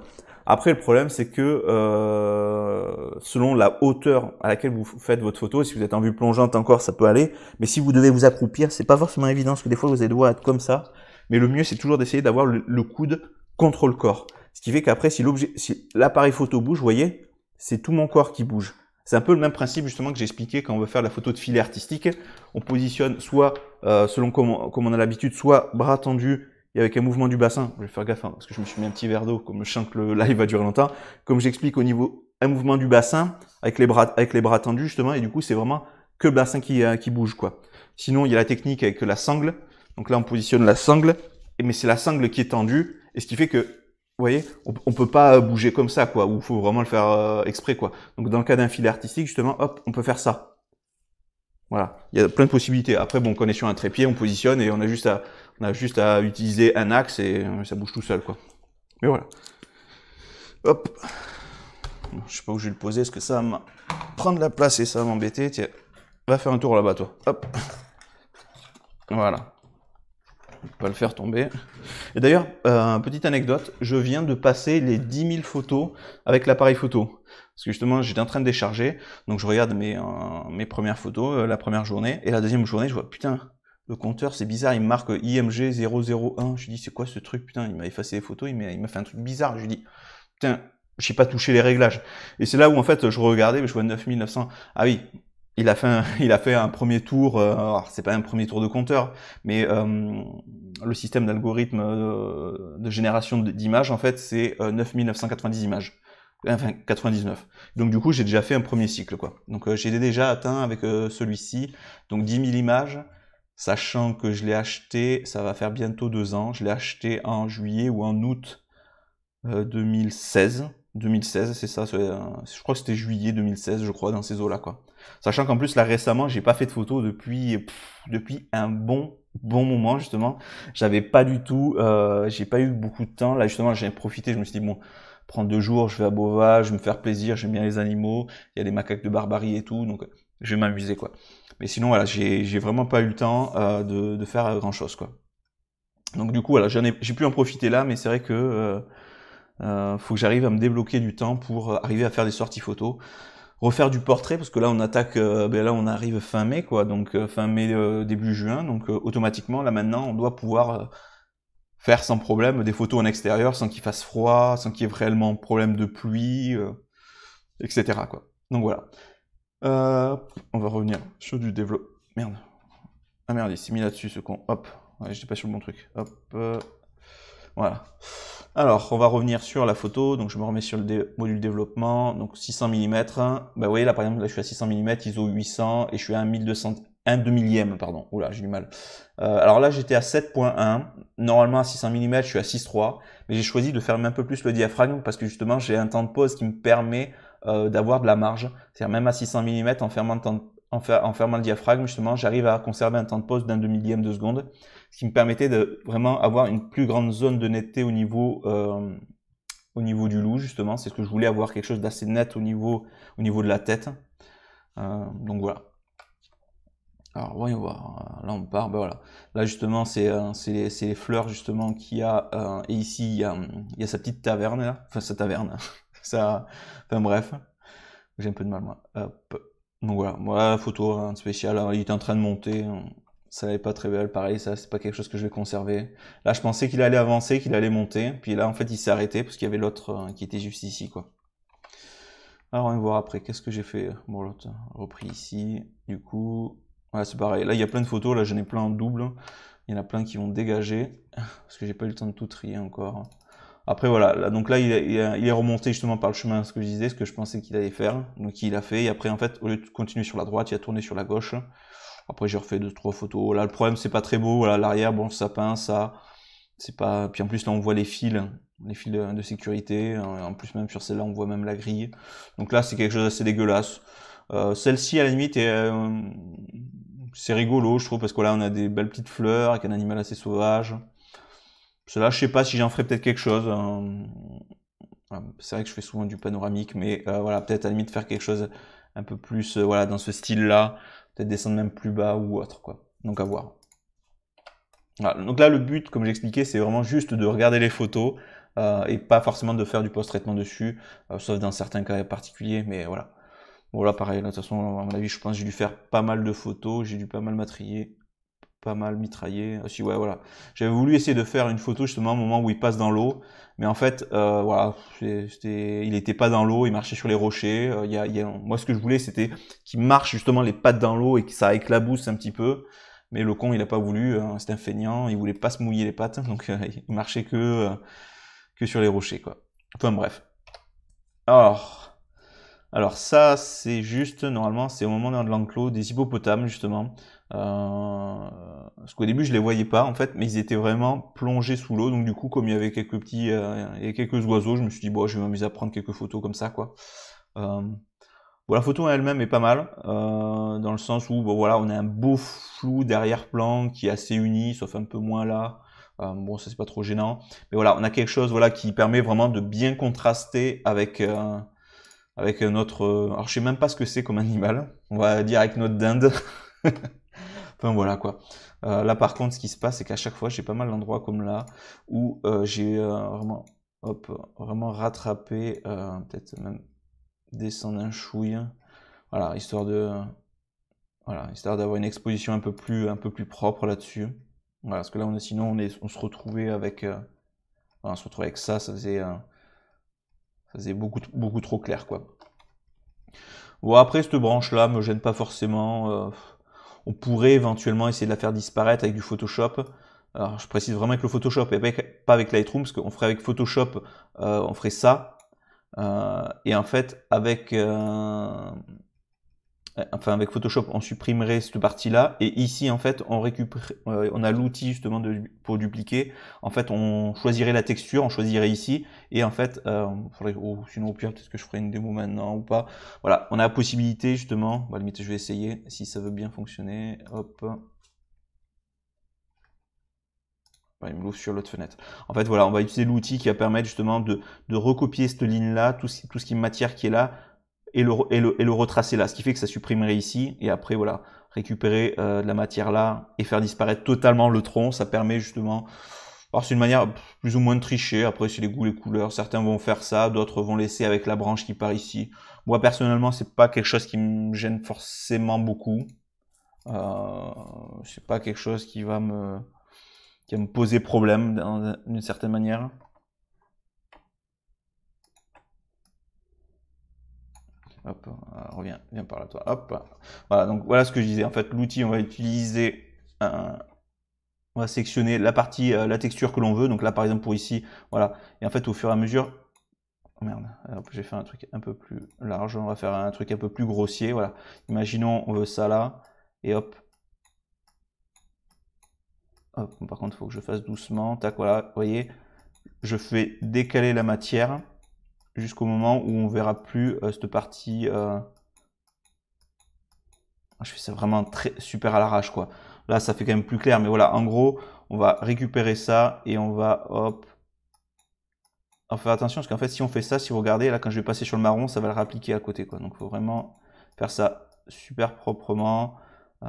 Après, le problème, c'est que euh, selon la hauteur à laquelle vous faites votre photo, si vous êtes en vue plongeante encore, ça peut aller. Mais si vous devez vous accroupir, c'est pas forcément évident, parce que des fois, vous allez devoir être comme ça. Mais le mieux, c'est toujours d'essayer d'avoir le, coude contre le corps. Ce qui fait qu'après, si l'objet, si l'appareil photo bouge, vous voyez, c'est tout mon corps qui bouge. C'est un peu le même principe justement que j'ai expliqué quand on veut faire la photo de filet artistique. On positionne soit euh, selon comme on a l'habitude, soit bras tendus, avec un mouvement du bassin, je vais faire gaffe hein, parce que je me suis mis un petit verre d'eau, comme je sens que le live va durer longtemps, comme j'explique au niveau un mouvement du bassin avec les bras avec les bras tendus justement et du coup c'est vraiment que le bassin qui, euh, bouge quoi. Sinon il y a la technique avec la sangle, donc là on positionne la sangle, mais c'est la sangle qui est tendue et ce qui fait que vous voyez, on, ne peut pas euh, bouger comme ça, quoi, ou faut vraiment le faire euh, exprès, quoi. Donc dans le cas d'un filet artistique, justement, hop, on peut faire ça. Voilà, il y a plein de possibilités. Après, bon, on est sur un trépied, on positionne et on a juste à, on a juste à utiliser un axe et euh, ça bouge tout seul, quoi. Mais voilà. Hop. Je sais pas où je vais le poser, parce que ça va prendre la place et ça va m'embêter. Tiens, va faire un tour là-bas, toi. Hop. Voilà. Pas le faire tomber. Et d'ailleurs, euh, petite anecdote, je viens de passer les 10 000 photos avec l'appareil photo. Parce que justement, j'étais en train de décharger, donc je regarde mes, euh, mes premières photos, la première journée, et la deuxième journée, je vois, putain, le compteur, c'est bizarre, il me marque euh, IMG 001. Je dis, c'est quoi ce truc Putain, il m'a effacé les photos, il m'a fait un truc bizarre. Je dis, putain, n'ai pas touché les réglages. Et c'est là où, en fait, je regardais, mais je vois 9900. Ah oui, il a fait un, il a fait un premier tour. Euh, alors, c'est pas un premier tour de compteur, mais euh, le système d'algorithme euh, de génération d'images, en fait, c'est 9990 images enfin 99. Donc du coup, j'ai déjà fait un premier cycle quoi. Donc j'ai déjà atteint avec celui-ci donc 10 000 images sachant que je l'ai acheté, ça va faire bientôt deux ans, je l'ai acheté en juillet ou en août 2016. Euh, 2016, c'est ça, euh, je crois que c'était juillet 2016, je crois, dans ces eaux-là, quoi. Sachant qu'en plus, là, récemment, j'ai pas fait de photos depuis, depuis un bon, bon moment, justement. J'avais pas du tout, euh, j'ai pas eu beaucoup de temps. Là, justement, j'ai profité, je me suis dit, bon, prendre deux jours, je vais à Beauvais, je vais me faire plaisir, j'aime bien les animaux, il y a des macaques de barbarie et tout, donc je vais m'amuser, quoi. Mais sinon, voilà, j'ai vraiment pas eu le temps euh, de, faire grand chose, quoi. Donc du coup, voilà, j'ai pu en profiter là, mais c'est vrai que euh, euh, faut que j'arrive à me débloquer du temps pour arriver à faire des sorties photos, refaire du portrait parce que là on attaque, ben là on arrive fin mai quoi, donc fin mai début juin, donc automatiquement là maintenant on doit pouvoir faire sans problème des photos en extérieur sans qu'il fasse froid, sans qu'il y ait réellement problème de pluie, etc quoi. Donc voilà. Euh, on va revenir sur du développement. Merde. Ah merde, il s'est mis là-dessus ce con. Hop. Ouais, j'étais pas sur le bon truc. Hop. Euh, voilà. Alors, on va revenir sur la photo. Donc, je me remets sur le module développement. Donc, 600 mm. Bah, vous voyez, là, par exemple, là, je suis à 600 mm, ISO 800, et je suis à 1200, 1 2 millième, pardon. Oula, j'ai du mal. Euh, alors là, j'étais à 7.1. Normalement, à 600 mm, je suis à 6.3. Mais j'ai choisi de fermer un peu plus le diaphragme parce que justement, j'ai un temps de pause qui me permet euh, d'avoir de la marge. C'est-à-dire même à 600 mm, en fermant le, en, fermant le diaphragme, justement, j'arrive à conserver un temps de pose d'un demi millième de seconde, ce qui me permettait de vraiment avoir une plus grande zone de netteté au niveau euh, au niveau du loup, justement. C'est ce que je voulais avoir quelque chose d'assez net au niveau au niveau de la tête. Euh, donc voilà. Alors voyons voir, là on part, ben voilà. Là justement c'est les, fleurs justement qu'il y a, et ici il y a, sa petite taverne, là. enfin sa taverne, ça. Enfin bref, j'ai un peu de mal moi. Donc voilà, voilà photo spéciale spécial. Hein. il était en train de monter. Ça n'est pas très belle. Pareil, ça, c'est pas quelque chose que je vais conserver. Là, je pensais qu'il allait avancer, qu'il allait monter. Puis là, en fait, il s'est arrêté parce qu'il y avait l'autre hein, qui était juste ici, quoi. Alors, on va voir après. Qu'est-ce que j'ai fait Bon, l'autre, repris ici. Du coup, voilà, c'est pareil. Là, il y a plein de photos. Là, j'en ai plein en double. Il y en a plein qui vont dégager parce que j'ai pas eu le temps de tout trier encore. Après voilà, donc là il, est remonté justement par le chemin, ce que je disais, ce que je pensais qu'il allait faire. Donc il a fait, et après en fait, au lieu de continuer sur la droite, il a tourné sur la gauche. Après j'ai refait deux trois photos. Là le problème c'est pas très beau, voilà l'arrière, bon ça sapin, ça, c'est pas. Puis en plus là on voit les fils, les fils de, sécurité. En plus même sur celle-là on voit même la grille. Donc là c'est quelque chose d'assez dégueulasse. Euh, celle-ci à la limite est euh, c'est rigolo je trouve parce que là on a des belles petites fleurs avec un animal assez sauvage cela, je sais pas si j'en ferai peut-être quelque chose. Hein. C'est vrai que je fais souvent du panoramique, mais euh, voilà, peut-être à la limite faire quelque chose un peu plus euh, voilà, dans ce style-là, peut-être descendre même plus bas ou autre, quoi. Donc à voir. Voilà. Donc là, le but, comme j'expliquais, c'est vraiment juste de regarder les photos euh, et pas forcément de faire du post-traitement dessus, sauf dans certains cas particuliers, mais voilà. Bon là, pareil, de toute façon, à mon avis, je pense que j'ai dû faire pas mal de photos, j'ai dû pas mal matrier pas mal mitraillé. Aussi, ouais, voilà. J'avais voulu essayer de faire une photo justement au moment où il passe dans l'eau, mais en fait, euh, voilà, c'était, il était pas dans l'eau, il marchait sur les rochers. Euh, il y a, moi, ce que je voulais, c'était qu'il marche justement les pattes dans l'eau et que ça éclabousse un petit peu. Mais le con, il a pas voulu. Hein. c'est un feignant. Il voulait pas se mouiller les pattes, donc euh, il marchait que que sur les rochers, quoi. Enfin bref. Alors. Alors ça, c'est juste, normalement, c'est au moment de l'enclos des hippopotames, justement. Euh, parce qu'au début je les voyais pas en fait, mais ils étaient vraiment plongés sous l'eau. Donc du coup, comme il y avait quelques petits et euh, quelques oiseaux, je me suis dit bon, je vais m'amuser à prendre quelques photos comme ça quoi. Euh, bon, la photo en elle-même est pas mal, euh, dans le sens où bon, voilà, on a un beau flou d'arrière-plan qui est assez uni, sauf un peu moins là. bon, ça c'est pas trop gênant, mais voilà, on a quelque chose voilà qui permet vraiment de bien contraster avec avec notre. alors je sais même pas ce que c'est comme animal. On va dire avec notre dinde. Enfin voilà quoi. Euh, là par contre, ce qui se passe, c'est qu'à chaque fois, j'ai pas mal d'endroits comme là où euh, j'ai euh, vraiment, hop, vraiment rattrapé, peut-être même descendre un chouille. Voilà, histoire de, voilà, histoire d'avoir une exposition un peu plus, un peu plus propre là-dessus. Voilà, parce que là, on est, sinon, on, est, on se retrouvait avec, on se retrouvait avec ça, ça faisait, ça faisait beaucoup, beaucoup trop clair quoi. Bon, après, cette branche-là me gêne pas forcément. On pourrait éventuellement essayer de la faire disparaître avec du Photoshop. Alors je précise vraiment avec le Photoshop et pas avec Lightroom, parce qu'on ferait avec Photoshop, euh, on ferait ça. Euh, et en fait, avec, euh, euh, enfin avec Photoshop, on supprimerait cette partie-là. Et ici, en fait, on récupère, euh, on a l'outil justement pour dupliquer. En fait, on choisirait la texture, on choisirait ici, et en fait, euh, oh, sinon au pire, peut-être que je ferai une démo maintenant ou pas. Voilà, on a la possibilité justement. limite, je vais essayer si ça veut bien fonctionner. Hop. il me l'ouvre sur l'autre fenêtre. En fait, voilà, on va utiliser l'outil qui va permettre justement de, recopier cette ligne-là, tout, tout ce qui est matière qui est là, et le, retracer là, ce qui fait que ça supprimerait ici, et après voilà, récupérer euh, la matière là et faire disparaître totalement le tronc, ça permet justement, alors c'est une manière plus ou moins de tricher, après c'est les goûts, les couleurs, certains vont faire ça, d'autres vont laisser avec la branche qui part ici, moi personnellement c'est pas quelque chose qui me gêne forcément beaucoup, euh, c'est pas quelque chose qui va me poser problème d'une certaine manière. Hop, euh, reviens, par là toi. Hop. Voilà, donc voilà ce que je disais. En fait, l'outil, on va utiliser euh, on va sectionner la partie, euh, la texture que l'on veut. Donc là, par exemple, pour ici, voilà. Et en fait, au fur et à mesure, oh, merde, j'ai fait un truc un peu plus large. On va faire un truc un peu plus grossier. Voilà. Imaginons, on veut ça là, et hop. Par contre, il faut que je fasse doucement. Tac, voilà. Vous voyez, je fais décaler la matière jusqu'au moment où on verra plus euh, cette partie. Euh, ah, je fais ça vraiment très super à l'arrache quoi. Là, ça fait quand même plus clair, mais voilà. En gros, on va récupérer ça et on va hop. On faire attention parce qu'en fait, si on fait ça, si vous regardez là, quand je vais passer sur le marron, ça va le réappliquer à côté quoi. Donc, faut vraiment faire ça super proprement. Euh,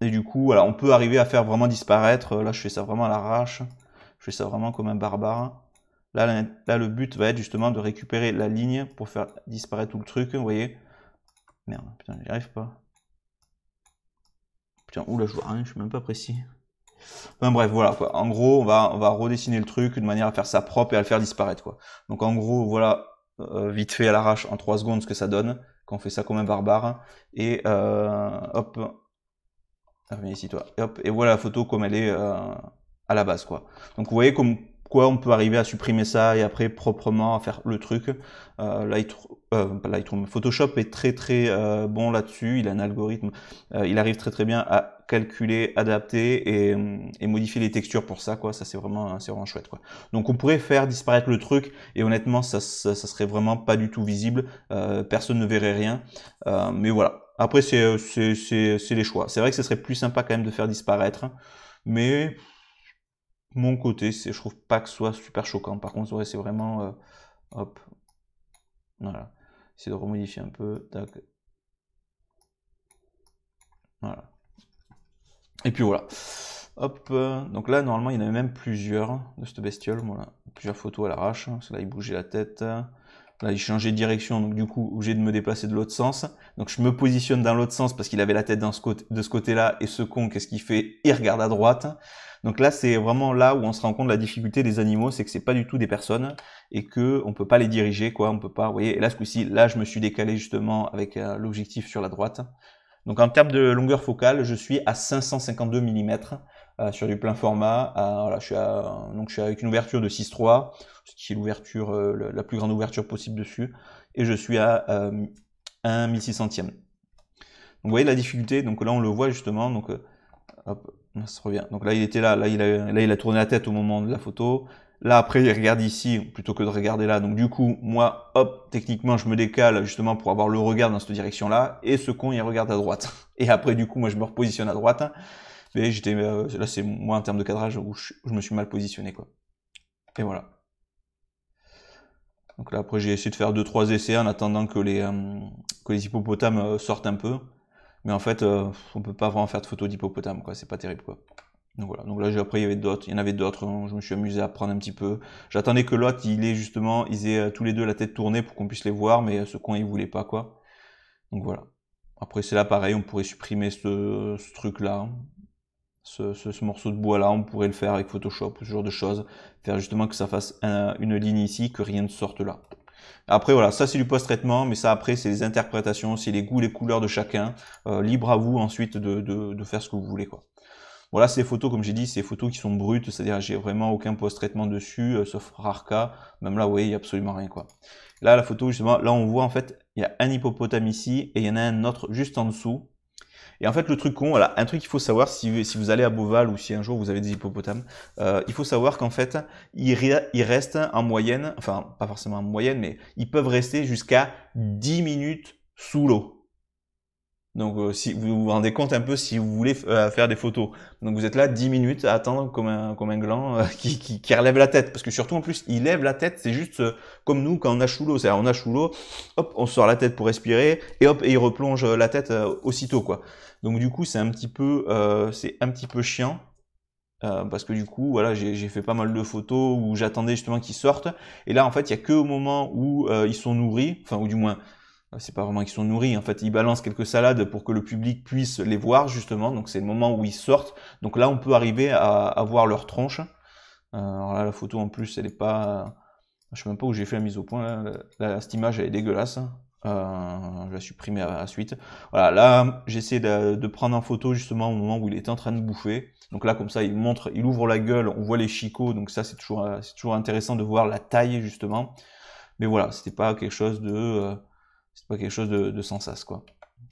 et du coup, voilà, on peut arriver à faire vraiment disparaître. Là, je fais ça vraiment à l'arrache. Je fais ça vraiment comme un barbare. Là, le but va être justement de récupérer la ligne pour faire disparaître tout le truc, vous voyez. Merde, putain, j'y arrive pas. Putain, oula, je vois rien, je suis même pas précis. Enfin bref, voilà quoi. En gros, on va, on va redessiner le truc de manière à faire ça propre et à le faire disparaître quoi. Donc en gros, voilà euh, vite fait à l'arrache en 3 secondes ce que ça donne quand on fait ça comme un barbare. Et euh, hop, reviens ah, ici toi. Et, hop, et voilà la photo comme elle est euh, à la base quoi. Donc vous voyez comme on peut arriver à supprimer ça et après proprement à faire le truc. Euh, euh Photoshop est très très euh, bon là-dessus. Il a un algorithme, euh, il arrive très très bien à calculer, adapter et, modifier les textures pour ça quoi. Ça c'est vraiment hein, c'est vraiment chouette quoi. Donc on pourrait faire disparaître le truc et honnêtement ça ça, serait vraiment pas du tout visible. personne ne verrait rien. mais voilà. Après c'est c'est c'est les choix. C'est vrai que ce serait plus sympa quand même de faire disparaître, hein. mais mon côté, je trouve pas que ce soit super choquant. Par contre, c'est vraiment. Euh, hop. Voilà. c'est de remodifier un peu. Voilà. Et puis voilà. Hop. Euh, donc là, normalement, il y en avait même plusieurs de cette bestiole. Voilà. Plusieurs photos à l'arrache. Hein, Cela, là, il bougeait la tête. Là, j'ai changé de direction, donc du coup, obligé de me déplacer de l'autre sens. Donc je me positionne dans l'autre sens parce qu'il avait la tête de ce côté-là et ce con, qu'est-ce qu'il fait Il regarde à droite. Donc là, c'est vraiment là où on se rend compte la difficulté des animaux, c'est que c'est pas du tout des personnes et que on peut pas les diriger, quoi. On peut pas. Vous voyez, et là, ce coup-ci, là, je me suis décalé justement avec euh, l'objectif sur la droite. Donc en termes de longueur focale, je suis à 552 mm. Euh, sur du plein format. Euh, voilà, je suis donc je suis avec une ouverture de 6.3, ce qui est l'ouverture, euh, la plus grande ouverture possible dessus, et je suis à 1 1600 Donc vous voyez la difficulté, donc là on le voit justement, donc hop, ça revient. Donc là il était là, là il, a, là il a tourné la tête au moment de la photo. Là après il regarde ici plutôt que de regarder là. Donc du coup moi hop techniquement je me décale justement pour avoir le regard dans cette direction là et ce con il regarde à droite. Et après du coup moi je me repositionne à droite mais j'étais euh, là c'est moi en termes de cadrage où je, me suis mal positionné quoi et voilà donc là après j'ai essayé de faire 2-3 essais en attendant que les, euh, les hippopotames euh, sortent un peu mais en fait on ne peut pas vraiment faire de photos d'hippopotames quoi c'est pas terrible quoi donc voilà donc là après il y avait d'autres il y en avait d'autres hein. je me suis amusé à prendre un petit peu j'attendais que l'autre il est justement ils aient tous les deux la tête tournée pour qu'on puisse les voir mais ce coin il voulait pas quoi donc voilà après, c'est là pareil, on pourrait supprimer ce truc là. Hein ce, morceau de bois là, on pourrait le faire avec Photoshop ou ce genre de choses, faire justement que ça fasse une ligne ici, que rien ne sorte là. Après voilà, ça c'est du post-traitement, mais ça après c'est les interprétations, c'est les goûts, les couleurs de chacun, euh, libre à vous ensuite de, faire ce que vous voulez quoi. Voilà, ces photos, comme j'ai dit, c'est photos qui sont brutes, c'est-à-dire j'ai vraiment aucun post-traitement dessus, euh, sauf rare cas, même là, vous voyez, il n'y a absolument rien quoi. Là, la photo, justement, là on voit en fait, il y a un hippopotame ici, et il y en a un autre juste en dessous, et en fait, le truc con, voilà, un truc qu'il faut savoir si, vous allez à Beauval ou si un jour vous avez des hippopotames, euh, il faut savoir qu'en fait, ils, ils, restent en moyenne, enfin, pas forcément en moyenne, mais ils peuvent rester jusqu'à 10 minutes sous l'eau. Donc euh, si vous vous rendez compte un peu si vous voulez euh, faire des photos. Donc vous êtes là 10 minutes à attendre comme un, comme un gland euh, qui, qui, qui, relève la tête. Parce que surtout en plus, il lève la tête, c'est juste comme nous quand on a chou C'est-à-dire on a chou hop, on sort la tête pour respirer, et hop, et il replonge la tête aussitôt. quoi. Donc du coup, c'est un petit peu c'est un petit peu chiant. parce que du coup, voilà, j'ai fait pas mal de photos où j'attendais justement qu'ils sortent. Et là, en fait, il y a que au moment où ils sont nourris, enfin, ou du moins, euh, c'est pas vraiment qu'ils sont nourris. En fait, ils balancent quelques salades pour que le public puisse les voir justement. Donc c'est le moment où ils sortent. Donc là, on peut arriver à, voir leur tronche. Euh, alors là, la photo en plus, elle est pas. Euh, je sais même pas où j'ai fait la mise au point. cette image, elle est dégueulasse. Hein. je vais la supprimer à la suite. Voilà, là, j'essaie de, prendre en photo justement au moment où il était en train de bouffer. Donc là, comme ça, il montre, il ouvre la gueule, on voit les chicots. Donc ça, c'est toujours, toujours intéressant de voir la taille justement. Mais voilà, c'était pas quelque chose de c'est pas quelque chose de, sans sas quoi.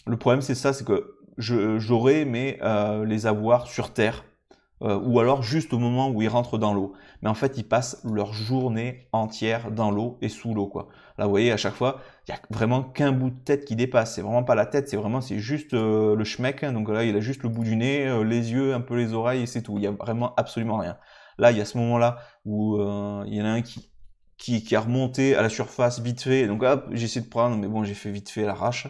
Le problème c'est ça, c'est que j'aurais aimé euh, les avoir sur Terre euh, ou alors juste au moment où ils rentrent dans l'eau. Mais en fait, ils passent leur journée entière dans l'eau et sous l'eau quoi. Là, vous voyez, à chaque fois, il n'y a vraiment qu'un bout de tête qui dépasse. C'est vraiment pas la tête, c'est vraiment c'est juste euh, le schmeck. Hein. donc là, il a juste le bout du nez, les yeux, un peu les oreilles et c'est tout. Il n'y a vraiment absolument rien. Là, il y a ce moment-là où il y en a un qui qui, qui a remonté à la surface vite fait. Donc hop, j'ai essayé de prendre, mais bon, j'ai fait vite fait l'arrache.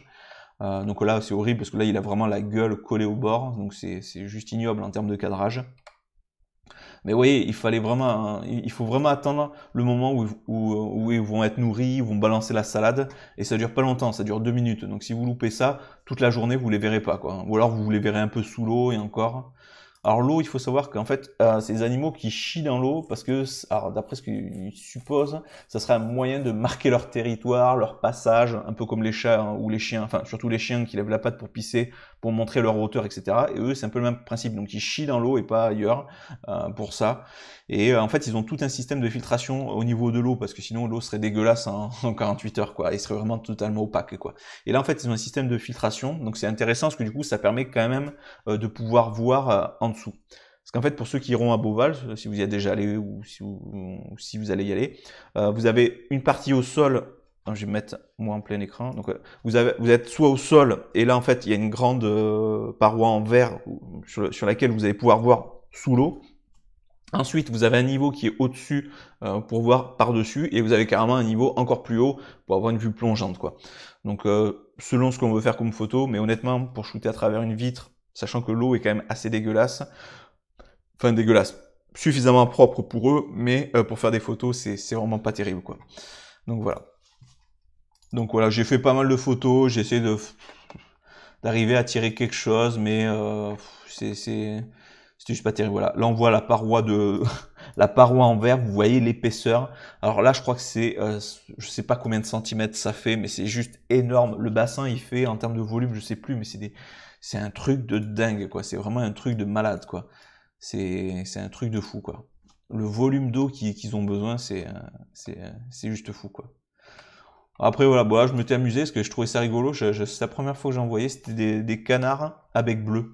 Euh, donc là, c'est horrible parce que là, il a vraiment la gueule collée au bord. Donc c'est juste ignoble en termes de cadrage. Mais vous voyez, il fallait vraiment, il faut vraiment attendre le moment où, où, où, ils vont être nourris, ils vont balancer la salade, et ça dure pas longtemps, ça dure deux minutes. Donc si vous loupez ça, toute la journée vous les verrez pas, quoi. Ou alors vous les verrez un peu sous l'eau et encore. Alors l'eau, il faut savoir qu'en fait, euh, c'est animaux qui chient dans l'eau parce que, d'après ce qu'ils supposent, ça serait un moyen de marquer leur territoire, leur passage, un peu comme les chats hein, ou les chiens, enfin surtout les chiens qui lèvent la patte pour pisser montrer leur hauteur, etc. Et eux, c'est un peu le même principe. Donc ils chient dans l'eau et pas ailleurs euh, pour ça. Et euh, en fait, ils ont tout un système de filtration au niveau de l'eau parce que sinon l'eau serait dégueulasse en, 48 heures, quoi. il serait vraiment totalement opaque, quoi. Et là, en fait, ils ont un système de filtration. Donc c'est intéressant parce que du coup, ça permet quand même euh, de pouvoir voir en dessous. Parce qu'en fait, pour ceux qui iront à Beauval, si vous y êtes déjà allé ou si vous, ou si vous allez y aller, vous avez une partie au sol Hein, je vais mettre moi en plein écran. Donc euh, vous, avez, vous êtes soit au sol, et là en fait il y a une grande euh, paroi en verre sur, laquelle vous allez pouvoir voir sous l'eau. Ensuite, vous avez un niveau qui est au-dessus euh, pour voir par-dessus, et vous avez carrément un niveau encore plus haut pour avoir une vue plongeante. quoi. Donc selon ce qu'on veut faire comme photo, mais honnêtement, pour shooter à travers une vitre, sachant que l'eau est quand même assez dégueulasse, enfin dégueulasse, suffisamment propre pour eux, mais pour faire des photos, c'est vraiment pas terrible. quoi. Donc voilà. Donc voilà, j'ai fait pas mal de photos, j'ai essayé de d'arriver à tirer quelque chose, mais euh, c'est c'était juste pas terrible. Voilà, là on voit la paroi de la paroi en verre, vous voyez l'épaisseur. Alors là, je crois que c'est, euh, je sais pas combien de centimètres ça fait, mais c'est juste énorme. Le bassin, il fait en termes de volume, je sais plus, mais c'est des, c'est un truc de dingue quoi. C'est vraiment un truc de malade quoi. C'est, c'est un truc de fou quoi. Le volume d'eau qu'ils ont besoin, c'est, euh, c'est, euh, c'est juste fou quoi. Après, voilà, bon, bah, je m'étais amusé parce que je trouvais ça rigolo. c'est la première fois que j'en voyais, c'était des, canards à bec bleu.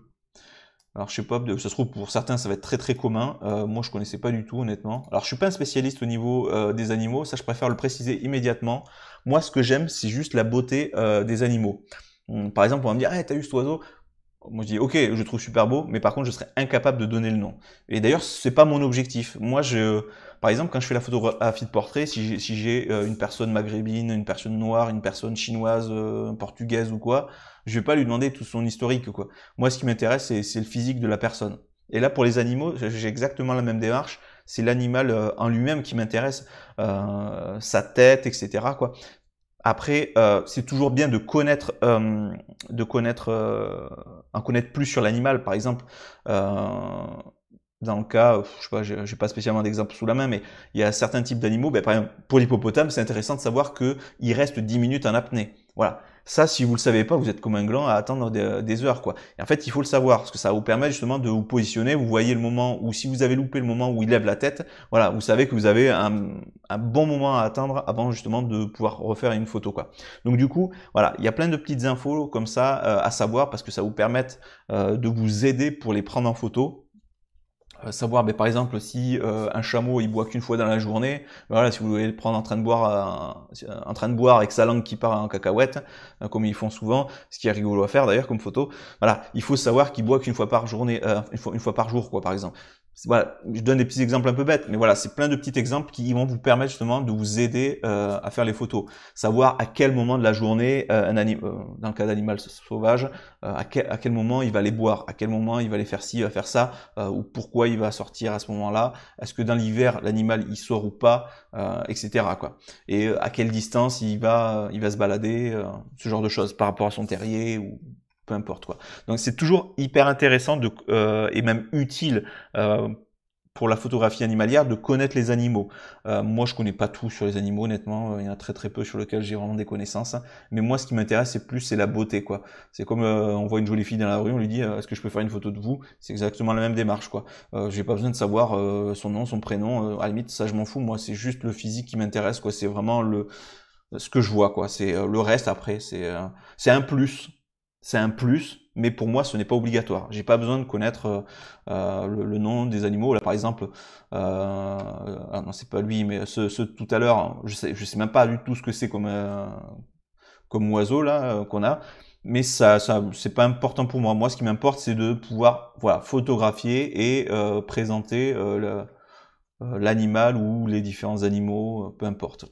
Alors, je sais pas, ça se trouve pour certains, ça va être très très commun. Euh, moi, je connaissais pas du tout, honnêtement. Alors, je suis pas un spécialiste au niveau euh, des animaux, ça, je préfère le préciser immédiatement. Moi, ce que j'aime, c'est juste la beauté euh, des animaux. Hum, par exemple, on va me dire, ah, t'as eu cet oiseau moi je dis ok, je trouve super beau, mais par contre je serais incapable de donner le nom. Et d'ailleurs c'est pas mon objectif. Moi je, par exemple, quand je fais la photographie de portrait, si j'ai si euh, une personne maghrébine, une personne noire, une personne chinoise, euh, portugaise ou quoi, je vais pas lui demander tout son historique quoi. Moi, ce qui m'intéresse, c'est le physique de la personne. Et là, pour les animaux, j'ai exactement la même démarche. C'est l'animal euh, en lui-même qui m'intéresse, sa tête, etc. Quoi. Après, euh, c'est toujours bien de connaître, de connaître, euh, connaître plus sur l'animal. Par exemple, dans le cas, je sais pas, j'ai pas spécialement d'exemple sous la main, mais il y a certains types d'animaux, ben, par exemple, pour l'hippopotame, c'est intéressant de savoir qu'il reste 10 minutes en apnée. Voilà. Ça, si vous le savez pas, vous êtes comme un gland à attendre des, heures, quoi. Et en fait, il faut le savoir, parce que ça vous permet justement de vous positionner. Vous voyez le moment où, si vous avez loupé le moment où il lève la tête, voilà, vous savez que vous avez un, bon moment à attendre avant justement de pouvoir refaire une photo, quoi. Donc du coup, voilà, il y a plein de petites infos comme ça euh, à savoir parce que ça vous permet euh, de vous aider pour les prendre en photo euh, savoir, mais par exemple, si euh, un chameau il boit qu'une fois dans la journée, ben voilà, si vous voulez le prendre en train de boire, euh, en train de boire avec sa langue qui part en cacahuète, comme ils font souvent, ce qui est rigolo à faire d'ailleurs comme photo. Voilà, il faut savoir qu'il boit qu'une fois par journée, une, fois, par jour, quoi, par exemple voilà, je donne des petits exemples un peu bêtes, mais voilà, c'est plein de petits exemples qui vont vous permettre justement de vous aider euh, à faire les photos. Savoir à quel moment de la journée, euh, un euh, dans le cas d'animal sauvage, à, quel, à, quel, moment il va aller boire, à quel moment il va aller faire ci, il va faire ça, ou pourquoi il va sortir à ce moment-là, est-ce que dans l'hiver l'animal il sort ou pas, etc. Quoi. Et à quelle distance il va, il va se balader, ce genre de choses par rapport à son terrier ou peu importe quoi. Donc c'est toujours hyper intéressant de, euh, et même utile euh, pour la photographie animalière de connaître les animaux. Euh, moi je connais pas tout sur les animaux honnêtement, il y en a très très peu sur lesquels j'ai vraiment des connaissances. Mais moi ce qui m'intéresse c'est plus c'est la beauté quoi. C'est comme euh, on voit une jolie fille dans la rue, on lui dit est-ce que je peux faire une photo de vous C'est exactement la même démarche quoi. j'ai pas besoin de savoir son nom, son prénom. à la limite ça je m'en fous. Moi c'est juste le physique qui m'intéresse quoi. C'est vraiment le ce que je vois quoi. C'est le reste après c'est c'est un plus c'est un plus, mais pour moi, ce n'est pas obligatoire. J'ai pas besoin de connaître euh, euh, le, nom des animaux. Là, par exemple, euh, ah non, c'est pas lui, mais ce, tout à l'heure, je sais, je sais même pas du tout ce que c'est comme comme oiseau là qu'on a. Mais ça, ça c'est pas important pour moi. Moi, ce qui m'importe, c'est de pouvoir, voilà, photographier et présenter l'animal ou les différents animaux, peu importe.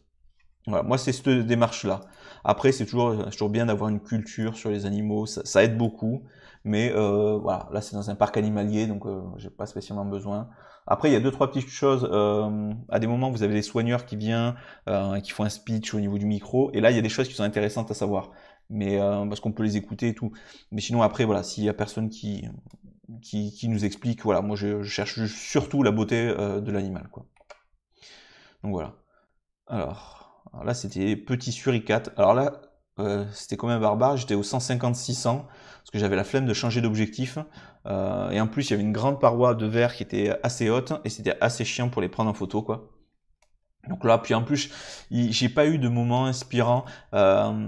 Voilà, moi, c'est cette démarche là. Après, c'est toujours, toujours bien d'avoir une culture sur les animaux, ça, aide beaucoup. Mais euh, voilà, là c'est dans un parc animalier, donc euh, j'ai pas spécialement besoin. Après, il y a deux trois petites choses. Euh, à des moments, vous avez des soigneurs qui viennent, euh, qui font un speech au niveau du micro, et là il y a des choses qui sont intéressantes à savoir, mais parce qu'on peut les écouter et tout. Mais sinon après, voilà, s'il y a personne qui qui, nous explique, voilà, moi je, je cherche surtout la beauté de l'animal, quoi. Donc voilà. Alors là, c'était petit suricate. Alors là, euh, c'était quand même barbare, j'étais au 150-600, parce que j'avais la flemme de changer d'objectif. Euh, et en plus, il y avait une grande paroi de verre qui était assez haute, et c'était assez chiant pour les prendre en photo, quoi. Donc là, puis en plus, j'ai pas eu de moment inspirant. Il euh,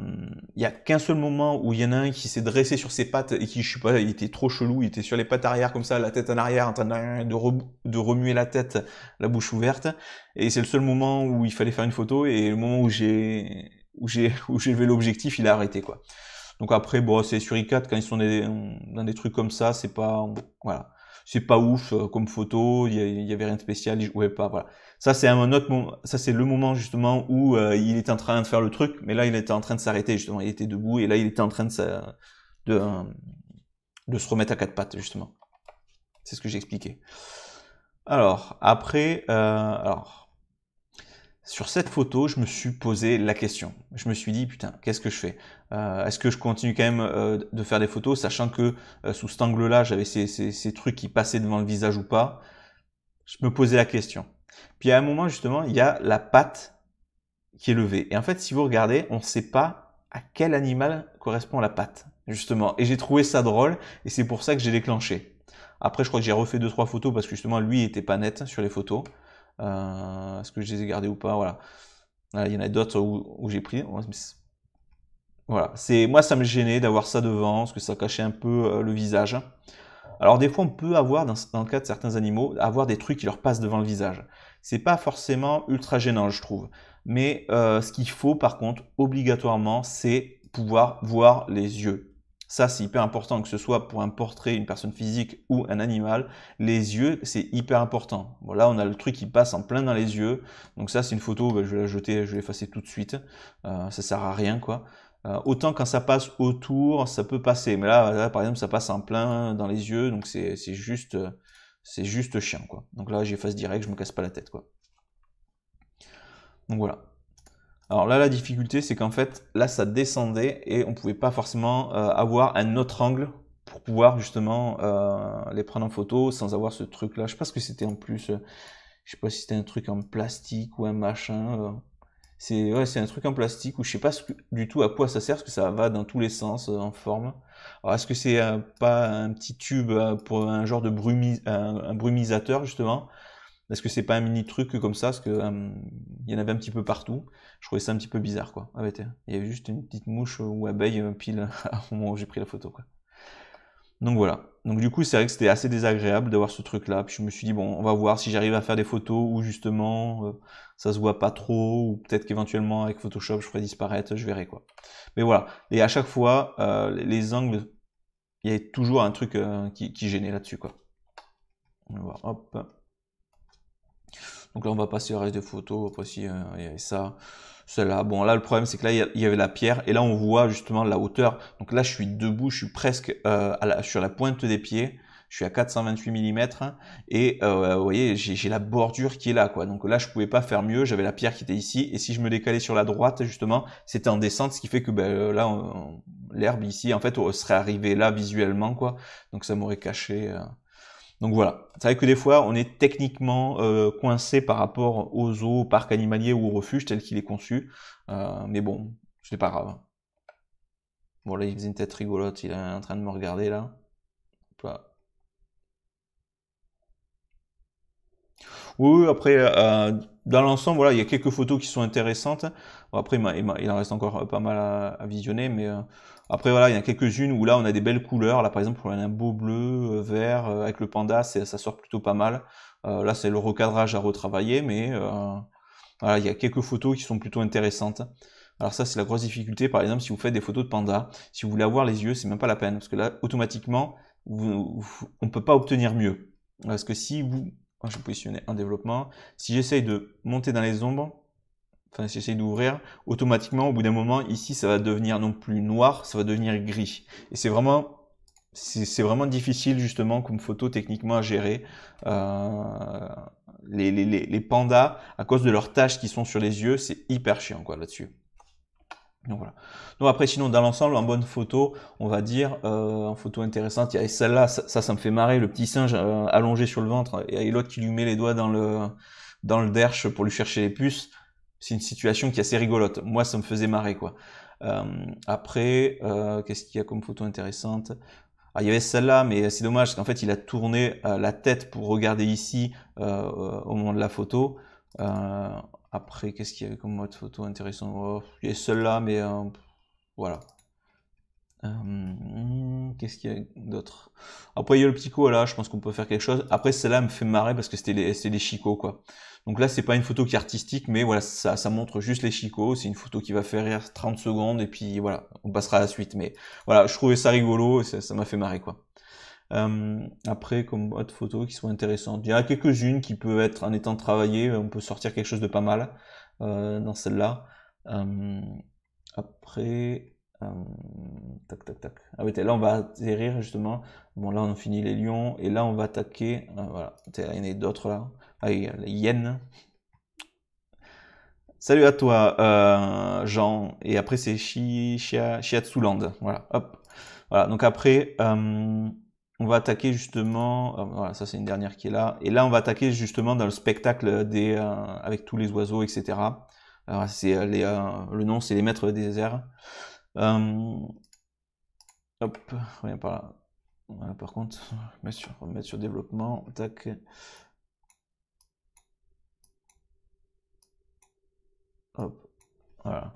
y a qu'un seul moment où il y en a un qui s'est dressé sur ses pattes et qui, je sais pas, il était trop chelou, il était sur les pattes arrière comme ça, la tête en arrière, en train de, remuer la tête, la bouche ouverte. Et c'est le seul moment où il fallait faire une photo et le moment où j'ai où j'ai où j'ai levé l'objectif, il a arrêté quoi. Donc après, bon, c'est sur i4 quand ils sont dans des trucs comme ça, c'est pas voilà c'est pas ouf euh, comme photo, il y, avait rien de spécial, il jouait pas, voilà. Ça c'est un autre moment, ça c'est le moment justement où euh, il était en train de faire le truc, mais là il était en train de s'arrêter justement, il était debout et là il était en train de de, euh, de se remettre à quatre pattes justement. C'est ce que j'expliquais. Alors après, alors sur cette photo, je me suis posé la question. Je me suis dit, putain, qu'est-ce que je fais euh, Est-ce que je continue quand même euh, de faire des photos, sachant que euh, sous cet angle-là, j'avais ces, trucs qui passaient devant le visage ou pas Je me posais la question. Puis à un moment, justement, il y a la patte qui est levée. Et en fait, si vous regardez, on ne sait pas à quel animal correspond la patte, justement. Et j'ai trouvé ça drôle, et c'est pour ça que j'ai déclenché. Après, je crois que j'ai refait deux trois photos parce que justement, lui il était pas net sur les photos. Euh, est-ce que je les ai gardés ou pas Voilà. Euh, il y en a d'autres où, j'ai pris. Voilà. C'est moi, ça me gênait d'avoir ça devant, parce que ça cachait un peu euh, le visage. Alors des fois, on peut avoir, dans, le cas de certains animaux, avoir des trucs qui leur passent devant le visage. C'est pas forcément ultra gênant, je trouve. Mais ce qu'il faut, par contre, obligatoirement, c'est pouvoir voir les yeux. Ça, c'est hyper important, que ce soit pour un portrait, une personne physique ou un animal. Les yeux, c'est hyper important. Voilà, on a le truc qui passe en plein dans les yeux. Donc ça, c'est une photo, bah, je vais la jeter, je vais l'effacer tout de suite. Euh, ça sert à rien, quoi. Euh, autant quand ça passe autour, ça peut passer. Mais là, par exemple, ça passe en plein dans les yeux, donc c'est juste, c'est juste chiant, quoi. Donc là, j'efface direct, je ne me casse pas la tête, quoi. Donc voilà. Alors là, la difficulté, c'est qu'en fait, là, ça descendait et on ne pouvait pas forcément euh, avoir un autre angle pour pouvoir justement euh, les prendre en photo sans avoir ce truc-là. Je sais pas ce que c'était en plus. Euh, je sais pas si c'était un truc en plastique ou un machin. C'est un truc en plastique ou je sais pas du tout à quoi ça sert parce que ça va dans tous les sens en forme. Alors est-ce que c'est pas un petit tube pour un genre de un, brumisateur justement Est-ce que c'est pas un mini truc comme ça parce qu'il y en avait un petit peu partout je trouvais ça un petit peu bizarre, quoi. Ah, bah, il y avait juste une petite mouche ou abeille euh, pile au moment où j'ai pris la photo, quoi. Donc voilà. Donc du coup, c'est vrai que c'était assez désagréable d'avoir ce truc-là. Puis je me suis dit, bon, on va voir si j'arrive à faire des photos où justement euh, ça se voit pas trop, ou peut-être qu'éventuellement avec Photoshop je ferai disparaître, je verrai quoi. Mais voilà. Et à chaque fois, euh, les angles, il y avait toujours un truc qui, gênait là-dessus quoi. On va voir, hop. Donc là, on va passer au reste des photos. Après, si il y avait ça celle-là. Bon, là, le problème, c'est que là, il y avait la pierre, et là, on voit justement la hauteur. Donc là, je suis debout, je suis presque euh, à sur la pointe des pieds. Je suis à 428 mm hein, et euh, vous voyez j'ai la bordure qui est là quoi. Donc là je pouvais pas faire mieux, j'avais la pierre qui était ici et si je me décalais sur la droite justement c'était en descente, ce qui fait que ben, euh, là l'herbe ici en fait serait arrivée là visuellement quoi. Donc ça m'aurait caché. Donc voilà, c'est vrai que des fois on est techniquement euh, coincé par rapport aux eaux au parc animaliers ou au refuge tel qu'il est conçu, euh, mais bon, c'est pas grave. Bon là il faisait une tête rigolote, il est en train de me regarder là. Oui, après, euh, dans l'ensemble, voilà, il y a quelques photos qui sont intéressantes. après, il, en reste encore euh, pas mal à, visionner, mais euh, après, voilà, il y en a quelques-unes où là, on a des belles couleurs. Là, par exemple, on a un beau bleu, vert, avec le panda, ça sort plutôt pas mal. là, c'est le recadrage à retravailler, mais il y a quelques photos qui sont plutôt intéressantes. Alors ça, c'est la grosse difficulté, par exemple, si vous faites des photos de panda, si vous voulez avoir les yeux, c'est même pas la peine, parce que là, automatiquement, on ne peut pas obtenir mieux. Parce que si vous, je vais positionner en développement. Si j'essaye de monter dans les ombres, enfin si j'essaye d'ouvrir, automatiquement au bout d'un moment, ici ça va devenir non plus noir, ça va devenir gris. Et c'est vraiment c'est vraiment difficile justement comme photo techniquement à gérer euh, les, pandas à cause de leurs taches qui sont sur les yeux, c'est hyper chiant quoi là-dessus. Donc voilà. Donc après, sinon, dans l'ensemble, en bonne photo, on va dire, euh, en photo intéressante, il y a celle-là, ça, ça, me fait marrer, le petit singe euh, allongé sur le ventre, et l'autre qui lui met les doigts dans le, dans le derche pour lui chercher les puces. C'est une situation qui est assez rigolote. Moi, ça me faisait marrer, quoi. Euh, après, qu'est-ce qu'il y a comme photo intéressante ah, il y avait celle-là, mais c'est dommage, parce qu'en fait, il a tourné la tête pour regarder ici au moment de la photo. Après, qu'est-ce qu'il y a comme mode photo intéressant oh, Il y a celle-là, mais euh, voilà. Euh, qu'est-ce qu'il y a d'autre Après, il y a le petit coup, là, je pense qu'on peut faire quelque chose. Après, celle-là me fait marrer parce que c'était les chicots, quoi. Donc là, c'est pas une photo qui est artistique, mais voilà, ça, ça montre juste les chicots. C'est une photo qui va faire rire 30 secondes et puis voilà, on passera à la suite. Mais voilà, je trouvais ça rigolo et ça m'a fait marrer, quoi. Euh, après, comme autres photo qui sont intéressantes, il y en a quelques-unes qui peuvent être en étant travaillées, on peut sortir quelque chose de pas mal euh, dans celle-là. Euh, après, tac tac tac. Ah oui, là on va atterrir justement. Bon, là on a fini les lions et là on va attaquer. voilà, il y en a d'autres là. Ah, il y a les hyènes. Salut à toi, Jean. Et après, c'est Shiatsuland. Voilà, hop. Voilà, donc après, on va attaquer justement, euh, voilà, ça c'est une dernière qui est là, et là on va attaquer justement dans le spectacle des, euh, avec tous les oiseaux, etc. c'est euh, les, le nom c'est les maîtres des airs. hop, rien par là. Voilà, par contre, mettre sur, remettre sur développement, tac. Hop, voilà.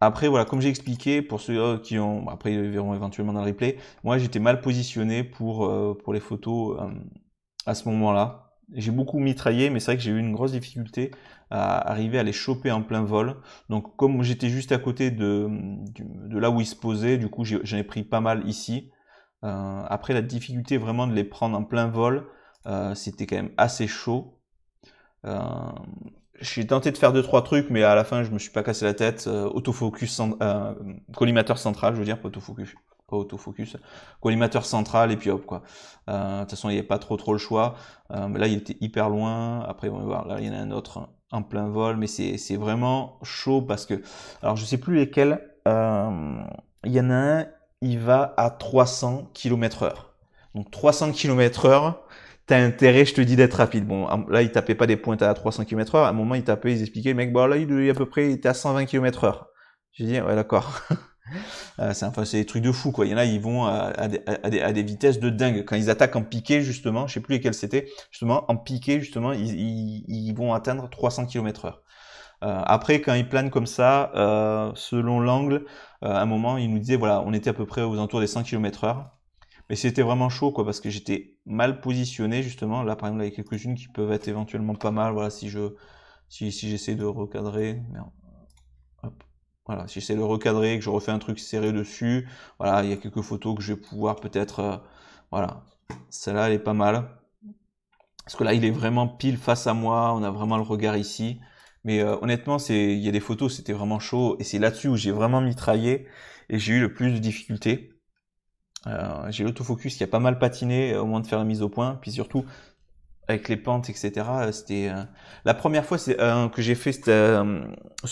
Après, voilà, comme j'ai expliqué, pour ceux euh, qui ont, bah, après ils verront éventuellement dans le replay, moi j'étais mal positionné pour, euh, pour les photos euh, à ce moment-là. J'ai beaucoup mitraillé, mais c'est vrai que j'ai eu une grosse difficulté à arriver à les choper en plein vol. Donc comme j'étais juste à côté de, de, là où ils se posaient, du coup j'en ai, pris pas mal ici. après la difficulté vraiment de les prendre en plein vol, c'était quand même assez chaud j'ai tenté de faire deux trois trucs, mais à la fin je me suis pas cassé la tête. Euh, autofocus, euh, collimateur central, je veux dire pas autofocus, pas autofocus, collimateur central et puis hop quoi. Euh, de toute façon il n'y avait pas trop trop le choix. Euh, là il était hyper loin. Après on va voir, là il y en a un autre en plein vol, mais c'est vraiment chaud parce que alors je sais plus lesquels. Il y en a un, il va à 300 km/h. Donc 300 km/h t'as intérêt, je te dis, d'être rapide. Bon, là, ils tapaient pas des pointes à 300 km heure. À un moment, ils tapaient, ils expliquaient, mec, bon, là, il est à peu près, il était à 120 km heure. J'ai dit, ouais, d'accord. Euh, c'est enfin, des trucs de fou, quoi. Il y en a, ils vont à, des, à, des, vitesses de dingue. Quand ils attaquent en piqué, justement, je sais plus lesquels c'était, justement, en piqué, justement, ils, ils, vont atteindre 300 km heure. Euh, après, quand ils planent comme ça, euh, selon l'angle, à un moment, ils nous disaient, voilà, on était à peu près aux alentours des 100 km heure. Et c'était vraiment chaud, quoi, parce que j'étais mal positionné, justement. Là, par exemple, il y a quelques-unes qui peuvent être éventuellement pas mal. Voilà, si je, si, j'essaie de recadrer, Voilà, si j'essaie de recadrer, que je refais un truc serré dessus. Voilà, il y a quelques photos que je vais pouvoir peut-être, euh, voilà. Celle-là, elle est pas mal. Parce que là, il est vraiment pile face à moi. On a vraiment le regard ici. Mais euh, honnêtement, c'est, il y a des photos, c'était vraiment chaud. Et c'est là-dessus où j'ai vraiment mitraillé et j'ai eu le plus de difficultés. Euh, j'ai l'autofocus qui a pas mal patiné euh, au moment de faire la mise au point. Puis surtout, avec les pentes, etc. Euh, c'était la première fois euh, que j'ai fait ce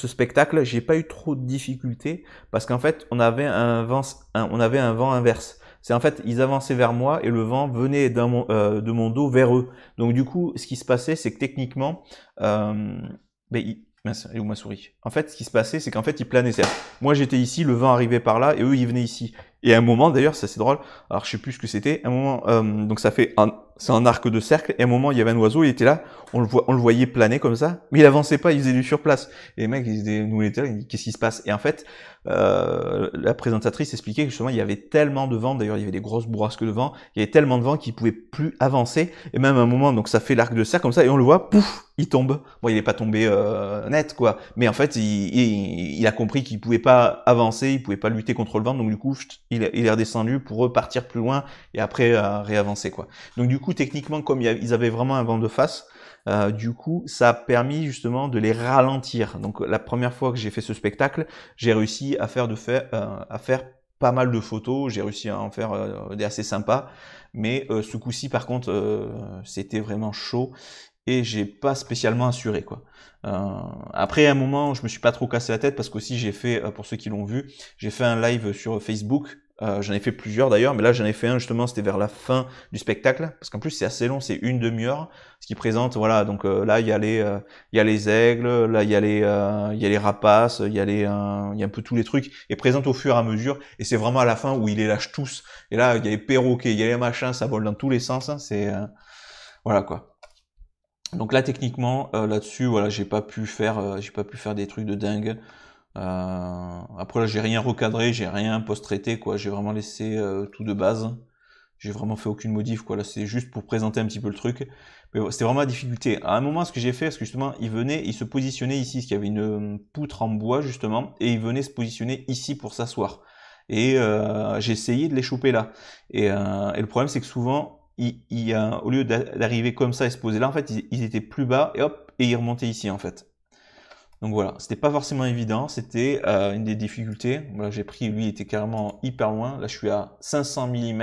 spectacle, j'ai pas eu trop de difficultés parce qu'en fait, on avait un vent, on avait un vent inverse. C'est en fait, ils avançaient vers moi et le vent venait mon, de mon dos vers eux. Donc du coup, ce qui se passait, c'est que techniquement, ben, il, ma souris En fait, ce qui se passait, c'est qu'en fait, ils planaient. Moi, j'étais ici, le vent arrivait par là et eux, ils venaient ici. Et à un moment, d'ailleurs, c'est assez drôle. Alors je sais plus ce que c'était. un moment, euh, donc ça fait un, c'est un arc de cercle. Et à un moment, il y avait un oiseau, il était là. On le voit, on le voyait planer comme ça, mais il avançait pas, il faisait du surplace. Et les mecs, ils nous, était là, qu'est-ce qui se passe Et en fait, euh, la présentatrice expliquait que justement, il y avait tellement de vent. D'ailleurs, il y avait des grosses bourrasques de vent. Il y avait tellement de vent qu'il pouvait plus avancer. Et même à un moment, donc ça fait l'arc de cercle comme ça, et on le voit, pouf, il tombe. Bon, il n'est pas tombé euh, net, quoi. Mais en fait, il, a compris qu'il pouvait pas avancer, il pouvait pas lutter contre le vent, donc du coup, il, est redescendu pour repartir plus loin et après euh, réavancer quoi. Donc du coup techniquement comme ils avaient vraiment un vent de face, euh, du coup ça a permis justement de les ralentir. Donc la première fois que j'ai fait ce spectacle, j'ai réussi à faire de euh, faire pas mal de photos, j'ai réussi à en faire des assez sympas, mais ce coup-ci par contre c'était vraiment chaud et j'ai pas spécialement assuré quoi. après un moment, je me suis pas trop cassé la tête parce que aussi j'ai fait, pour ceux qui l'ont vu, j'ai fait un live sur Facebook euh, j'en ai fait plusieurs d'ailleurs, mais là j'en ai fait un justement, c'était vers la fin du spectacle, parce qu'en plus c'est assez long, c'est une demi-heure, ce qui présente, voilà, donc euh, là il y, a les, euh, il y a les aigles, là il y a les, il y a les rapaces, il y a, les, il y a un peu tous les trucs, et présente au fur et à mesure, et c'est vraiment à la fin où il les lâche tous, et là il y a les perroquets, il y a les machins, ça vole dans tous les sens, hein. c'est... voilà quoi. Donc là techniquement, là-dessus, voilà, j'ai pas pu faire, j'ai pas pu faire des trucs de dingue. Euh, après là, j'ai rien recadré, j'ai rien post-traité, quoi. J'ai vraiment laissé euh, tout de base. J'ai vraiment fait aucune modif, quoi. Là, c'est juste pour présenter un petit peu le truc. Mais c'était vraiment la difficulté. À un moment, ce que j'ai fait, c'est que justement, il venait, il se positionnait ici, parce qu'il y avait une euh, poutre en bois, justement, et il venait se positionner ici pour s'asseoir. Et euh, j'ai essayé de les choper là. Et, le problème, c'est que souvent, il, il, au lieu d'arriver comme ça et se poser là, en fait, ils, ils étaient plus bas, et hop, et ils remontaient ici, en fait. Donc voilà, c'était pas forcément évident, c'était euh, une des difficultés. Voilà, j'ai pris, lui, il était carrément hyper loin. Là, je suis à 500 mm.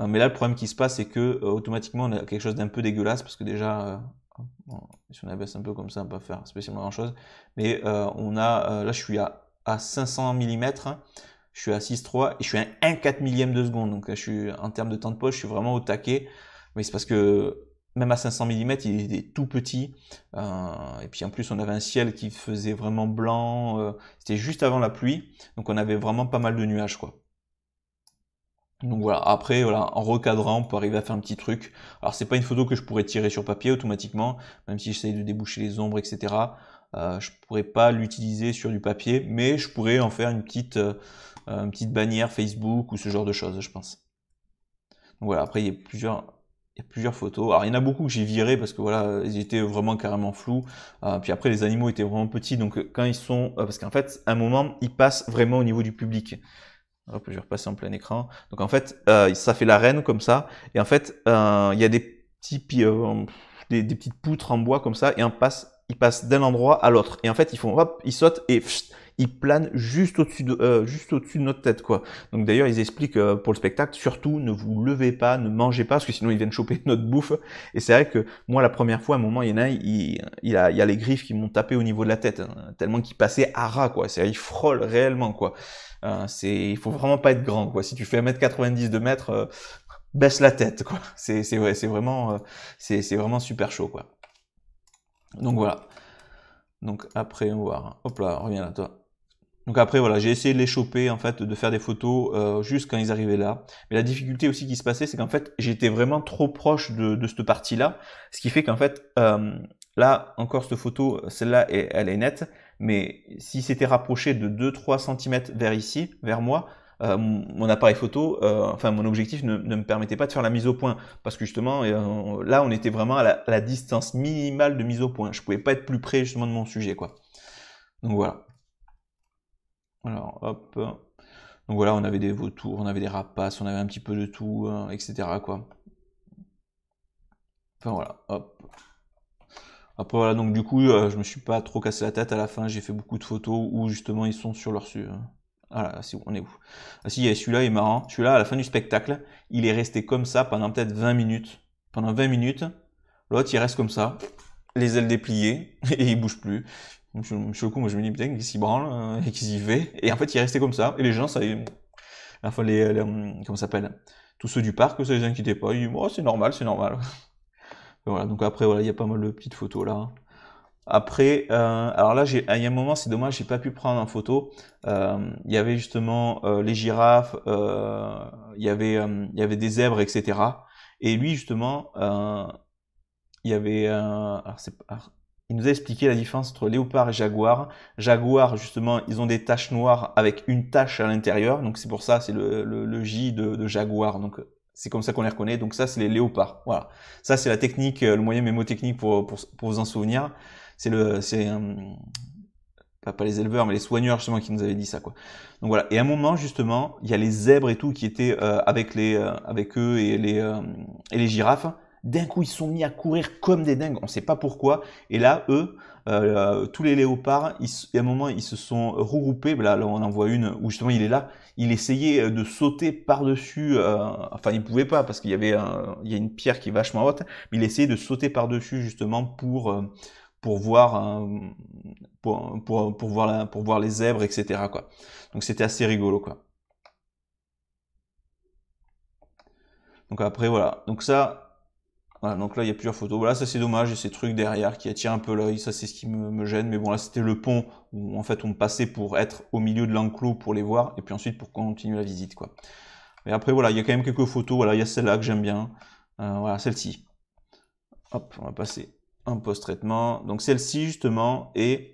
Euh, mais là, le problème qui se passe, c'est que euh, automatiquement, on a quelque chose d'un peu dégueulasse parce que déjà, si on abaisse un peu comme ça, on peut pas faire spécialement grand chose. Mais on a, là, je suis à, à 500 mm. Je suis à 6,3 et je suis à 1,4 millième de seconde. Donc, là, je suis en termes de temps de poche, je suis vraiment au taquet. Mais c'est parce que même à 500 mm, il était tout petit. Euh, et puis en plus, on avait un ciel qui faisait vraiment blanc. Euh, c'était juste avant la pluie, donc on avait vraiment pas mal de nuages, quoi. Donc voilà. Après, voilà, en recadrant, on peut arriver à faire un petit truc. Alors c'est pas une photo que je pourrais tirer sur papier automatiquement, même si j'essaye de déboucher les ombres, etc. Euh, je pourrais pas l'utiliser sur du papier, mais je pourrais en faire une petite, euh, une petite bannière Facebook ou ce genre de choses, je pense. Donc voilà. Après, il y a plusieurs il y a plusieurs photos. Alors il y en a beaucoup que j'ai viré parce que voilà, ils étaient vraiment carrément flous. Euh, puis après les animaux étaient vraiment petits, donc quand ils sont, euh, parce qu'en fait, à un moment, ils passent vraiment au niveau du public. Hop, je vais repasser en plein écran. Donc en fait, euh, ça fait la reine comme ça, et en fait, il y a des petits, des, des, petites poutres en bois comme ça, et on passe, ils passent d'un endroit à l'autre, et en fait, ils font, hop, ils sautent et ils planent juste au-dessus de, euh, juste au-dessus de notre tête, quoi. Donc d'ailleurs, ils expliquent euh, pour le spectacle, surtout ne vous levez pas, ne mangez pas, parce que sinon ils viennent choper notre bouffe. Et c'est vrai que moi, la première fois, à un moment, il y en a, il, a, il y a les griffes qui m'ont tapé au niveau de la tête, hein, tellement qu'ils passait à ras, quoi. C'est-à-dire, ils frôlent réellement, quoi. Euh, c'est, il faut vraiment pas être grand, quoi. Si tu fais 1m90 de mètre, euh, baisse la tête, quoi. C'est, c'est vrai, c'est vraiment, c'est, c'est vraiment super chaud, quoi. Donc voilà. Donc après, on va voir. Hop là, reviens là, toi. Donc après, voilà, j'ai essayé de les choper, en fait, de faire des photos euh, juste quand ils arrivaient là. Mais la difficulté aussi qui se passait, c'est qu'en fait, j'étais vraiment trop proche de, cette partie-là. Ce qui fait qu'en fait, euh, là, encore cette photo, celle-là, elle est nette. Mais si c'était rapproché de 2-3 cm vers ici, vers moi, euh, mon appareil photo, euh, enfin mon objectif ne, me permettait pas de faire la mise au point parce que justement là on était vraiment à la, la, distance minimale de mise au point. Je pouvais pas être plus près justement de mon sujet quoi. Donc voilà. Alors, hop. Donc voilà, on avait des vautours, on avait des rapaces, on avait un petit peu de tout, hein, etc. quoi. Enfin voilà, hop. Après voilà, donc du coup, euh, je me suis pas trop cassé la tête à la fin, j'ai fait beaucoup de photos où justement ils sont sur leur su. Ah c'est où on est où Ah si, celui-là est marrant. Celui-là, à la fin du spectacle, il est resté comme ça pendant peut-être 20 minutes. Pendant 20 minutes, l'autre il reste comme ça, les ailes dépliées, et il bouge plus je, suis au coup, moi je me dis, putain, qu'est-ce branle, hein, et qu'ils y fait. Et en fait, il resté comme ça. Et les gens, ça Enfin, les, les comment s'appelle Tous ceux du parc, ça les inquiétait pas. Ils disent oh, c'est normal, c'est normal. voilà, donc après, voilà, il y a pas mal de petites photos là. Après, euh, alors là, il y a un moment, c'est dommage, j'ai pas pu prendre en photo. Euh, il y avait justement euh, les girafes, il y avait, il y avait des zèbres, etc. Et lui, justement, il y avait, il nous a expliqué la différence entre léopard et jaguar. Jaguar, justement, ils ont des taches noires avec une tache à l'intérieur. Donc c'est pour ça, c'est le, le, J de, jaguar. Donc c'est comme ça qu'on les reconnaît. Donc ça, c'est les léopards. Voilà. Ça, c'est la technique, euh, le moyen mémotechnique pour, pour, pour vous en souvenir. C'est le, c'est pas, pas les éleveurs, mais les soigneurs justement qui nous avaient dit ça quoi. Donc voilà. Et à un moment justement, il y a les zèbres et tout qui étaient euh, avec les, euh, avec eux et les, et les girafes. D'un coup, ils sont mis à courir comme des dingues. On ne sait pas pourquoi. Et là, eux, euh, tous les léopards, à un moment, ils se sont regroupés. Là, on en voit une où justement il est là. Il essayait euh, de sauter par-dessus. Euh, enfin, il pouvait pas parce qu'il y avait il y a une pierre qui est vachement haute. Mais il essayait de sauter par-dessus justement pour pour voir pour, voir les zèbres, etc. Donc c'était assez rigolo Donc après voilà. Donc ça, donc là, il y a plusieurs photos. Voilà, ça c'est dommage, il y a ces trucs derrière qui attirent un peu l'œil, ça c'est ce qui me, gêne. Mais bon, là c'était le pont où en fait on passait pour être au milieu de l'enclos pour les voir, et puis ensuite pour continuer la visite, quoi. Et après, voilà, il y a quand même quelques photos. Voilà, il y a celle-là que j'aime bien. Euh, voilà, celle-ci. Hop, on va passer un post-traitement. Donc celle-ci, justement, est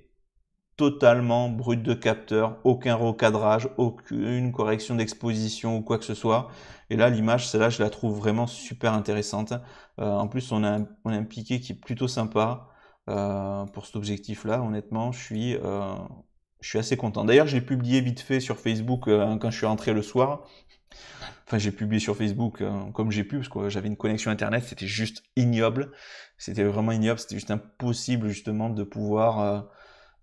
totalement brut de capteur, aucun recadrage, aucune correction d'exposition ou quoi que ce soit. Et là, l'image, celle-là, je la trouve vraiment super intéressante. Euh, en plus, on a, un, piqué qui est plutôt sympa euh, pour cet objectif-là. Honnêtement, je suis, euh, je suis assez content. D'ailleurs, j'ai publié vite fait sur Facebook quand je suis rentré le soir. Enfin, j'ai publié sur Facebook comme j'ai pu, parce que j'avais une connexion Internet, c'était juste ignoble. C'était vraiment ignoble, c'était juste impossible justement de pouvoir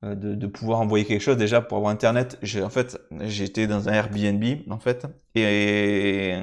euh, de, pouvoir envoyer quelque chose déjà pour avoir internet j'ai en fait j'étais dans un Airbnb en fait et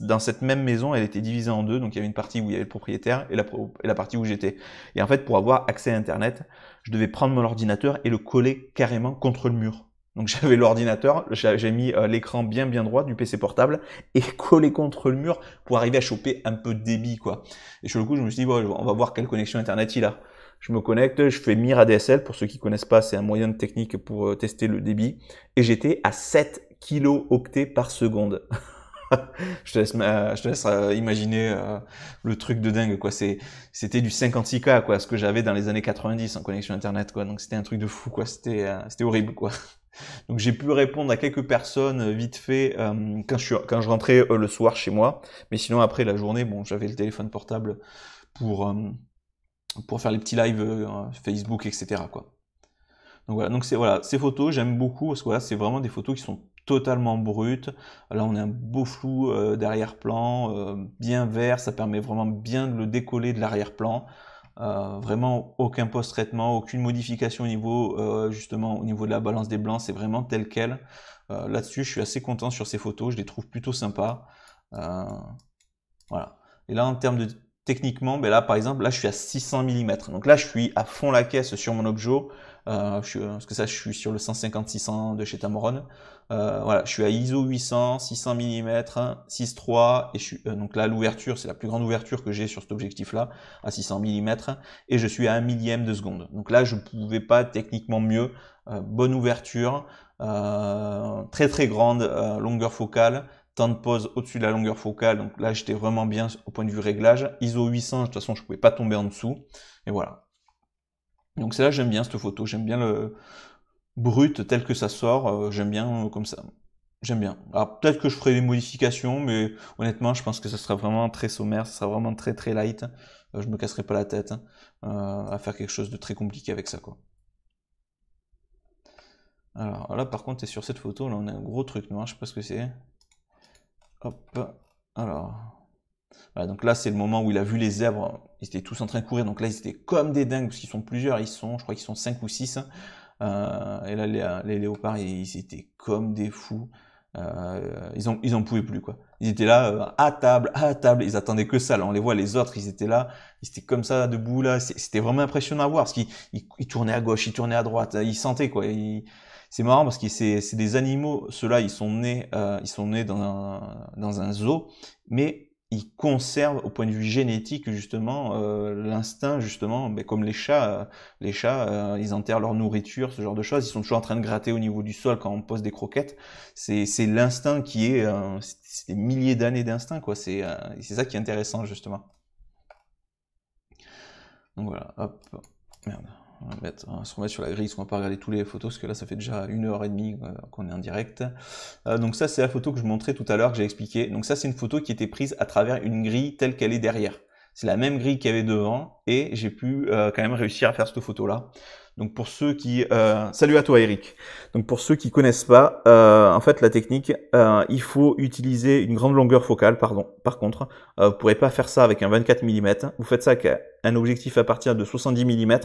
dans cette même maison elle était divisée en deux donc il y avait une partie où il y avait le propriétaire et la, et la partie où j'étais et en fait pour avoir accès à internet je devais prendre mon ordinateur et le coller carrément contre le mur donc j'avais l'ordinateur j'ai mis euh, l'écran bien bien droit du PC portable et collé contre le mur pour arriver à choper un peu de débit quoi et sur le coup je me suis dit bon, on va voir quelle connexion internet il a je me connecte, je fais mira ADSL. Pour ceux qui connaissent pas, c'est un moyen de technique pour euh, tester le débit. Et j'étais à 7 kilo octets par seconde. je te laisse, je te laisse euh, imaginer euh, le truc de dingue quoi. c'était du 56K quoi, ce que j'avais dans les années 90 en connexion internet quoi. Donc c'était un truc de fou quoi. C'était, c'était horrible quoi. Donc j'ai pu répondre à quelques personnes vite fait quand, je, quand je rentrais le soir chez moi. Mais sinon après la journée, bon, j'avais le téléphone portable pour, pour faire les petits lives euh, Facebook, etc. Quoi. Donc voilà, donc c'est voilà, ces photos j'aime beaucoup parce que voilà, c'est vraiment des photos qui sont totalement brutes. Là on a un beau flou euh, d'arrière-plan, euh, bien vert, ça permet vraiment bien de le décoller de l'arrière-plan. vraiment aucun post-traitement, aucune modification au niveau justement au niveau de la balance des blancs, c'est vraiment tel quel. Là-dessus, je suis assez content sur ces photos, je les trouve plutôt sympas. voilà. Et là en termes de techniquement, ben là, par exemple, là, je suis à 600 mm. Donc là, je suis à fond la caisse sur mon objet. Euh, parce que ça, je suis sur le 150-600 de chez Tamron. Euh, voilà, je suis à ISO 800, 600 mm, 6.3. Et suis, euh, donc là, l'ouverture, c'est la plus grande ouverture que j'ai sur cet objectif-là, à 600 mm. Et je suis à un millième de seconde. Donc là, je ne pouvais pas techniquement mieux. bonne ouverture, très très grande longueur focale, temps de pause au-dessus de la longueur focale. Donc là, j'étais vraiment bien au point de vue réglage. ISO 800, de toute façon, je pouvais pas tomber en dessous. Et voilà. Donc c'est là, j'aime bien cette photo. J'aime bien le brut tel que ça sort. Euh, j'aime bien euh, comme ça. J'aime bien. Alors peut-être que je ferai des modifications, mais honnêtement, je pense que ce sera vraiment très sommaire, Ce sera vraiment très très light. Euh, je me casserai pas la tête hein, à faire quelque chose de très compliqué avec ça, quoi. Alors là, par contre, et sur cette photo, là, on a un gros truc noir, je sais pas ce que c'est. Hop, alors. donc là, c'est le moment où il a vu les zèbres. Ils étaient tous en train de courir. Donc là, ils étaient comme des dingues, parce qu'ils sont plusieurs. Ils sont, je crois qu'ils sont 5 ou 6. Hein. Euh, et là, les, léopards, ils, étaient comme des fous. Euh, ils, en, ils en pouvaient plus, quoi. Ils étaient là, euh, à table, à table. Ils attendaient que ça. Là, on les voit, les autres, ils étaient là. Ils étaient comme ça, debout, là. C'était vraiment impressionnant à voir, parce qu'ils tournaient à gauche, ils tournaient à droite. Ils sentaient, quoi. Ils, c'est marrant parce que c'est des animaux, ceux-là, ils sont nés, euh, ils sont nés dans, un, zoo, mais ils conservent au point de vue génétique justement euh, l'instinct justement ben, comme les chats euh, les chats ils enterrent leur nourriture ce genre de choses ils sont toujours en train de gratter au niveau du sol quand on pose des croquettes c'est l'instinct qui est c'est des milliers d'années d'instinct quoi c'est c'est ça qui est intéressant justement donc voilà hop merde on va, on se remettre sur la grille, parce qu'on va pas regarder tous les photos, parce que là ça fait déjà une heure et demie euh, qu'on est en direct. Euh, donc ça c'est la photo que je montrais tout à l'heure, que j'ai expliqué. Donc ça c'est une photo qui était prise à travers une grille telle qu'elle est derrière. C'est la même grille qu'il y avait devant, et j'ai pu euh, quand même réussir à faire cette photo-là. Donc pour ceux qui... Euh, salut à toi Eric. Donc pour ceux qui connaissent pas, euh, en fait la technique, il faut utiliser une grande longueur focale, pardon. Par contre, vous ne pourrez pas faire ça avec un 24 mm. Vous faites ça avec un objectif à partir de 70 mm.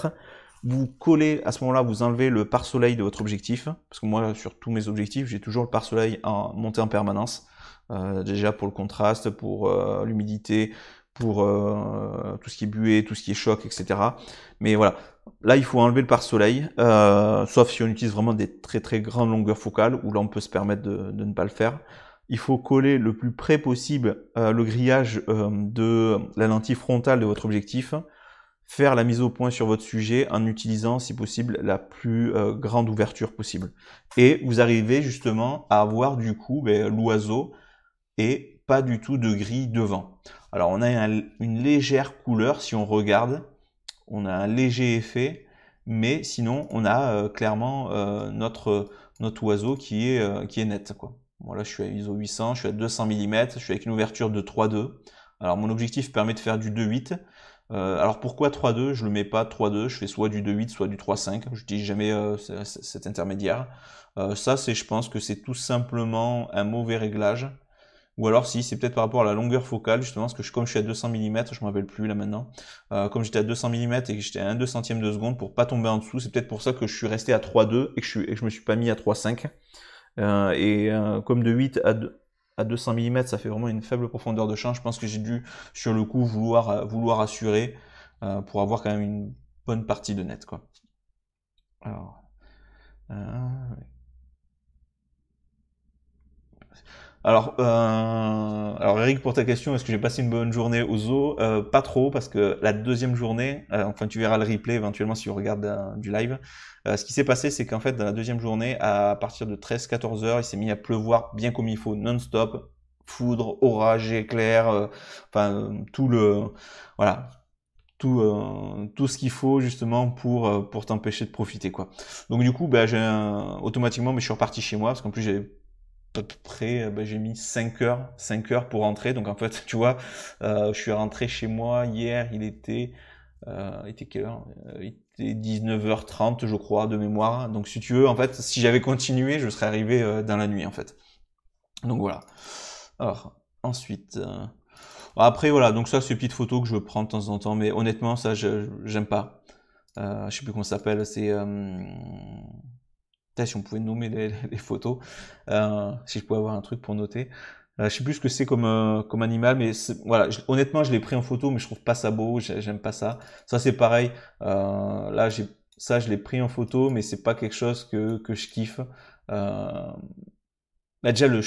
Vous collez, à ce moment-là, vous enlevez le pare-soleil de votre objectif, parce que moi, sur tous mes objectifs, j'ai toujours le pare-soleil en montée en permanence, euh, déjà pour le contraste, pour euh, l'humidité, pour euh, tout ce qui est bué, tout ce qui est choc, etc. Mais voilà, là il faut enlever le pare-soleil, euh, sauf si on utilise vraiment des très très grandes longueurs focales, où là on peut se permettre de, ne pas le faire. Il faut coller le plus près possible euh, le grillage de la lentille frontale de votre objectif, faire la mise au point sur votre sujet en utilisant, si possible, la plus euh, grande ouverture possible. Et vous arrivez justement à avoir du coup ben, l'oiseau et pas du tout de gris devant. Alors on a une légère couleur si on regarde, on a un léger effet, mais sinon on a euh, clairement euh, notre, notre oiseau qui est, qui est net. Quoi. je suis à ISO 800, je suis à 200 mm, je suis avec une ouverture de 3 3.2. Alors mon objectif permet de faire du 2.8, euh, alors pourquoi 3-2 Je le mets pas 3-2, je fais soit du 2-8, soit du 3-5. Je dis jamais euh, cet intermédiaire. Euh, ça, c'est, je pense que c'est tout simplement un mauvais réglage. Ou alors si, c'est peut-être par rapport à la longueur focale, justement, parce que je, comme je suis à 200 mm, je m'en rappelle plus là maintenant, comme j'étais à 200 mm et que j'étais à 1 2 centième de seconde pour pas tomber en dessous, c'est peut-être pour ça que je suis resté à 3-2 et, que je suis, me suis pas mis à 3-5. et comme de 8 à 2, à 200 mm, ça fait vraiment une faible profondeur de champ. Je pense que j'ai dû, sur le coup, vouloir, euh, vouloir assurer euh, pour avoir quand même une bonne partie de net. Quoi. Alors, euh, Alors, Eric, pour ta question, est-ce que j'ai passé une bonne journée au zoo Pas trop, parce que la deuxième journée, enfin tu verras le replay éventuellement si on regarde du live, euh, ce qui s'est passé, c'est qu'en fait, dans la deuxième journée, à partir de 13-14 heures, il s'est mis à pleuvoir bien comme il faut, non-stop, foudre, orage, éclair, euh, enfin euh, tout le, voilà, tout, tout ce qu'il faut justement pour pour t'empêcher de profiter quoi. Donc du coup, ben j'ai automatiquement, mais je suis reparti chez moi parce qu'en plus j'ai à peu près, ben, j'ai mis 5 heures, 5 heures pour rentrer. Donc en fait, tu vois, je suis rentré chez moi hier, il était euh, était quelle heure euh, Il était 19h30, je crois, de mémoire. Donc, si tu veux, en fait, si j'avais continué, je serais arrivé euh, dans la nuit, en fait. Donc, voilà. Alors, ensuite... Euh, après, voilà, donc ça, c'est une petite photo que je prends de temps en temps, mais honnêtement, ça, j'aime pas. je sais plus comment ça s'appelle, c'est... Peut-être si on pouvait nommer les, les photos, si je pouvais avoir un truc pour noter. Euh, je sais plus ce que c'est comme euh, comme animal, mais voilà. honnêtement, je l'ai pris en photo, mais je ne trouve pas ça beau. J'aime pas ça. Ça c'est pareil. Euh, là, ça, je l'ai pris en photo, mais c'est pas quelque chose que je kiffe. Bah, déjà le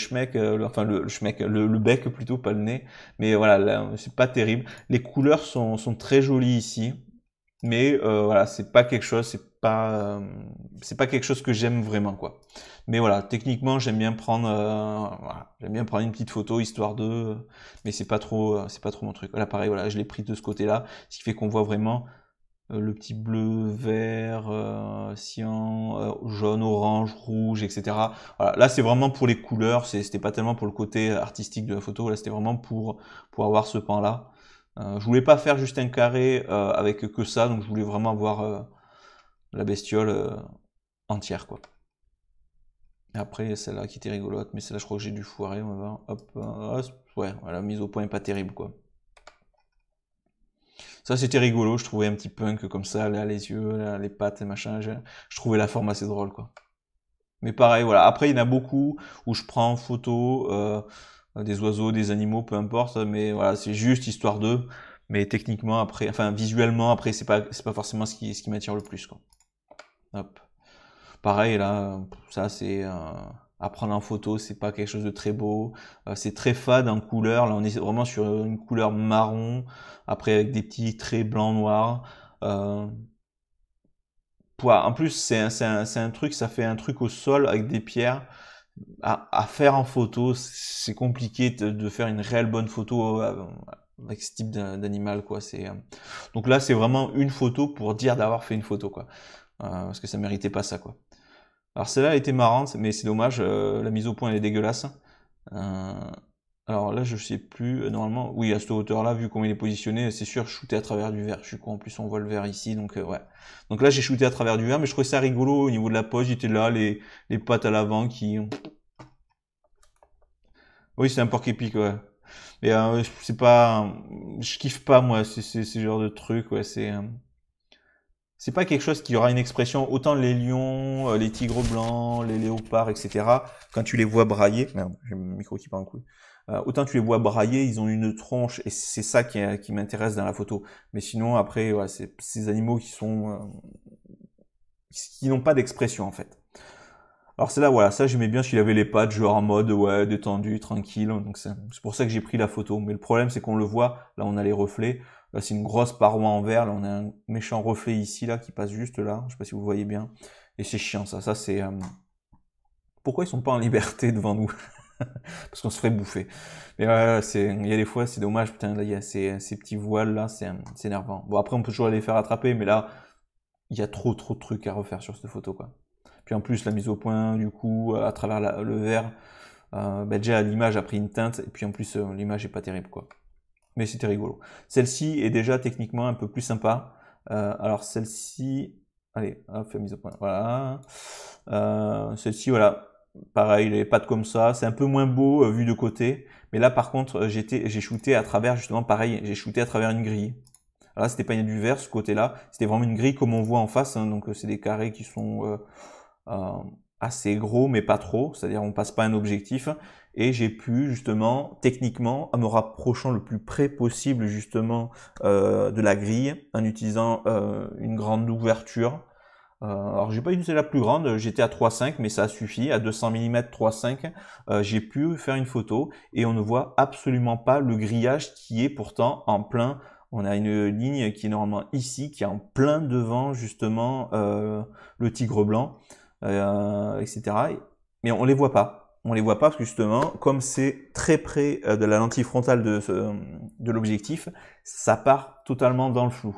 enfin le, le le, bec plutôt, pas le nez. Mais voilà, c'est pas terrible. Les couleurs sont, sont très jolies ici mais euh, voilà c'est pas quelque chose c'est pas euh, c'est pas quelque chose que j'aime vraiment quoi mais voilà techniquement j'aime bien prendre euh, voilà, j'aime bien prendre une petite photo histoire de mais c'est pas trop c'est pas trop mon truc Là pareil voilà je l'ai pris de ce côté là ce qui fait qu'on voit vraiment le petit bleu, vert, cyan, jaune, orange, rouge, etc. Voilà, là c'est vraiment pour les couleurs, c'était pas tellement pour le côté artistique de la photo, là c'était vraiment pour, pour avoir ce pan là. Euh, je voulais pas faire juste un carré euh, avec que ça, donc je voulais vraiment voir euh, la bestiole entière quoi. après celle-là qui était rigolote, mais celle-là je crois que j'ai du foiré, on va Hop, ouais, la mise au point n'est pas terrible quoi. Ça c'était rigolo, je trouvais un petit punk comme ça, là les yeux, les pattes et machin, je, trouvais la forme assez drôle quoi. Mais pareil, voilà. Après, il y en a beaucoup où je prends en photo euh, des oiseaux, des animaux, peu importe, mais voilà, c'est juste histoire d'eux. Mais techniquement, après, enfin visuellement, après, c'est pas, pas forcément ce qui, ce qui m'attire le plus. Hop. Pareil, là, ça c'est. Euh, à prendre en photo, c'est pas quelque chose de très beau. Euh, c'est très fade en couleur. Là, on est vraiment sur une couleur marron, après avec des petits traits blancs, noirs. Euh, en plus, c'est un, truc, ça fait un truc au sol avec des pierres à, faire en photo, c'est compliqué de, faire une réelle bonne photo euh, avec ce type d'animal quoi. C'est euh, donc là c'est vraiment une photo pour dire d'avoir fait une photo quoi, euh, parce que ça méritait pas ça quoi. Alors celle-là était marrante, mais c'est dommage, euh, la mise au point elle est dégueulasse. Euh, alors là, je sais plus, euh, normalement, oui, à cette hauteur-là, vu comment il est positionné, c'est sûr, shooter à travers du verre. Je suis con, en plus, on voit le vert ici, donc euh, ouais. Donc là, j'ai shooté à travers du verre, mais je trouvais ça rigolo au niveau de la pose. J'étais là, les, les pattes à l'avant qui... Oui, c'est un porc épique, ouais. Mais euh, c'est pas... Je kiffe pas, moi, c'est ce genre de truc, ouais, c'est... Euh, c'est pas quelque chose qui aura une expression. Autant les lions, les tigres blancs, les léopards, etc. Quand tu les vois brailler, merde, j'ai mon micro qui part en couille. Euh, autant tu les vois brailler, ils ont une tronche, et c'est ça qui, m'intéresse dans la photo. Mais sinon, après, c'est ces animaux qui sont... Euh, qui n'ont pas d'expression, en fait. Alors c'est là, voilà, ça j'aimais bien s'il avait les pattes, genre en mode, ouais, détendu, tranquille. Hein, donc c'est pour ça que j'ai pris la photo. Mais le problème, c'est qu'on le voit, là on a les reflets. Là euh, c'est une grosse paroi en vert, là on a un méchant reflet ici, là, qui passe juste là. Je sais pas si vous voyez bien. Et c'est chiant ça, ça c'est... Pourquoi ils sont pas en liberté devant nous parce qu'on se ferait bouffer. Mais ouais, c'est, il y a des fois, c'est dommage, putain, là, il y a ces, ces petits voiles là, c'est, c'est énervant. Bon, après, on peut toujours les faire attraper, mais là, il y a trop, trop de trucs à refaire sur cette photo, quoi. Puis en plus, la mise au point, du coup, à travers le verre, euh, bah, déjà, l'image a pris une teinte, et puis en plus, euh, l'image est pas terrible, quoi. Mais c'était rigolo. Celle-ci est déjà techniquement un peu plus sympa. Euh, alors, celle-ci, allez, hop, mise au point, voilà. Euh, celle-ci, voilà, pareil, les pattes comme ça, c'est un peu moins beau euh, vu de côté. Mais là, par contre, euh, j'ai shooté à travers, justement, pareil, j'ai shooté à travers une grille. Alors là, c'était pas du vert, ce côté-là. C'était vraiment une grille comme on voit en face. Hein. donc, euh, c'est des carrés qui sont assez gros, mais pas trop. C'est-à-dire, on passe pas un objectif. Et j'ai pu, justement, techniquement, en me rapprochant le plus près possible, justement, de la grille, en utilisant une grande ouverture euh, alors j'ai pas utilisé la plus grande, euh, j'étais à 3.5 mais ça a suffi, à 200 mm 3.5 j'ai pu faire une photo et on ne voit absolument pas le grillage qui est pourtant en plein, on a une ligne qui est normalement ici, qui est en plein devant justement euh, le tigre blanc, etc. Mais on les voit pas, on les voit pas justement, comme c'est très près de la lentille frontale de, de l'objectif, ça part totalement dans le flou.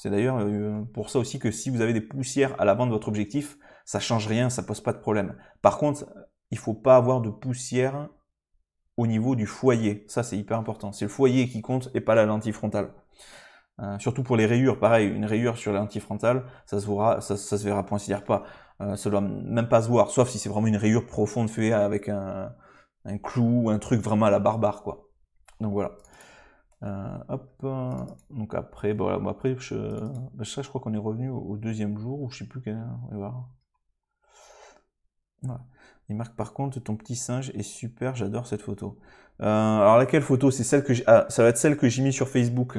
C'est d'ailleurs euh, pour ça aussi que si vous avez des poussières à l'avant de votre objectif, ça change rien, ça pose pas de problème. Par contre, euh, il faut pas avoir de poussière au niveau du foyer. Ça, c'est hyper important. C'est le foyer qui compte et pas la lentille frontale. Euh, surtout pour les rayures, pareil, une rayure sur la lentille frontale, ça se, verra, ça, ça se verra dire pas. Euh, ça doit même pas se voir, sauf si c'est vraiment une rayure profonde fait avec un, un clou ou un truc vraiment à la barbare, quoi. Donc voilà. Euh, hop, euh, donc après, bah bah après je, bah ça, je crois qu'on est revenu au, deuxième jour, ou je sais plus quel. On va voir. Il marque par contre, ton petit singe est super, j'adore cette photo. Euh, alors laquelle photo C'est celle que ah, ça va être celle que j'ai mis sur Facebook.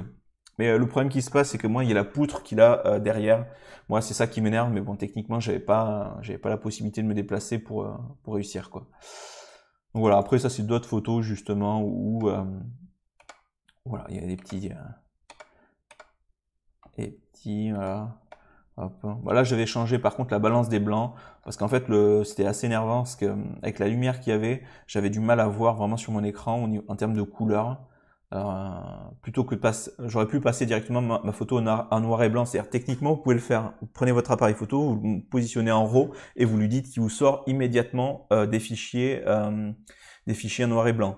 Mais le problème qui se passe, c'est que moi, il y a la poutre qu'il a derrière. Moi, c'est ça qui m'énerve. Mais bon, techniquement, j'avais pas, j'avais pas la possibilité de me déplacer pour pour réussir quoi. Donc voilà. Après, ça, c'est d'autres photos justement où voilà, il y a des petits. Euh, des petits. Voilà. Hop. Voilà, je vais changer par contre la balance des blancs parce qu'en fait le c'était assez énervant parce que euh, avec la lumière qu'il y avait, j'avais du mal à voir vraiment sur mon écran en termes de couleur. Euh, plutôt que j'aurais pu passer directement ma, photo en, noir et blanc. C'est-à-dire techniquement, vous pouvez le faire. Vous prenez votre appareil photo, vous le positionnez en RAW et vous lui dites qu'il vous sort immédiatement des fichiers, des fichiers en noir et blanc.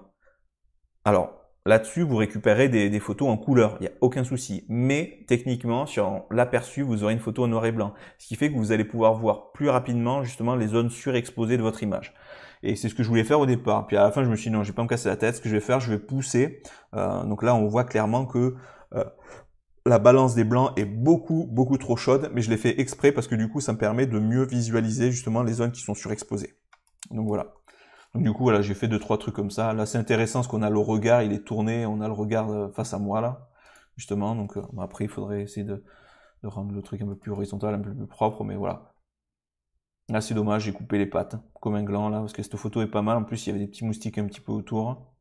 Alors, Là-dessus, vous récupérez des, photos en couleur, il n'y a aucun souci. Mais techniquement, sur l'aperçu, vous aurez une photo en noir et blanc, ce qui fait que vous allez pouvoir voir plus rapidement justement les zones surexposées de votre image. Et c'est ce que je voulais faire au départ. Puis à la fin, je me suis dit non, je vais pas me casser la tête. Ce que je vais faire, je vais pousser. Euh, donc là, on voit clairement que euh, la balance des blancs est beaucoup, beaucoup trop chaude, mais je l'ai fait exprès parce que du coup, ça me permet de mieux visualiser justement les zones qui sont surexposées. Donc voilà. Donc du coup, voilà, j'ai fait deux trois trucs comme ça. Là, c'est intéressant parce qu'on a le regard, il est tourné, on a le regard euh, face à moi là, justement. Donc euh, après, il faudrait essayer de, de, rendre le truc un peu plus horizontal, un peu plus propre, mais voilà. Là, ah, c'est dommage, j'ai coupé les pattes hein, comme un gland là, parce que cette photo est pas mal. En plus, il y avait des petits moustiques un petit peu autour.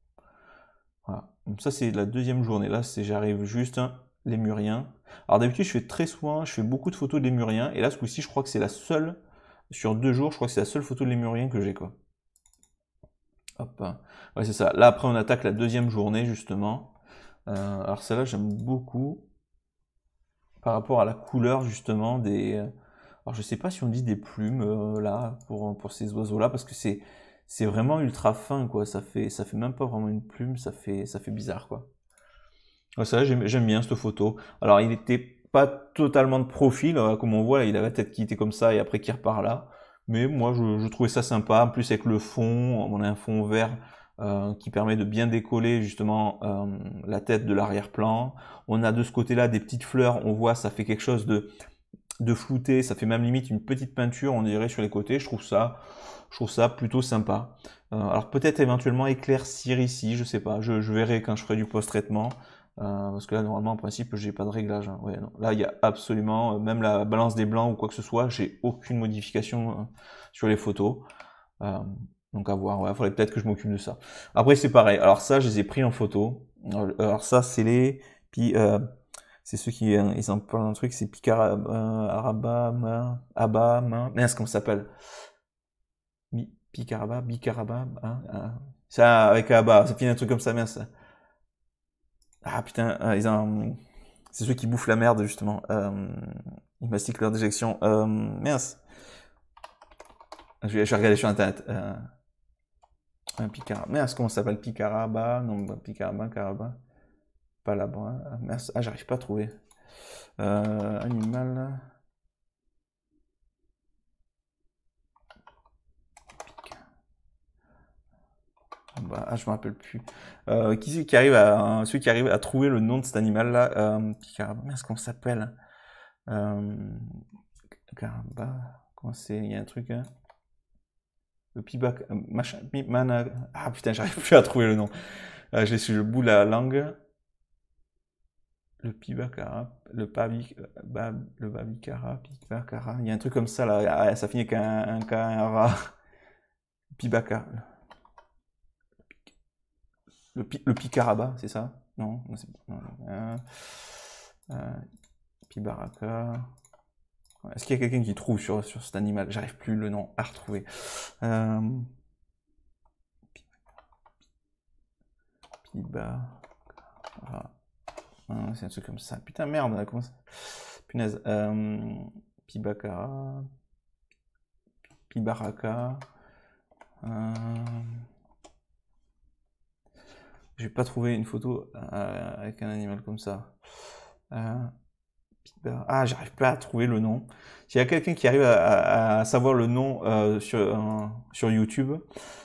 Voilà. Donc ça, c'est la deuxième journée. Là, c'est j'arrive juste hein, les Muriens. Alors d'habitude, je fais très soin, je fais beaucoup de photos de muriens. et là, ce coup-ci, je crois que c'est la seule sur deux jours, je crois que c'est la seule photo de Lémurien que j'ai quoi. Ouais, c'est ça. Là, après, on attaque la deuxième journée, justement. Euh, alors, celle-là, j'aime beaucoup par rapport à la couleur, justement, des. Euh, alors, je sais pas si on dit des plumes, euh, là, pour, pour ces oiseaux-là, parce que c'est. C'est vraiment ultra fin, quoi. Ça fait, ça fait même pas vraiment une plume, ça fait, ça fait bizarre, quoi. ça, j'aime bien cette photo. Alors, il n'était pas totalement de profil, comme on voit, là, il avait la tête qui était comme ça et après qui repart là. Mais moi, je, trouvais ça sympa. En plus, avec le fond, on a un fond vert euh, qui permet de bien décoller justement euh, la tête de l'arrière-plan. On a de ce côté-là des petites fleurs. On voit, ça fait quelque chose de, de flouté. Ça fait même limite une petite peinture, on dirait, sur les côtés. Je trouve ça, je trouve ça plutôt sympa. Euh, alors peut-être éventuellement éclaircir ici, je ne sais pas. je verrai quand je ferai du post-traitement. Euh, parce que là, normalement, en principe, j'ai pas de réglage. Hein. Ouais, non. Là, il y a absolument, euh, même la balance des blancs ou quoi que ce soit, j'ai aucune modification euh, sur les photos. Euh, donc à voir, ouais, faudrait peut-être que je m'occupe de ça. Après, c'est pareil. Alors ça, je les ai pris en photo. Alors ça, c'est les... Puis, euh, c'est ceux qui... Hein, ils en parlent un truc, c'est Picard Arabama... Abama... Hein. Mince, comment ça s'appelle Picaraba, Bicaraba... Hein, hein. Ça, avec Abba, ça finit un truc comme ça, mince. Ah putain, ah, ils ont... c'est ceux qui bouffent la merde justement. Euh, ils mastiquent leur déjection. Euh... Mince. Je vais, regarder sur internet. Euh, un picara. Mince, comment ça s'appelle Picaraba Non, Picaraba, Caraba. Pas là-bas. Hein. Ah, mince. Ah, j'arrive pas à trouver. Euh, animal. Bah, ah, je me rappelle plus. Euh, qui c'est qui arrive à, celui qui arrive à trouver le nom de cet animal-là euh, ce qu'on s'appelle euh, Comment c'est Il y a un truc. Hein. le euh, pibac ah putain, j'arrive plus à trouver le nom. Euh, je l'ai le bout de la langue. Le pibacara, le le babicara, pibacara. Il y a un truc comme ça là, ah, ça finit avec un, un, un, Pibacara le, Picaraba, c'est ça Non, non, pas... Euh, euh, Pibaraka. Est-ce qu'il y a quelqu'un qui trouve sur, cet animal J'arrive plus le nom à retrouver. Euh... Pibaraka. c'est un truc comme ça. Putain, merde, comment ça Punaise. Euh... Pibakara. Pibaraka. Euh, j'ai pas trouvé une photo euh, avec un animal comme ça. Euh, ah, j'arrive pas à trouver le nom. S'il y a quelqu'un qui arrive à, savoir le nom euh, sur, sur YouTube,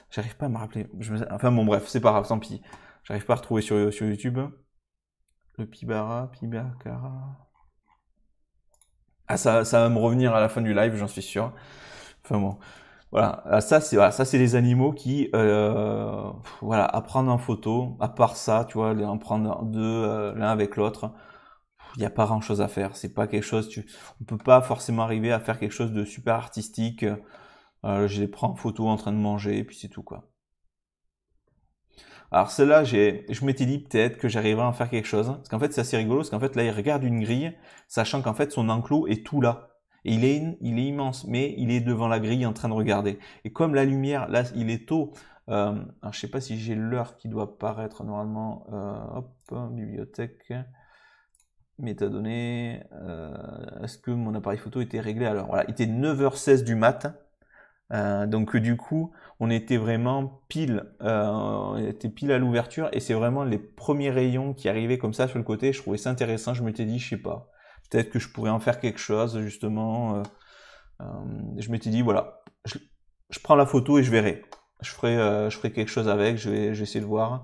j'arrive pas à me rappeler. Enfin bon, bref, c'est pas grave, tant pis. J'arrive pas à retrouver sur, sur YouTube. Le Pibara, Pibacara... Ah, ça va me revenir à la fin du live, j'en suis sûr. Enfin bon. Voilà, euh, ça c'est voilà, ça c'est les animaux qui euh, voilà à prendre en photo. À part ça, tu vois, les en prendre deux euh, l'un avec l'autre, il n'y a pas grand chose à faire. C'est pas quelque chose. Tu, on peut pas forcément arriver à faire quelque chose de super artistique. je les prends en photo en train de manger et puis c'est tout quoi. Alors celle-là, je m'étais dit peut-être que j'arriverais à en faire quelque chose. Parce qu'en fait, c'est assez rigolo, parce qu'en fait, là, il regarde une grille, sachant qu'en fait, son enclos est tout là il est, il est immense, mais il est devant la grille en train de regarder. Et comme la lumière, là, il est tôt. Euh, je ne sais pas si j'ai l'heure qui doit paraître normalement. Euh, hop, bibliothèque, métadonnées. Euh, est-ce que mon appareil photo était réglé Alors Voilà, il était 9h16 du matin. donc du coup, on était vraiment pile, était pile à l'ouverture et c'est vraiment les premiers rayons qui arrivaient comme ça sur le côté. Je trouvais ça intéressant. Je m'étais dit, je sais pas, peut-être que je pourrais en faire quelque chose, justement. Euh, euh, je m'étais dit, voilà, je, prends la photo et je verrai. Je ferai, euh, je ferai quelque chose avec, je vais, de voir,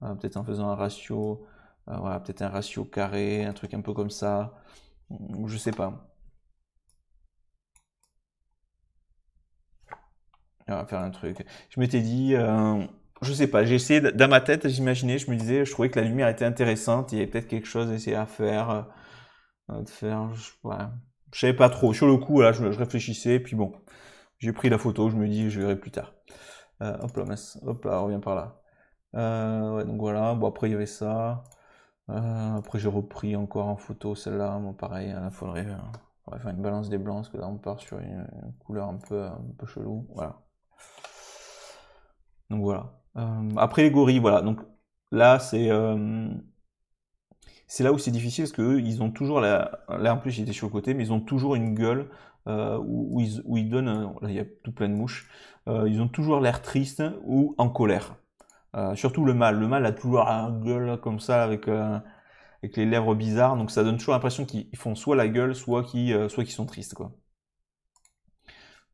peut-être en faisant un ratio, voilà, peut-être un ratio carré, un truc un peu comme ça, Je je sais pas. On va faire un truc. Je m'étais dit, je je sais pas, j'ai essayé, dans ma tête, j'imaginais, je me disais, je trouvais que la lumière était intéressante, il y avait peut-être quelque chose à essayer à faire. Euh, de faire, je, sais savais pas trop. Sur le coup, là, je, réfléchissais, puis bon, j'ai pris la photo, je me dis, je verrai plus tard. Euh, hop là, mince, hop là, reviens par là. Euh, donc voilà, bon, après, il y avait ça. après, j'ai repris encore en photo celle-là, bon, pareil, il hein, faudrait, faire une balance des blancs, parce que là, on part sur une, couleur un peu, un peu chelou, voilà. Donc voilà. après, les gorilles, voilà, donc là, c'est c'est là où c'est difficile parce qu'eux, ils ont toujours la. Là, en plus, j'étais sur le côté, mais ils ont toujours une gueule euh, où, ils, où, ils, donnent. Là, il y a tout plein de mouches. Euh, ils ont toujours l'air triste ou en colère. Euh, surtout le mâle. Le mâle a toujours la gueule comme ça avec, avec les lèvres bizarres. Donc ça donne toujours l'impression qu'ils font soit la gueule, soit qu'ils sont tristes. Quoi.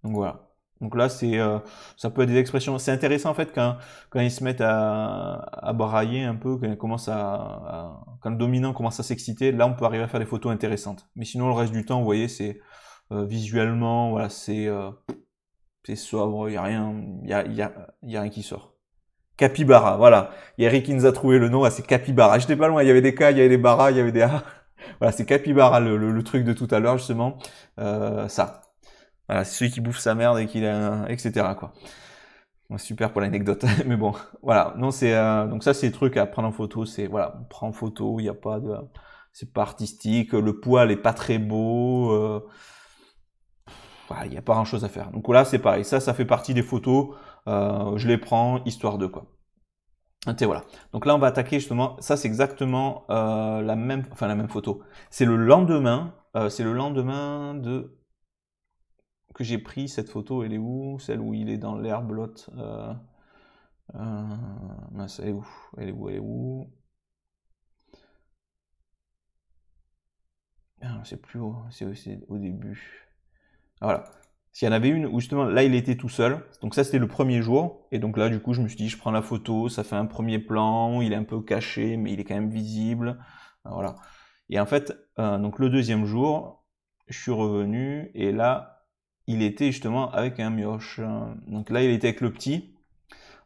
Donc voilà. Donc là, c'est, euh, ça peut être des expressions. C'est intéressant en fait quand, quand ils se mettent à, à brailler un peu, quand, à, quand le dominant commence à s'exciter. Là, on peut arriver à faire des photos intéressantes. Mais sinon, le reste du temps, vous voyez, c'est euh, visuellement, voilà, c'est euh, c'est sobre. Il y a rien, il y a, y, a, y a rien qui sort. Capybara, voilà. y a Eric qui nous a trouvé le nom. Là, ah, c'est Capybara. Ah, j'étais pas loin. Il y avait des K, il y avait des Bara, il y avait des A. voilà, c'est Capybara, le, le, truc de tout à l'heure justement. ça. Voilà, c'est celui qui bouffe sa merde et qui un... etc. quoi. super pour l'anecdote, mais bon, voilà. Non, c'est euh, donc ça, c'est le truc à prendre en photo. C'est voilà, prend en photo. Il n'y a pas de, c'est pas artistique. Le poil n'est pas très beau. Euh, voilà, il n'y a pas grand chose à faire. Donc là, c'est pareil. Ça, ça fait partie des photos. Euh, je les prends histoire de quoi. Et voilà. Donc là, on va attaquer justement. Ça, c'est exactement la même, enfin la même photo. C'est le lendemain. c'est le lendemain de que j'ai pris, cette photo, elle est où Celle où il est dans l'herbe, l'autre. Euh, euh, elle est où Elle est où ah, C'est plus haut, c'est au début. Ah, voilà. S'il y en avait une justement là il était tout seul, donc ça c'était le premier jour, et donc là du coup je me suis dit je prends la photo, ça fait un premier plan, il est un peu caché mais il est quand même visible, voilà. Et en fait, euh, donc le deuxième jour, je suis revenu et là il était justement avec un mioche. Euh, donc là, il était avec le petit.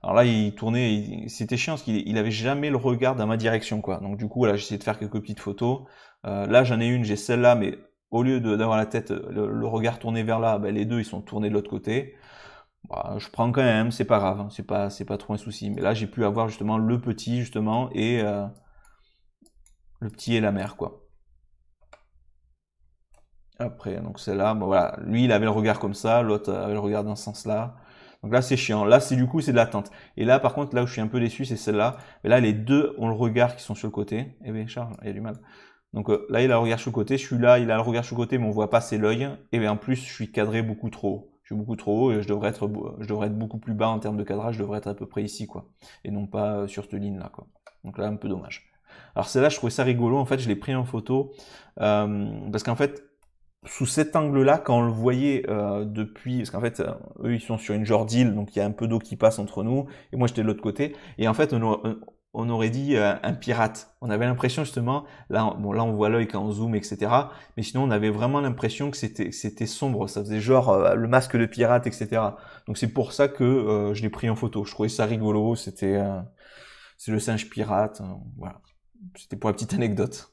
Alors là, il tournait, c'était chiant parce qu'il avait jamais le regard dans ma direction, quoi. Donc du coup, là, j'essayais de faire quelques petites photos. Euh, là, j'en ai une, j'ai celle-là, mais au lieu d'avoir la tête, euh, le, regard tourné vers là, ben, les deux, ils sont tournés de l'autre côté. Bah, je prends quand même, c'est pas grave, hein, c'est pas, c'est pas trop un souci. Mais là, j'ai pu avoir justement le petit, justement, et le petit et la mère, quoi. Après, donc celle-là, voilà, lui il avait le regard comme ça, l'autre avait le regard dans ce sens-là. Donc là c'est chiant, là c'est du coup c'est de l'attente. Et là par contre là où je suis un peu déçu c'est celle-là. Mais là les deux ont le regard qui sont sur le côté. Eh bien Charles, il y a du mal. Donc euh, là, il a le regard sur le côté. Je suis là, il a le regard sur le côté, mais on voit pas c'est l'œil. Et bien en plus, je suis cadré beaucoup trop Je suis beaucoup trop haut et je devrais être, je devrais être beaucoup plus bas en termes de cadrage. Je devrais être à peu près ici, quoi. Et non pas euh, sur cette ligne là, quoi. Donc là, un peu dommage. Alors celle-là, je trouvais ça rigolo. En fait, je l'ai pris en photo euh, parce qu'en fait, sous cet angle-là, quand on le voyait euh, depuis, parce qu'en fait, euh, eux, ils sont sur une genre d'île, donc il y a un peu d'eau qui passe entre nous, et moi, j'étais de l'autre côté, et en fait, on, aurait dit euh, un pirate. On avait l'impression, justement, là, bon, là, on voit l'œil quand on zoome, etc., mais sinon, on avait vraiment l'impression que c'était, c'était sombre, ça faisait genre le masque de pirate, etc. Donc, c'est pour ça que je l'ai pris en photo. Je trouvais ça rigolo, c'était, c'est le singe pirate, voilà. C'était pour la petite anecdote.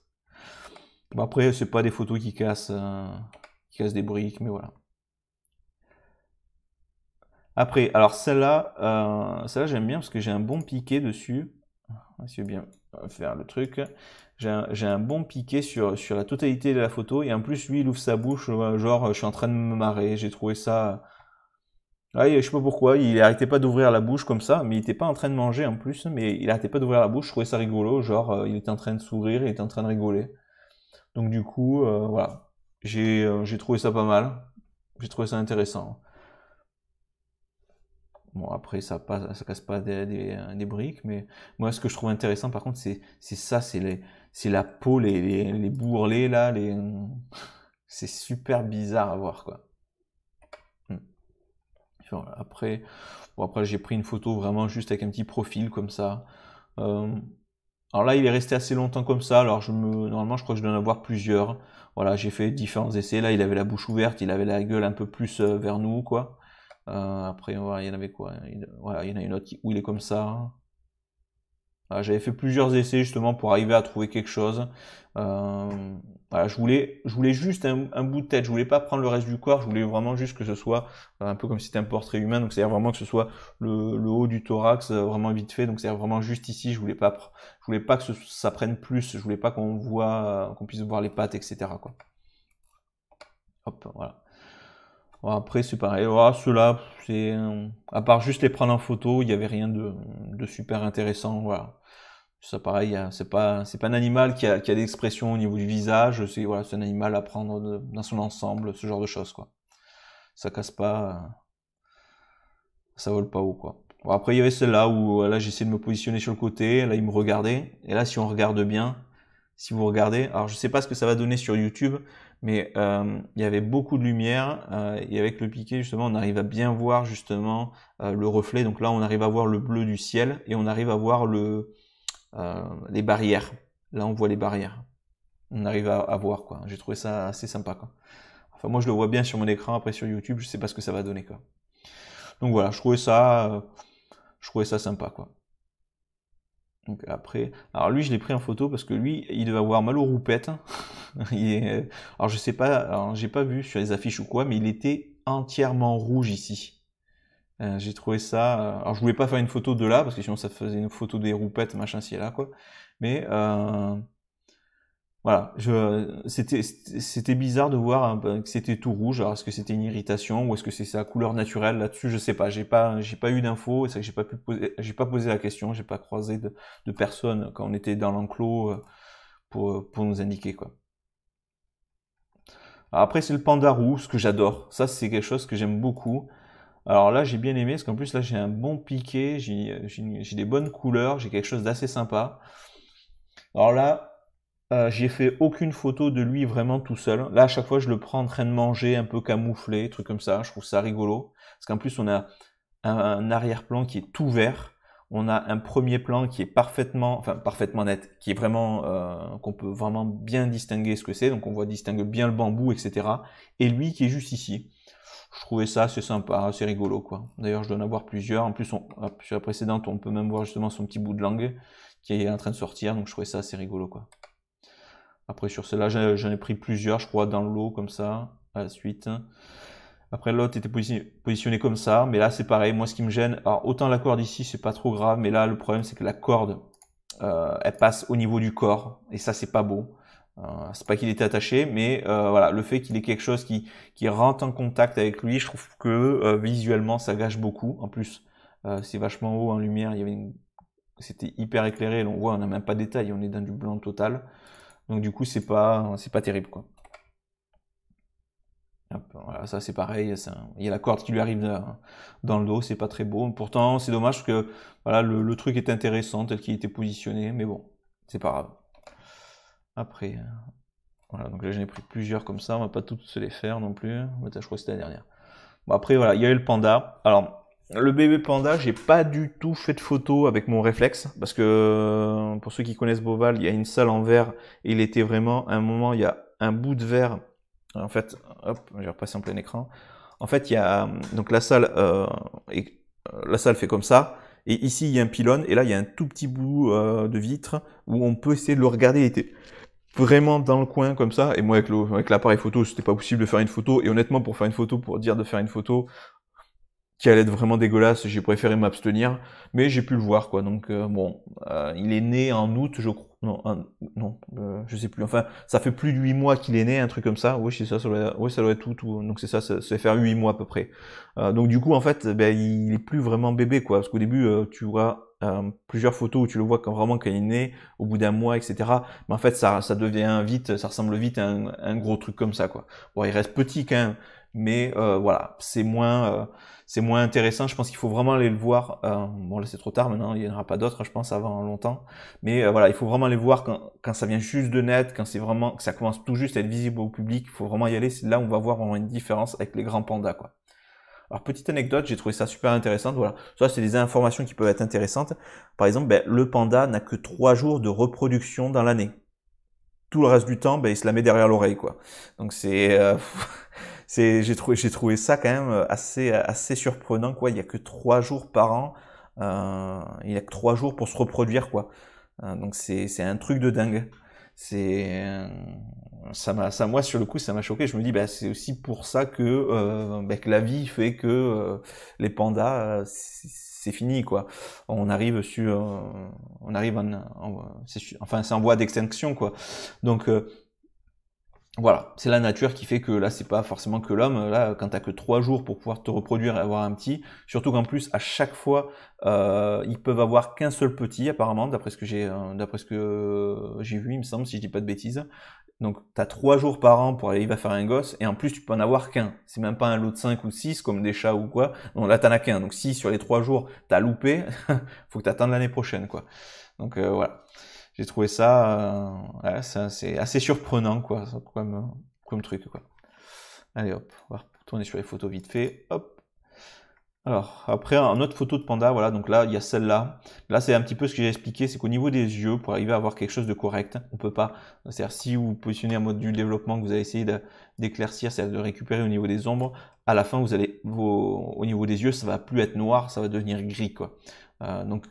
Bon, après, c'est pas des photos euh, qui cassent, des briques, mais voilà. Après, alors celle-là, euh, celle-là j'aime bien parce que j'ai un bon piqué dessus. Ah, si bien faire le truc. J'ai un, bon piqué sur, sur la totalité de la photo et en plus lui il ouvre sa bouche euh, genre je suis en train de me marrer, j'ai trouvé ça... Ah, je sais pas pourquoi, il arrêtait pas d'ouvrir la bouche comme ça, mais il n'était pas en train de manger en plus, mais il arrêtait pas d'ouvrir la bouche, je trouvais ça rigolo, genre il était en train de sourire, il était en train de rigoler. Donc du coup, euh, voilà, euh, j'ai trouvé ça pas mal, j'ai trouvé ça intéressant. Bon, après, ça, passe, ça casse pas des, briques, mais moi, ce que je trouve intéressant, par contre, c'est ça, c'est la peau, les, les, bourrelets, là, les... c'est super bizarre à voir, quoi. Hmm. Après, après j'ai pris une photo vraiment juste avec un petit profil comme ça. Euh, alors là, il est resté assez longtemps comme ça. Alors je me, normalement, je crois que je dois en avoir plusieurs. Voilà, j'ai fait différents essais. Là, il avait la bouche ouverte, il avait la gueule un peu plus euh, vers nous, quoi. Euh, après, on va, il y en avait quoi Voilà, il y en a une autre où il est comme ça. Hein. Euh, j'avais fait plusieurs essais justement pour arriver à trouver quelque chose. Euh, je voulais, je voulais juste un, bout de tête. Je voulais pas prendre le reste du corps. Je voulais vraiment juste que ce soit euh, un peu comme si c'était un portrait humain. Donc c'est-à-dire vraiment que ce soit le, haut du thorax vraiment vite fait. Donc c'est à dire vraiment juste ici. Je voulais pas, je voulais pas que ça prenne plus. Je voulais pas qu'on voit, qu'on puisse voir les pattes, etc. Quoi. Hop, voilà. Après, c'est pareil. Ah, Ceux-là, c'est euh, à part juste les prendre en photo, il n'y avait rien de, super intéressant. Voilà. Ça, pareil, hein, c'est pas pas un animal qui a, qui a au niveau du visage. C'est voilà, c'est un animal à prendre dans son ensemble, ce genre de choses quoi. Ça casse pas, euh, ça vole pas haut quoi. après, il y avait ceux là où euh, là j'essayais de me positionner sur le côté. Là, il me regardait. Et là, si on regarde bien, si vous regardez, alors je sais pas ce que ça va donner sur YouTube mais euh, il y avait beaucoup de lumière euh, et avec le piqué justement on arrive à bien voir justement euh, le reflet donc là on arrive à voir le bleu du ciel et on arrive à voir le, les barrières là on voit les barrières on arrive à, à voir quoi j'ai trouvé ça assez sympa quoi enfin moi je le vois bien sur mon écran après sur YouTube je sais pas ce que ça va donner quoi donc voilà je trouvais ça je trouvais ça sympa quoi donc après, alors lui je l'ai pris en photo parce que lui il devait avoir mal aux roupettes. il est... Alors je sais pas, j'ai pas vu sur les affiches ou quoi, mais il était entièrement rouge ici. Euh, j'ai trouvé ça. Alors je voulais pas faire une photo de là parce que sinon ça faisait une photo des roupettes machin si elle là quoi. Mais euh, voilà, c'était bizarre de voir que c'était tout rouge. Alors est-ce que c'était une irritation ou est-ce que c'est sa couleur naturelle là-dessus Je sais pas. J'ai pas, pas eu d'infos. C'est que j'ai pas pu j'ai pas posé la question. J'ai pas croisé de, de personnes quand on était dans l'enclos euh, pour, nous indiquer quoi. après c'est le panda roux, ce que j'adore. Ça c'est quelque chose que j'aime beaucoup. Alors là j'ai bien aimé parce qu'en plus là j'ai un bon piqué, j'ai des bonnes couleurs, j'ai quelque chose d'assez sympa. Alors là, euh, j'ai fait aucune photo de lui vraiment tout seul. Là, à chaque fois, je le prends en train de manger, un peu camouflé, truc comme ça. Je trouve ça rigolo. Parce qu'en plus, on a un, arrière-plan qui est tout vert. On a un premier plan qui est parfaitement, enfin parfaitement net, qui est vraiment euh, qu'on peut vraiment bien distinguer ce que c'est. Donc on voit distinguer bien le bambou, etc. Et lui qui est juste ici. Je trouvais ça assez sympa, assez rigolo quoi. D'ailleurs, je dois en avoir plusieurs. En plus, euh, sur la précédente, on peut même voir justement son petit bout de langue qui est en train de sortir. Donc je trouvais ça assez rigolo quoi. Après, sur celle-là, j'en ai pris plusieurs, je crois, dans le lot, comme ça, à la suite. Après, l'autre était positionné comme ça, mais là, c'est pareil. Moi, ce qui me gêne, alors autant la corde ici, c'est pas trop grave, mais là, le problème, c'est que la corde, euh, elle passe au niveau du corps, et ça, c'est pas beau. Euh, c'est pas qu'il était attaché, mais euh, voilà, le fait qu'il ait quelque chose qui, rentre en contact avec lui, je trouve que visuellement, ça gâche beaucoup. En plus, c'est vachement haut en lumière, il y avait une... c'était hyper éclairé, on voit, on n'a même pas de détail, on est dans du blanc total. Donc du coup, c'est pas, c'est pas terrible quoi. voilà, ça c'est pareil, il y a la corde qui lui arrive dans le dos, c'est pas très beau. Pourtant, c'est dommage que voilà, le, truc est intéressant tel qu'il était positionné, mais bon, c'est pas grave. Après, voilà, donc là j'en ai pris plusieurs comme ça, on va pas toutes se les faire non plus. Bah, je crois que c'était la dernière. Bon, après, voilà, il y a eu le panda. Alors, le bébé panda, j'ai pas du tout fait de photo avec mon réflexe parce que euh, pour ceux qui connaissent Boval, il y a une salle en verre et il était vraiment à un moment il y a un bout de verre. En fait, hop, je vais repasser en plein écran. En fait, il y a donc la salle et euh, la salle fait comme ça et ici il y a un pylône et là il y a un tout petit bout euh, de vitre où on peut essayer de le regarder. Il était vraiment dans le coin comme ça et moi avec l'appareil photo, c'était pas possible de faire une photo et honnêtement pour faire une photo pour dire de faire une photo, qui allait être vraiment dégueulasse, j'ai préféré m'abstenir, mais j'ai pu le voir quoi. Donc euh, bon, euh, il est né en août, je crois. Non, non, euh, je sais plus. Enfin, ça fait plus de 8 mois qu'il est né, un truc comme ça. Oui, c'est ça, ça doit, oui, ça doit être tout, Donc c'est ça, ça, fait faire 8 mois à peu près. donc du coup, en fait, ben, il est plus vraiment bébé quoi, parce qu'au début, tu vois plusieurs photos où tu le vois quand vraiment quand il est né, au bout d'un mois, etc. Mais en fait, ça, ça devient vite, ça ressemble vite à un, un gros truc comme ça quoi. Bon, il reste petit quand même mais euh, voilà, c'est moins, euh, c'est moins intéressant. Je pense qu'il faut vraiment aller le voir. Euh, bon là c'est trop tard maintenant, il n'y en aura pas d'autres, je pense, avant longtemps. Mais euh, voilà, il faut vraiment aller voir quand, quand ça vient juste de net, quand c'est vraiment, que ça commence tout juste à être visible au public. Il faut vraiment y aller. C'est là où on va voir vraiment une différence avec les grands pandas, quoi. Alors petite anecdote, j'ai trouvé ça super intéressant. Voilà, ça c'est des informations qui peuvent être intéressantes. Par exemple, ben, le panda n'a que trois jours de reproduction dans l'année. Tout le reste du temps, ben, il se la met derrière l'oreille, quoi. Donc c'est euh, c'est j'ai trouvé j'ai trouvé ça quand même euh, assez assez surprenant quoi. Il y a que trois jours par an, euh, il y a que trois jours pour se reproduire quoi. Euh, donc c'est c'est un truc de dingue. C'est euh, ça m'a ça moi sur le coup ça m'a choqué. Je me dis bah c'est aussi pour ça que euh, bah, que la vie fait que les pandas c'est fini quoi. On arrive sur on arrive en, en enfin c'est en voie d'extinction quoi. Donc voilà, c'est la nature qui fait que là, c'est pas forcément que l'homme. Là, quand t'as que trois jours pour pouvoir te reproduire et avoir un petit, surtout qu'en plus, à chaque fois, euh, ils peuvent avoir qu'un seul petit, apparemment, d'après ce que j'ai, euh, d'après ce que euh, j'ai vu, il me semble, si je dis pas de bêtises. Donc, t'as trois jours par an pour aller, il va faire un gosse, et en plus, tu peux en avoir qu'un. C'est même pas un lot de cinq ou six, comme des chats ou quoi. Non, là, t'en as qu'un. Donc, si sur les trois jours, t'as loupé, faut que t'attendes l'année prochaine, quoi. Donc, euh, voilà j'ai trouvé euh, ça, c'est assez surprenant quoi, comme, euh, comme truc quoi. Allez hop, on va retourner sur les photos vite fait. Hop. Alors après un autre photo de panda, voilà donc là il y a celle-là. Là, c'est un petit peu ce que j'ai expliqué, c'est qu'au niveau des yeux pour arriver à avoir quelque chose de correct, on peut pas. C'est-à-dire si vous positionnez un mode du développement que vous avez essayé d'éclaircir, c'est-à-dire de récupérer au niveau des ombres, à la fin vous allez vos, au niveau des yeux ça va plus être noir, ça va devenir gris quoi. Euh, donc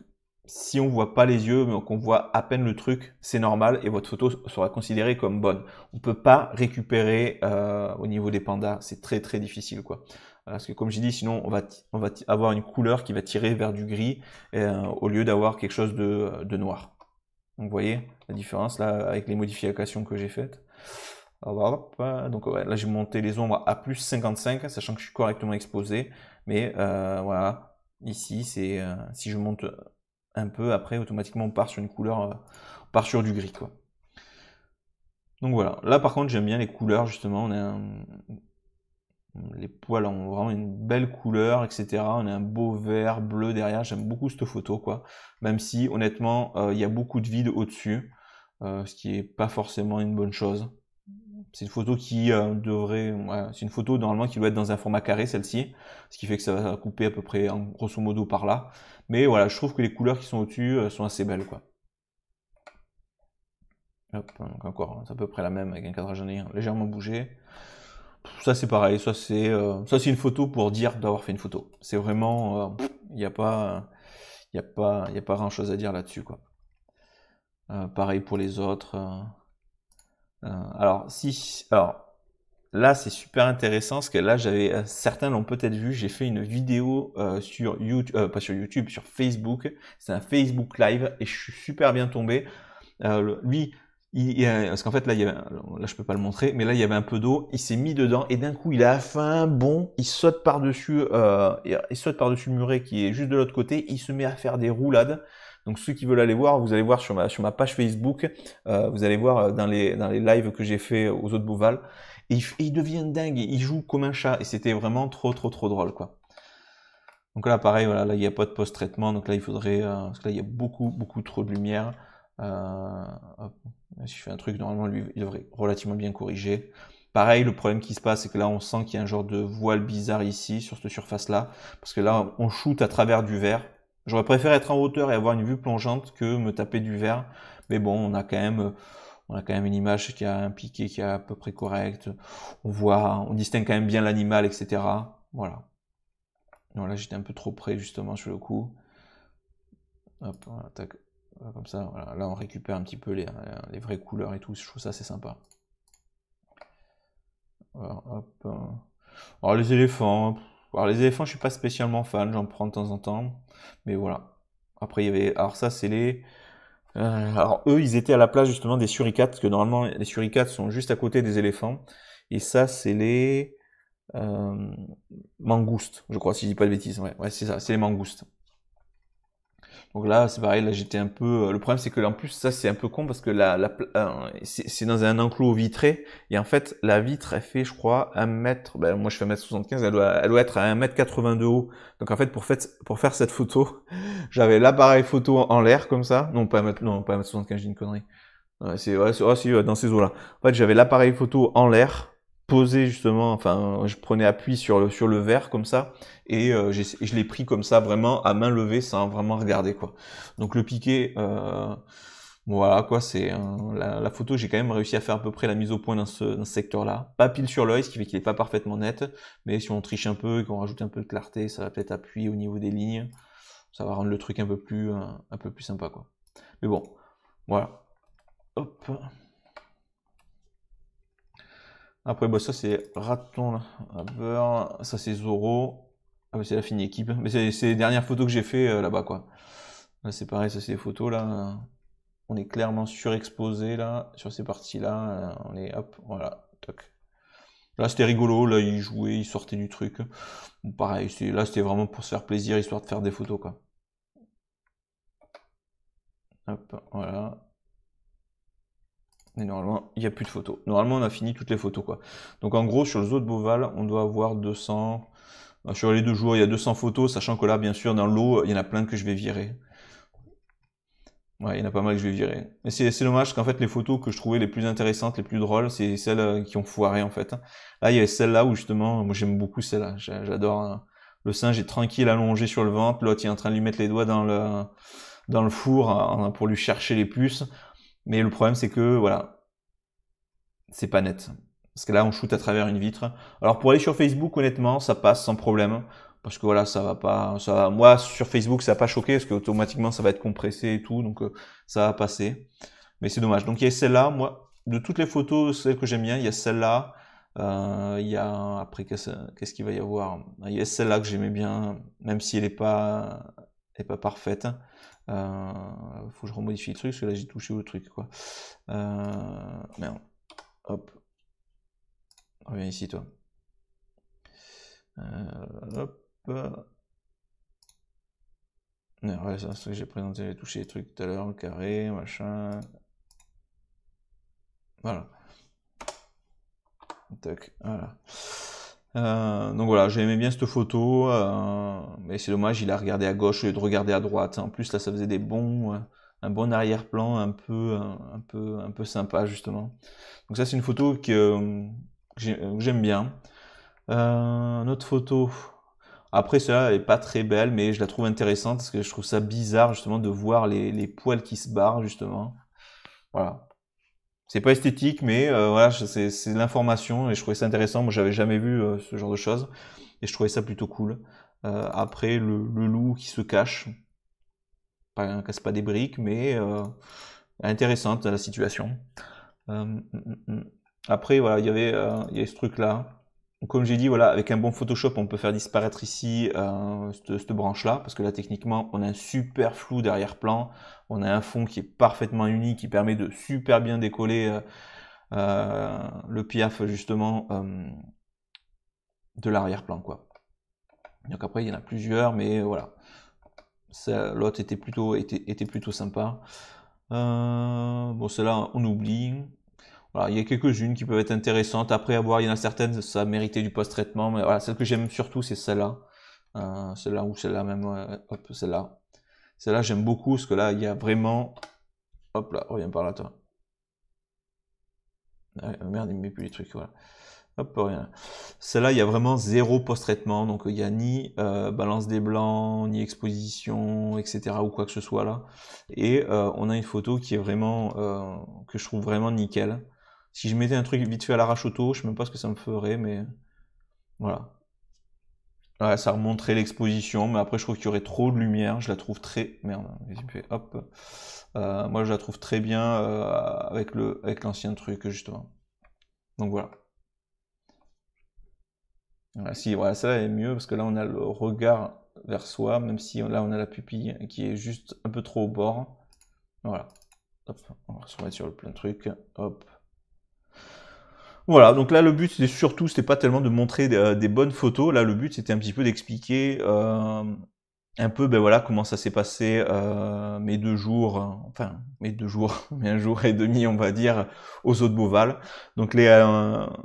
si on voit pas les yeux, mais qu'on voit à peine le truc, c'est normal et votre photo sera considérée comme bonne. On peut pas récupérer euh, au niveau des pandas, c'est très très difficile quoi. Euh, parce que comme j'ai dit, sinon on va, on va avoir une couleur qui va tirer vers du gris euh, au lieu d'avoir quelque chose de, de, noir. Donc vous voyez la différence là avec les modifications que j'ai faites. Ah, bah, Donc là j'ai monté les ombres à plus 55, sachant que je suis correctement exposé. Mais voilà, ici c'est si je monte un peu, après automatiquement on part sur une couleur, euh, on part sur du gris quoi. Donc voilà, là par contre j'aime bien les couleurs justement, on a un... les poils ont vraiment une belle couleur, etc. On a un beau vert, bleu derrière, j'aime beaucoup cette photo quoi. Même si honnêtement euh, il y a beaucoup de vide au-dessus, euh, ce qui est pas forcément une bonne chose. C'est une photo qui euh, devrait, c'est une photo normalement qui doit être dans un format carré, celle-ci, ce qui fait que ça va couper à peu près, en grosso modo, par là. Mais voilà, je trouve que les couleurs qui sont au-dessus euh, sont assez belles, quoi. Hop, encore, hein, c'est à peu près la même avec un cadrage en légèrement bougé. Ça c'est pareil, ça c'est, euh, ça c'est une photo pour dire d'avoir fait une photo. C'est vraiment, il n'y a pas, il a pas, il a pas grand chose à dire là-dessus, quoi. pareil pour les autres. Euh, alors, si, alors, là, c'est super intéressant parce que là, j'avais, euh, certains l'ont peut-être vu, j'ai fait une vidéo euh, sur YouTube, pas sur YouTube, sur Facebook. C'est un Facebook Live et je suis super bien tombé. lui, parce qu'en fait là, il y avait, là je peux pas le montrer, mais là il y avait un peu d'eau, il s'est mis dedans et d'un coup il a faim, bon, il saute par dessus, il saute par dessus le muret qui est juste de l'autre côté, il se met à faire des roulades. Donc ceux qui veulent aller voir, vous allez voir sur ma, sur ma page Facebook, euh, vous allez voir euh, dans les, les lives que j'ai fait aux autres Beauval. Et il, devient dingue, il joue comme un chat. Et c'était vraiment trop, trop, trop drôle, quoi. Donc là, pareil, voilà, là, il n'y a pas de post-traitement. Donc là, il faudrait... Euh, parce que là, il y a beaucoup, beaucoup trop de lumière. si je fais un truc, normalement, lui, il devrait relativement bien corriger. Pareil, le problème qui se passe, c'est que là, on sent qu'il y a un genre de voile bizarre ici, sur cette surface-là. Parce que là, on shoot à travers du verre. J'aurais préféré être en hauteur et avoir une vue plongeante que me taper du verre. Mais bon, on a quand même, on a quand même une image qui a un piqué qui est à peu près correct. On voit, on distingue quand même bien l'animal, etc. Voilà. Non, là, j'étais un peu trop près, justement, sur le coup. Hop, tac. Comme ça, là, on récupère un petit peu euh, les, vraies couleurs et tout. Je trouve ça assez sympa. Alors, hop. Alors, les éléphants, alors les éléphants, je suis pas spécialement fan, j'en prends de temps en temps, mais voilà. Après, il y avait, alors ça, c'est les, euh, alors eux, ils étaient à la place justement des suricates, parce que normalement les suricates sont juste à côté des éléphants, et ça, c'est les euh, mangoustes, je crois, si je dis pas de bêtises. Ouais, ouais c'est ça, c'est les mangoustes. Donc là, c'est pareil, là j'étais un peu. Euh, le problème, c'est que en plus, ça c'est un peu con parce que la, la... Euh, c'est dans un enclos vitré et en fait, la vitre elle fait, je crois, 1 mètre. Ben, moi je fais 1m75, elle doit, elle doit être à 1m80 de haut. Donc en fait, pour, pour faire cette photo, j'avais l'appareil photo en l'air comme ça. Non, pas mètre, non, pas 75 j'ai une connerie. C'est oh, dans ces eaux-là. En fait, j'avais l'appareil photo en l'air posé justement, enfin, je prenais appui sur le, sur le verre comme ça, euh, et je l'ai pris comme ça vraiment à main levée sans vraiment regarder quoi. Donc le piqué, euh, voilà quoi, c'est euh, la, photo, j'ai quand même réussi à faire à peu près la mise au point dans ce, secteur-là. Pas pile sur l'œil, ce qui fait qu'il n'est pas parfaitement net, mais si on triche un peu et qu'on rajoute un peu de clarté, ça va peut-être appuyer au niveau des lignes, ça va rendre le truc un peu plus, peu plus sympa quoi. Mais bon, voilà. Hop. Après, bah, ça c'est Raton ah, ça c'est Zoro. Ah, c'est la fini équipe. Hein. Mais c'est les dernières photos que j'ai fait euh, là-bas, quoi. Là, c'est pareil, ça c'est les photos là. On est clairement surexposé là, sur ces parties-là. On est hop, voilà, toc. Là, c'était rigolo. Là, ils jouaient, ils sortaient du truc. pareil, là, c'était vraiment pour se faire plaisir, histoire de faire des photos, quoi. Hop, voilà normalement, il n'y a plus de photos. Normalement, on a fini toutes les photos. quoi. Donc en gros, sur le zoo de Beauval, on doit avoir 200... Euh, sur les deux jours, il y a 200 photos, sachant que là, bien sûr, dans l'eau, il y en a plein que je vais virer. Ouais, il y en a pas mal que je vais virer. Mais c'est dommage qu'en fait, les photos que je trouvais les plus intéressantes, les plus drôles, c'est celles euh, qui ont foiré, en fait. Là, il y a celle-là où, justement, moi, j'aime beaucoup celle-là. J'adore. Hein. Le singe est tranquille, allongé sur le ventre. L'autre, il est en train de lui mettre les doigts dans le, dans le four pour lui chercher les puces. Mais le problème, c'est que voilà, c'est pas net. Parce que là, on shoot à travers une vitre. Alors pour aller sur Facebook, honnêtement, ça passe sans problème. Parce que voilà, ça va pas, Moi, sur Facebook, ça n'a pas choqué. parce que automatiquement, ça va être compressé et tout, donc euh, ça va passer. Mais c'est dommage. Donc il y a celle-là, moi, de toutes les photos, celle que j'aime bien, il y a celle-là. Euh, il y a après qu'est-ce qu'il va y avoir Il y a celle-là que j'aimais bien, même si elle n'est pas, pas parfaite. Euh, faut que je remodifie le truc parce que là j'ai touché au truc quoi. Euh, merde. Hop. Reviens ici toi. Euh, hop. Ouais, c'est ce que j'ai présenté, j'ai touché les trucs tout à l'heure, carré, machin. Voilà. tac, voilà. Euh, donc voilà, j'ai aimé bien cette photo, euh, mais c'est dommage, il a regardé à gauche au lieu de regarder à droite. En plus, là, ça faisait des bons, euh, un bon arrière-plan un peu, un, peu, un peu sympa, justement. Donc ça, c'est une photo que, j'aime bien. une autre photo, après, celle-là n'est pas très belle, mais je la trouve intéressante parce que je trouve ça bizarre justement de voir les, les poils qui se barrent justement. Voilà c'est pas esthétique, mais euh, voilà, c'est, l'information et je trouvais ça intéressant. Moi, j'avais jamais vu euh, ce genre de choses et je trouvais ça plutôt cool. Euh, après, le, loup qui se cache, pas casse pas des briques, mais intéressante la situation. Mm, mm, mm. après, voilà, il y avait, il y avait ce truc là comme j'ai dit, voilà, avec un bon Photoshop, on peut faire disparaître ici euh, cette, branche-là, parce que là, techniquement, on a un super flou darrière plan on a un fond qui est parfaitement uni, qui permet de super bien décoller euh, euh, le piaf, justement, de l'arrière-plan, quoi. Donc après, il y en a plusieurs, mais voilà. L'autre était plutôt, était, était plutôt sympa. bon, cela, on oublie il y a quelques-unes qui peuvent être intéressantes. Après avoir, il y en a certaines, ça méritait du post-traitement. Mais voilà, celle que j'aime surtout, c'est celle-là. Euh, celle-là ou celle-là même. hop, celle-là. Celle-là, j'aime beaucoup parce que là, il y a vraiment. Hop là, reviens par là, toi. Oh merde, il ne met plus les trucs, voilà. Hop, rien. Celle-là, il y a vraiment zéro post-traitement, donc euh, il n'y a ni euh, balance des blancs, ni exposition, etc. ou quoi que ce soit là. Et on a une photo qui est vraiment, que je trouve vraiment nickel. Si je mettais un truc vite fait à l'arrache auto, je ne sais même pas ce que ça me ferait, mais voilà. ça remonterait l'exposition, mais après je trouve qu'il y aurait trop de lumière, je la trouve très... Merde, ah hop. Euh, moi je la trouve très bien euh, avec le avec l'ancien truc, justement. Donc voilà. si, voilà, ça est mieux, parce que là on a le regard vers soi, même si là on a la pupille qui est juste un peu trop au bord. Voilà. Hop, on va se remettre sur le plein truc. Hop. Voilà, donc là le but c'était surtout, c'était pas tellement de montrer euh, des, bonnes photos, là le but c'était un petit peu d'expliquer euh, un peu ben voilà comment ça s'est passé euh, mes deux jours, enfin mes deux jours, mais un jour et demi on va dire aux eaux de Beauval. Donc les,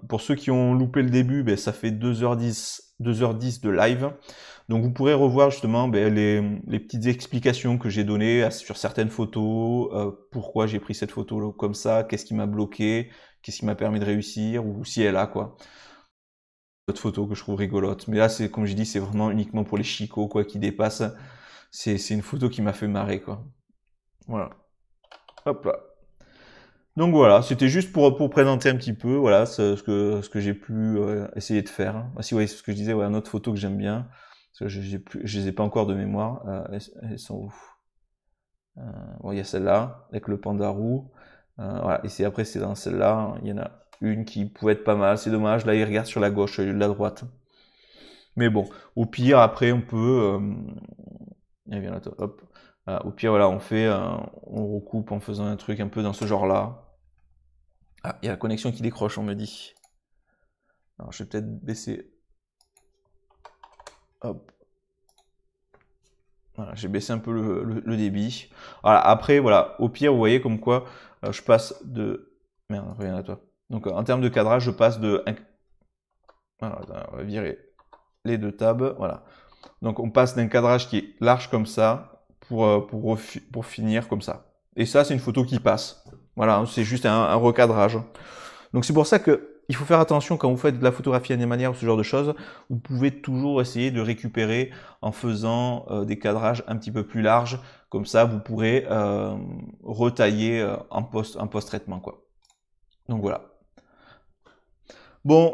pour ceux qui ont loupé le début, ben, ça fait 2h10, 2h10 de live. Donc vous pourrez revoir justement ben, les, les, petites explications que j'ai données sur certaines photos, pourquoi j'ai pris cette photo comme ça, qu'est-ce qui m'a bloqué, qu'est-ce qui m'a permis de réussir, ou si elle a quoi. Autre photo que je trouve rigolote. Mais là, c'est comme je dis, c'est vraiment uniquement pour les chicots quoi, qui dépassent. C'est une photo qui m'a fait marrer quoi. Voilà. Hop là. Donc voilà, c'était juste pour, pour présenter un petit peu voilà ce, que ce que j'ai pu euh, essayer de faire. Hein. Ah si vous voyez ce que je disais, ouais, une autre photo que j'aime bien, parce que je, plus, je les ai pas encore de mémoire. Euh, elles, sont euh, Bon, il y a celle-là avec le panda roux. Euh, voilà. Et c'est après, c'est dans celle-là, hein. il y en a une qui pouvait être pas mal. C'est dommage, là, il regarde sur la gauche au euh, de la droite. Mais bon, au pire, après, on peut... Euh, eh bien, hop. au pire, voilà, on fait, on recoupe en faisant un truc un peu dans ce genre-là. Ah, il y a la connexion qui décroche, on me dit. Alors, je vais peut-être baisser. Hop. Voilà, j'ai baissé un peu le, le, débit. Voilà, après, voilà, au pire, vous voyez comme quoi je passe de. Merde, reviens à toi. Donc en termes de cadrage, je passe de. Voilà, on va virer les deux tables. Voilà. Donc on passe d'un cadrage qui est large comme ça pour, euh, pour, pour finir comme ça. Et ça, c'est une photo qui passe. Voilà, hein, c'est juste un recadrage. Donc c'est pour ça que il faut faire attention quand vous faites de la photographie manières ou ce genre de choses. Vous pouvez toujours essayer de récupérer en faisant euh, des cadrages un petit peu plus larges. Comme ça, vous pourrez euh, retailler en euh, post, post traitement Donc voilà. Bon,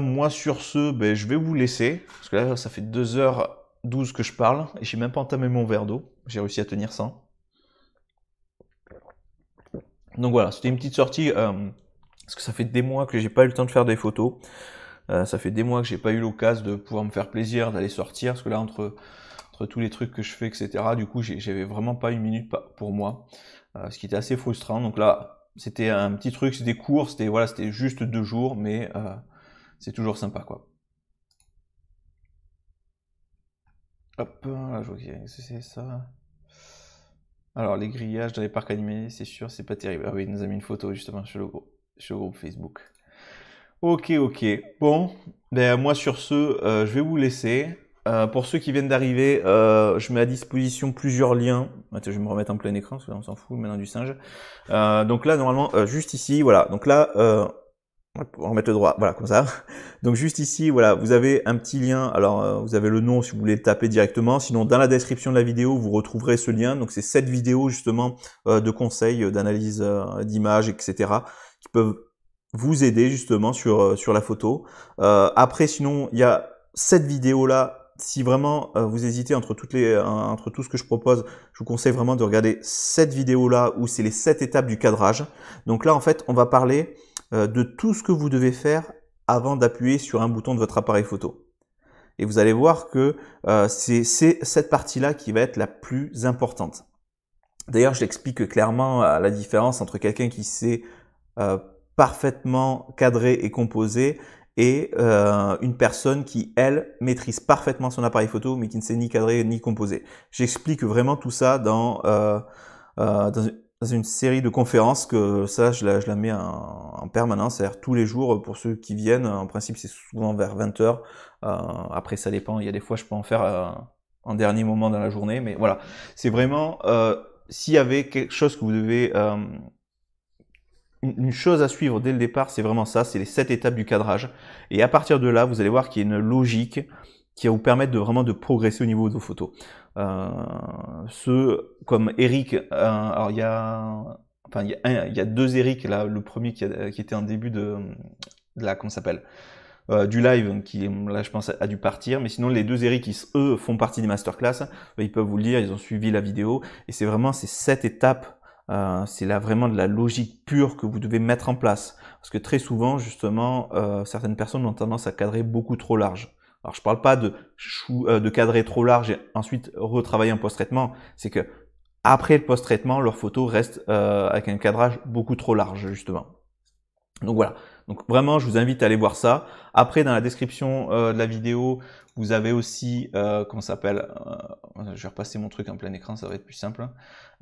moi sur ce, ben, je vais vous laisser parce que là, ça fait 2h12 que je parle et j'ai même pas entamé mon verre d'eau. J'ai réussi à tenir ça. Donc voilà, c'était une petite sortie. Parce que ça fait des mois que j'ai pas eu le temps de faire des photos. Euh, ça fait des mois que j'ai pas eu l'occasion de pouvoir me faire plaisir, d'aller sortir. Parce que là, entre, tous les trucs que je fais, etc., du coup, j'avais vraiment pas une minute pour moi. Euh, ce qui était assez frustrant. Donc là, c'était un petit truc, c'était court, c'était voilà, c'était juste deux jours, mais euh, c'est toujours sympa quoi. Hop, là, je vois c'est ça. Alors les grillages dans les parcs animés, c'est sûr, c'est pas terrible. Ah oui, il nous a mis une photo justement sur le Logo sur groupe Facebook. Ok, ok. Bon, ben, moi sur ce, euh, je vais vous laisser. Euh, pour ceux qui viennent d'arriver, euh, je mets à disposition plusieurs liens. je vais me remettre en plein écran, parce on s'en fout maintenant du singe. donc là, normalement, juste ici, voilà. Donc là, on va remettre le droit, voilà, comme ça. Donc juste ici, voilà, vous avez un petit lien. Alors, vous avez le nom si vous voulez le taper directement. Sinon, dans la description de la vidéo, vous retrouverez ce lien. Donc, c'est cette vidéo justement de conseils, d'analyse d'images, etc peuvent vous aider justement sur, euh, sur la photo. Euh, après, sinon, il y a cette vidéo-là. Si vraiment euh, vous hésitez entre, toutes les, entre tout ce que je propose, je vous conseille vraiment de regarder cette vidéo-là où c'est les 7 étapes du cadrage. Donc là, en fait, on va parler de tout ce que vous devez faire avant d'appuyer sur un bouton de votre appareil photo. Et vous allez voir que c'est cette partie-là qui va être la plus importante. D'ailleurs, je l'explique clairement à la différence entre quelqu'un qui sait euh, parfaitement cadré et composé et euh, une personne qui, elle, maîtrise parfaitement son appareil photo mais qui ne sait ni cadrer ni composer. J'explique vraiment tout ça dans, euh, euh dans, une série de conférences que ça, je la, je la mets en, permanence, c'est-à-dire tous les jours pour ceux qui viennent. En principe, c'est souvent vers 20h. Euh, après, ça dépend. Il y a des fois, je peux en faire un dernier moment dans la journée. Mais voilà, c'est vraiment... Euh, s'il y avait quelque chose que vous devez euh, une chose à suivre dès le départ, c'est vraiment ça, c'est les sept étapes du cadrage. Et à partir de là, vous allez voir qu'il y a une logique qui va vous permettre de vraiment de progresser au niveau de vos photos. Euh, ceux comme Eric, euh, alors il y a, enfin il y a, deux Eric là, le premier qui, était en début de, de la, comment s'appelle, euh, du live qui là je pense a dû partir mais sinon les deux Eric qui eux font partie des masterclass ils peuvent vous le dire ils ont suivi la vidéo et c'est vraiment ces sept étapes euh, c'est là vraiment de la logique pure que vous devez mettre en place. Parce que très souvent, justement, euh, certaines personnes ont tendance à cadrer beaucoup trop large. Alors, je parle pas de, euh, de cadrer trop large et ensuite retravailler en post-traitement. C'est que après le post-traitement, leurs photos restent avec un cadrage beaucoup trop large, justement. Donc voilà. Donc vraiment, je vous invite à aller voir ça. Après, dans la description de la vidéo, vous avez aussi, euh, ça s'appelle, euh, je vais repasser mon truc en plein écran, ça va être plus simple. Hein.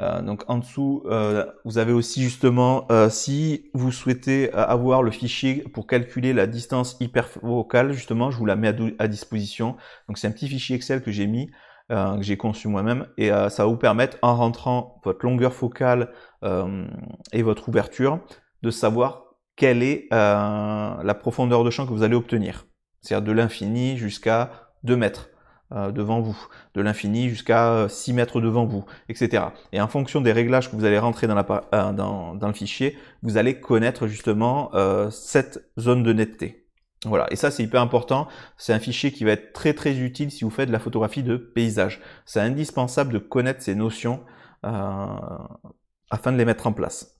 Euh, donc en dessous, euh, vous avez aussi justement, si vous souhaitez avoir le fichier pour calculer la distance hypervocale, justement, je vous la mets à, disposition. Donc c'est un petit fichier Excel que j'ai mis. que j'ai conçu moi-même et ça va vous permettre en rentrant votre longueur focale et votre ouverture de savoir quelle est la profondeur de champ que vous allez obtenir c'est-à-dire de l'infini jusqu'à 2 mètres euh, devant vous, de l'infini jusqu'à 6 euh, mètres devant vous, etc. Et en fonction des réglages que vous allez rentrer dans, la, euh, dans, le fichier, vous allez connaître justement cette zone de netteté. Voilà, et ça c'est hyper important, c'est un fichier qui va être très très utile si vous faites de la photographie de paysage. C'est indispensable de connaître ces notions afin de les mettre en place.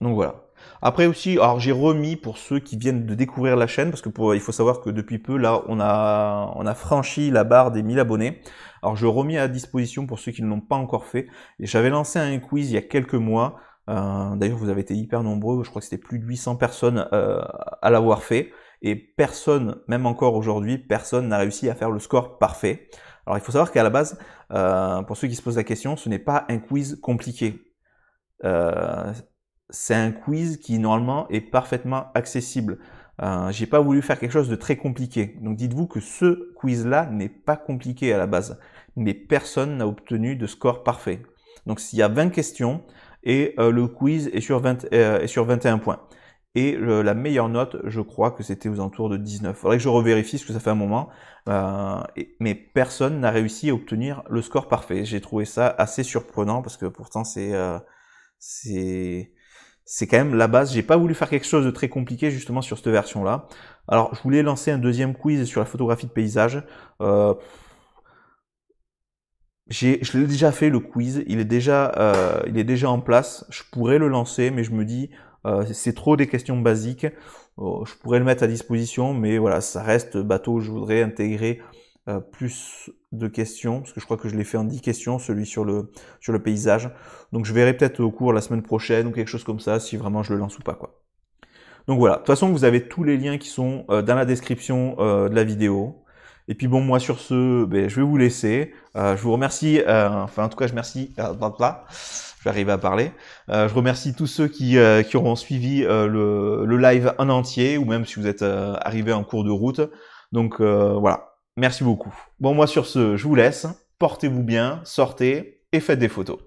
Donc voilà. Après aussi, alors j'ai remis pour ceux qui viennent de découvrir la chaîne, parce que il faut savoir que depuis peu, là, on a, on a franchi la barre des 1000 abonnés. Alors je remis à disposition pour ceux qui ne l'ont pas encore fait. Et j'avais lancé un quiz il y a quelques mois. Euh, d'ailleurs, vous avez été hyper nombreux. Je crois que c'était plus de 800 personnes euh, à l'avoir fait. Et personne, même encore aujourd'hui, personne n'a réussi à faire le score parfait. Alors il faut savoir qu'à la base, euh, pour ceux qui se posent la question, ce n'est pas un quiz compliqué. Euh, c'est un quiz qui normalement est parfaitement accessible. Euh, J'ai pas voulu faire quelque chose de très compliqué. Donc dites-vous que ce quiz-là n'est pas compliqué à la base, mais personne n'a obtenu de score parfait. Donc s'il y a 20 questions et euh, le quiz est sur, 20, euh, sur 21 points. Et la meilleure note, je crois que c'était aux alentours de 19. Faudrait que je revérifie parce que ça fait un moment. Euh, mais personne n'a réussi à obtenir le score parfait. J'ai trouvé ça assez surprenant parce que pourtant c'est c'est c'est quand même la base. J'ai pas voulu faire quelque chose de très compliqué justement sur cette version-là. Alors, je voulais lancer un deuxième quiz sur la photographie de paysage. Euh, je l'ai déjà fait le quiz, il est déjà, euh, il est déjà en place. Je pourrais le lancer, mais je me dis euh, c'est trop des questions basiques. Euh, je pourrais le mettre à disposition, mais voilà, ça reste bateau. Je voudrais intégrer euh, plus de questions, parce que je crois que je l'ai fait en 10 questions, celui sur le, sur le paysage. Donc je verrai peut-être au cours la semaine prochaine ou quelque chose comme ça, si vraiment je le lance ou pas. quoi. Donc voilà, de toute façon, vous avez tous les liens qui sont euh, dans la description euh, de la vidéo. Et puis bon, moi sur ce, ben, je vais vous laisser. je vous remercie, enfin en tout cas, je remercie... arriver à parler. je remercie tous ceux qui, qui auront suivi le, le, live en entier, ou même si vous êtes arrivé en cours de route. Donc voilà, Merci beaucoup. Bon, moi sur ce, je vous laisse. Portez-vous bien, sortez et faites des photos.